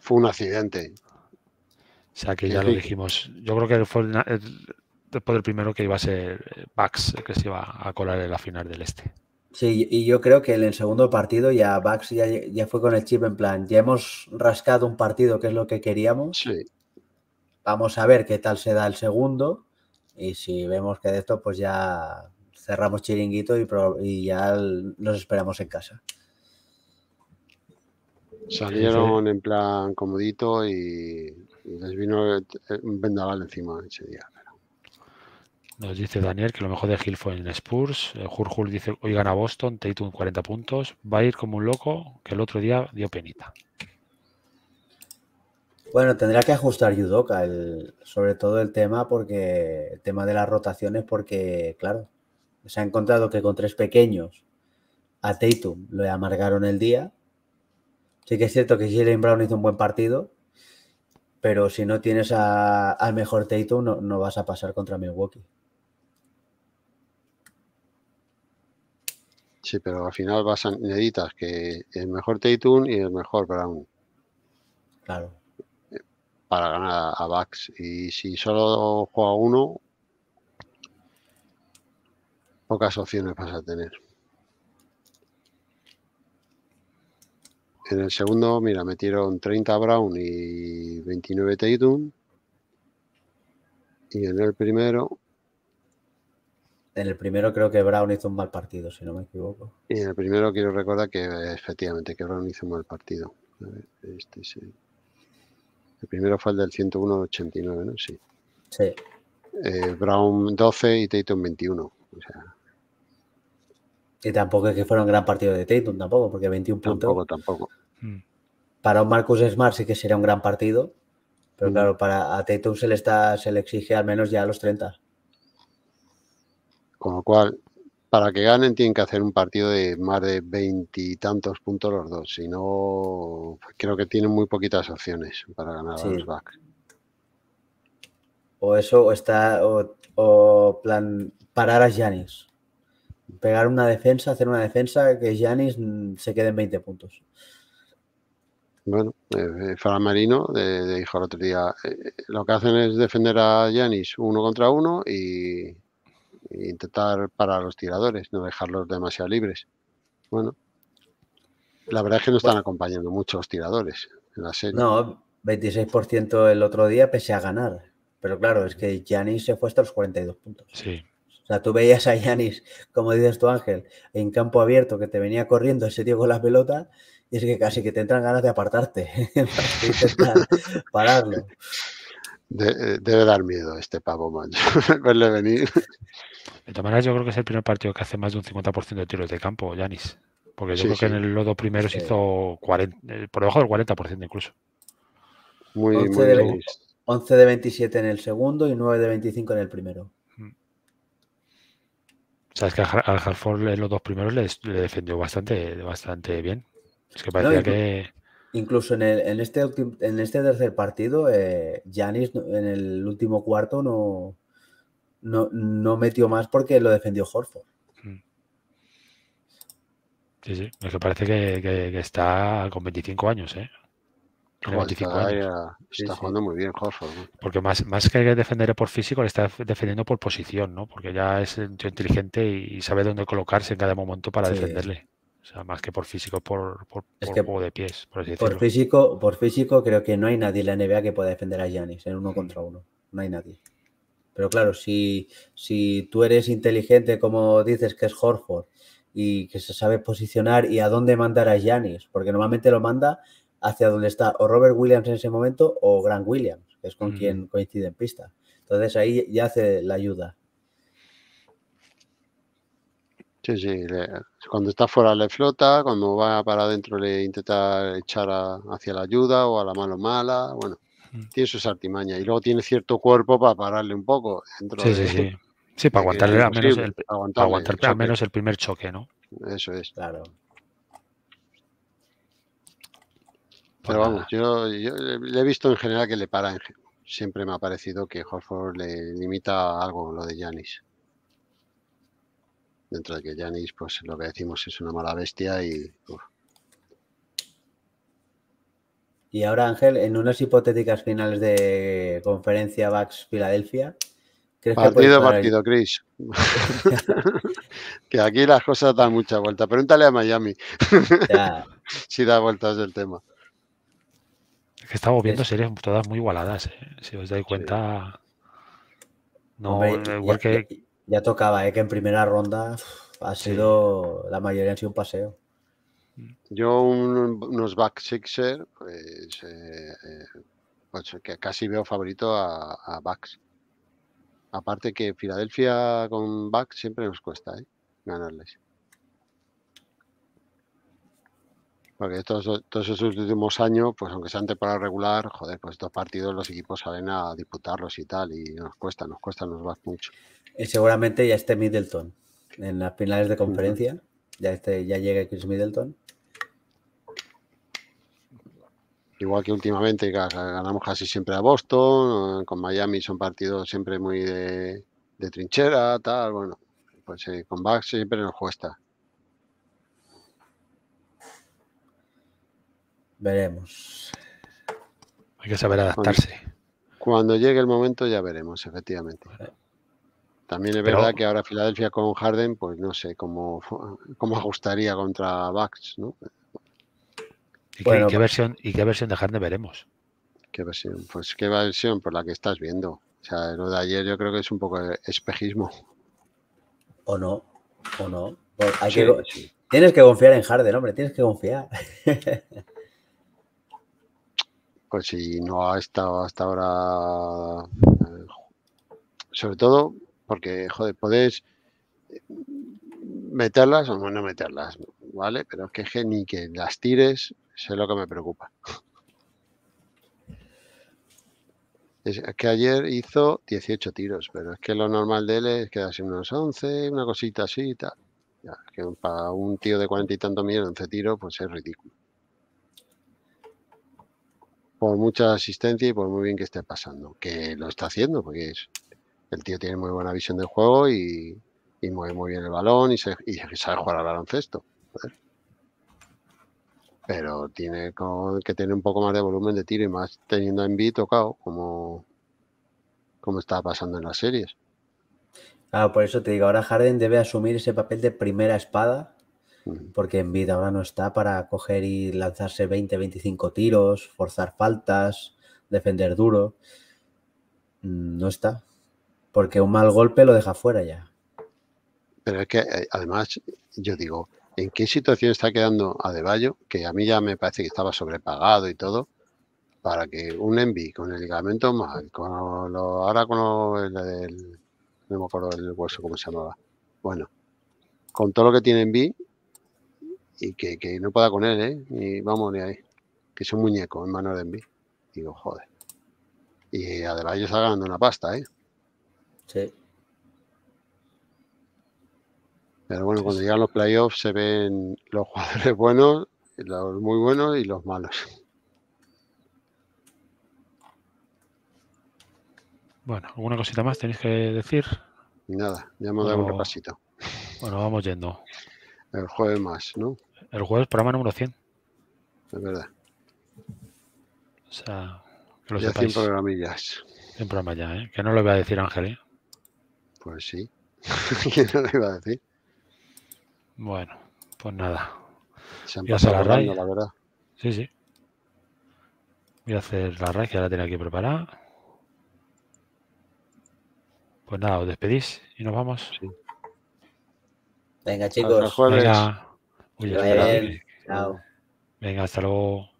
fue un accidente. O sea, que ya lo dijimos. Yo creo que fue después del primero que iba a ser eh, Bax que se iba a colar en la final del este. Sí, y yo creo que en el segundo partido ya Bax ya, fue con el chip en plan, ya hemos rascado un partido que es lo que queríamos. Sí. Vamos a ver qué tal se da el segundo y si vemos que de esto pues ya cerramos chiringuito y, ya nos esperamos en casa. Salieron en plan comodito y, les vino eh, un vendaval encima ese día. Nos dice Daniel que lo mejor de Gil fue en Spurs. Eh, Jurjul dice, hoy gana Boston, Tatum 40 puntos. Va a ir como un loco que el otro día dio penita. Bueno, tendrá que ajustar Yudoka, sobre todo el tema porque el tema de las rotaciones, porque claro, se ha encontrado que con tres pequeños a Tatum le amargaron el día Sí que es cierto que Jalen Brown hizo un buen partido, pero si no tienes a, al mejor Tatum, no, vas a pasar contra Milwaukee. Sí, pero al final vas a, necesitas que el mejor Tatum y el mejor Brown. Claro. Para ganar a Bax. Y si solo juega uno, pocas opciones vas a tener. En el segundo, mira, metieron 30 Brown y 29 Tatum. Y en el primero. En el primero creo que Brown hizo un mal partido, si no me equivoco. Y en el primero quiero recordar que efectivamente que Brown hizo un mal partido. este sí. El primero fue el del 101-89, ¿no? Sí. Sí. Eh, Brown 12 y Tatum 21. O sea, y tampoco es que fuera un gran partido de Tatum, tampoco, porque 21 puntos. Tampoco, tampoco. Mm. Para un Marcus Smart sí que sería un gran partido, pero mm. claro, para a se le, está, se le exige al menos ya los 30. Con lo cual, para que ganen tienen que hacer un partido de más de veintitantos puntos los dos. Si no, creo que tienen muy poquitas opciones para ganar a los Bucks. O eso, o está, o, plan parar a Janis, Pegar una defensa, hacer una defensa que Yanis mm, se quede en 20 puntos. Bueno, eh, eh, Fran Marino de, dijo el otro día, eh, eh, lo que hacen es defender a Yanis uno contra uno y, intentar para los tiradores, no dejarlos demasiado libres. Bueno, la verdad es que no están acompañando mucho los tiradores en la serie. No, 26% el otro día pese a ganar. Pero claro, es que Yanis se fue hasta los 42 puntos. Sí. O sea, tú veías a Yanis, como dices tú Ángel, en campo abierto que te venía corriendo ese tío con la pelota y es que casi que te entran ganas de apartarte para pararlo. Eh, debe dar miedo este pavo, man. Verle venir. De todas yo creo que es el primer partido que hace más de un 50% de tiros de campo, Yanis. Porque yo creo que en los dos primeros hizo eh, por debajo del 40% incluso. Muy, 11, de 11 de 27 en el segundo y 9 de 25 en el primero. sabes mm. sea, que al en los dos primeros le defendió bastante, bastante bien. Es que parecía incluso, que. Incluso este en, este, tercer partido, Janis eh, en el último cuarto no, metió más porque lo defendió Horford. Mm. Sí, sí. Es parece que, está con 25 años, ¿eh? está, jugando muy bien Horford. Porque más, que defender por físico, le está defendiendo por posición, ¿no? Porque ya es eh, inteligente y sabe dónde colocarse en cada momento para defenderle. O sea, más que por físico, por, por, de pies, por decirlo. físico, por físico, creo que no hay nadie en la NBA que pueda defender a Giannis en uno hmm. contra uno. No hay nadie. Pero claro, si, si tú eres inteligente, como dices que es Horford, y que se sabe posicionar y a dónde mandar a Giannis, porque normalmente lo manda hacia donde está o Robert Williams en ese momento o Grant Williams, que es con hmm. quien coincide en pista. Entonces ahí ya hace la ayuda. Sí, sí, cuando está fuera le flota, cuando va para adentro le intenta echar hacia la ayuda o a la mano mala, bueno, tiene sus artimañas y luego tiene cierto cuerpo para pararle un poco. Dentro sí, sí, sí. Sí, para aguantarle, al menos, el, aguantar al menos el primer choque, ¿no? Eso es. Claro. Pero pues vamos, yo, le he visto en general que le para. siempre me ha parecido que Horford le limita algo lo de Yanis. Dentro de que Janis, pues lo que decimos es una mala bestia y. Y ahora, Ángel, en unas hipotéticas finales de conferencia Vax Filadelfia. partido partido, Chris. que aquí las cosas dan mucha vuelta. Pregúntale a Miami si da vueltas del tema. Es que estamos viendo series todas muy igualadas. ¿eh? Si os dais cuenta. No, igual que. Ya tocaba, ¿eh? que en primera ronda ha sido, la mayoría ha sido un paseo. Yo unos back sixer, pues, eh, eh, pues, que casi veo favorito a, a Aparte que Filadelfia con back siempre nos cuesta ¿eh? ganarles. Porque todos, esos últimos años, pues aunque sean temporada regular, joder, pues estos partidos los equipos salen a disputarlos y tal, y nos cuesta, nos cuesta, nos va mucho. Y seguramente ya esté Middleton en las finales de conferencia, ya, este ya llega Chris Middleton. Igual que últimamente ganamos casi siempre a Boston, eh, con Miami son partidos siempre muy de, trinchera, tal, bueno, pues eh, con Bucks siempre nos cuesta. Veremos. Hay que saber adaptarse. Cuando, llegue el momento ya veremos, efectivamente. También es verdad que ahora Filadelfia con Harden, pues no sé cómo, cómo ajustaría contra Bucks, ¿no? ¿Y, qué, pues versión, ¿Y qué versión de Harden veremos? ¿Qué versión? Pues qué versión, por la que estás viendo. O sea, lo de ayer yo creo que es un poco espejismo. O no, o no. Pues tienes que confiar en Harden, hombre, tienes que confiar. pues si no ha estado hasta ahora, eh, sobre todo porque, joder, podés eh, meterlas o no meterlas, ¿vale? Pero es que, ni que las tires, sé lo que me preocupa. Es que ayer hizo 18 tiros, pero es que lo normal de él es quedarse unos 11, una cosita así y tal. Ya, que para un tío de cuarenta y tanto mil 11 tiros, pues es ridículo por mucha asistencia y por muy bien que esté pasando, que lo está haciendo, porque el tío tiene muy buena visión del juego y, mueve muy bien el balón y, sabe jugar al baloncesto. Pero tiene que tener un poco más de volumen de tiro y más teniendo a y tocado, como, como está pasando en las series. Ah, por eso te digo, ahora Harden debe asumir ese papel de primera espada porque en vida ahora no está para coger y lanzarse 20, 25 tiros, forzar faltas, defender duro. Mm, no está, porque un mal golpe lo deja fuera ya. Pero es que eh, además, yo digo, ¿en qué situación está quedando Adebayo? Que a mí ya me parece que estaba sobrepagado y todo, para que un envi con el ligamento mal, con lo, ahora con el, no me acuerdo hueso cómo se llamaba. Bueno, con todo lo que tiene envi y que, no pueda con él, ¿eh? Y vamos, ni ahí. Que es un muñeco en manos de Envy. Digo, joder. Y eh, además ellos está ganando una pasta, ¿eh? Sí. Pero bueno, cuando llegan los playoffs se ven los jugadores buenos, los muy buenos y los malos. Bueno, ¿alguna cosita más tenéis que decir? Nada, ya hemos dado un repasito. Bueno, vamos yendo. El jueves más, ¿no? El jueves, programa número 100. Es verdad. O sea, que lo ya 100 programillas. 100 programas ¿eh? Que no lo iba a decir Ángel, ¿eh? Pues sí. que no lo iba a decir. Bueno, pues nada. Se voy la RAI. La verdad. Sí, sí. Voy a hacer la RAI que ya la tenía aquí preparada. Pues nada, os despedís y nos vamos. Venga, chicos. Chao. Venga, hasta luego.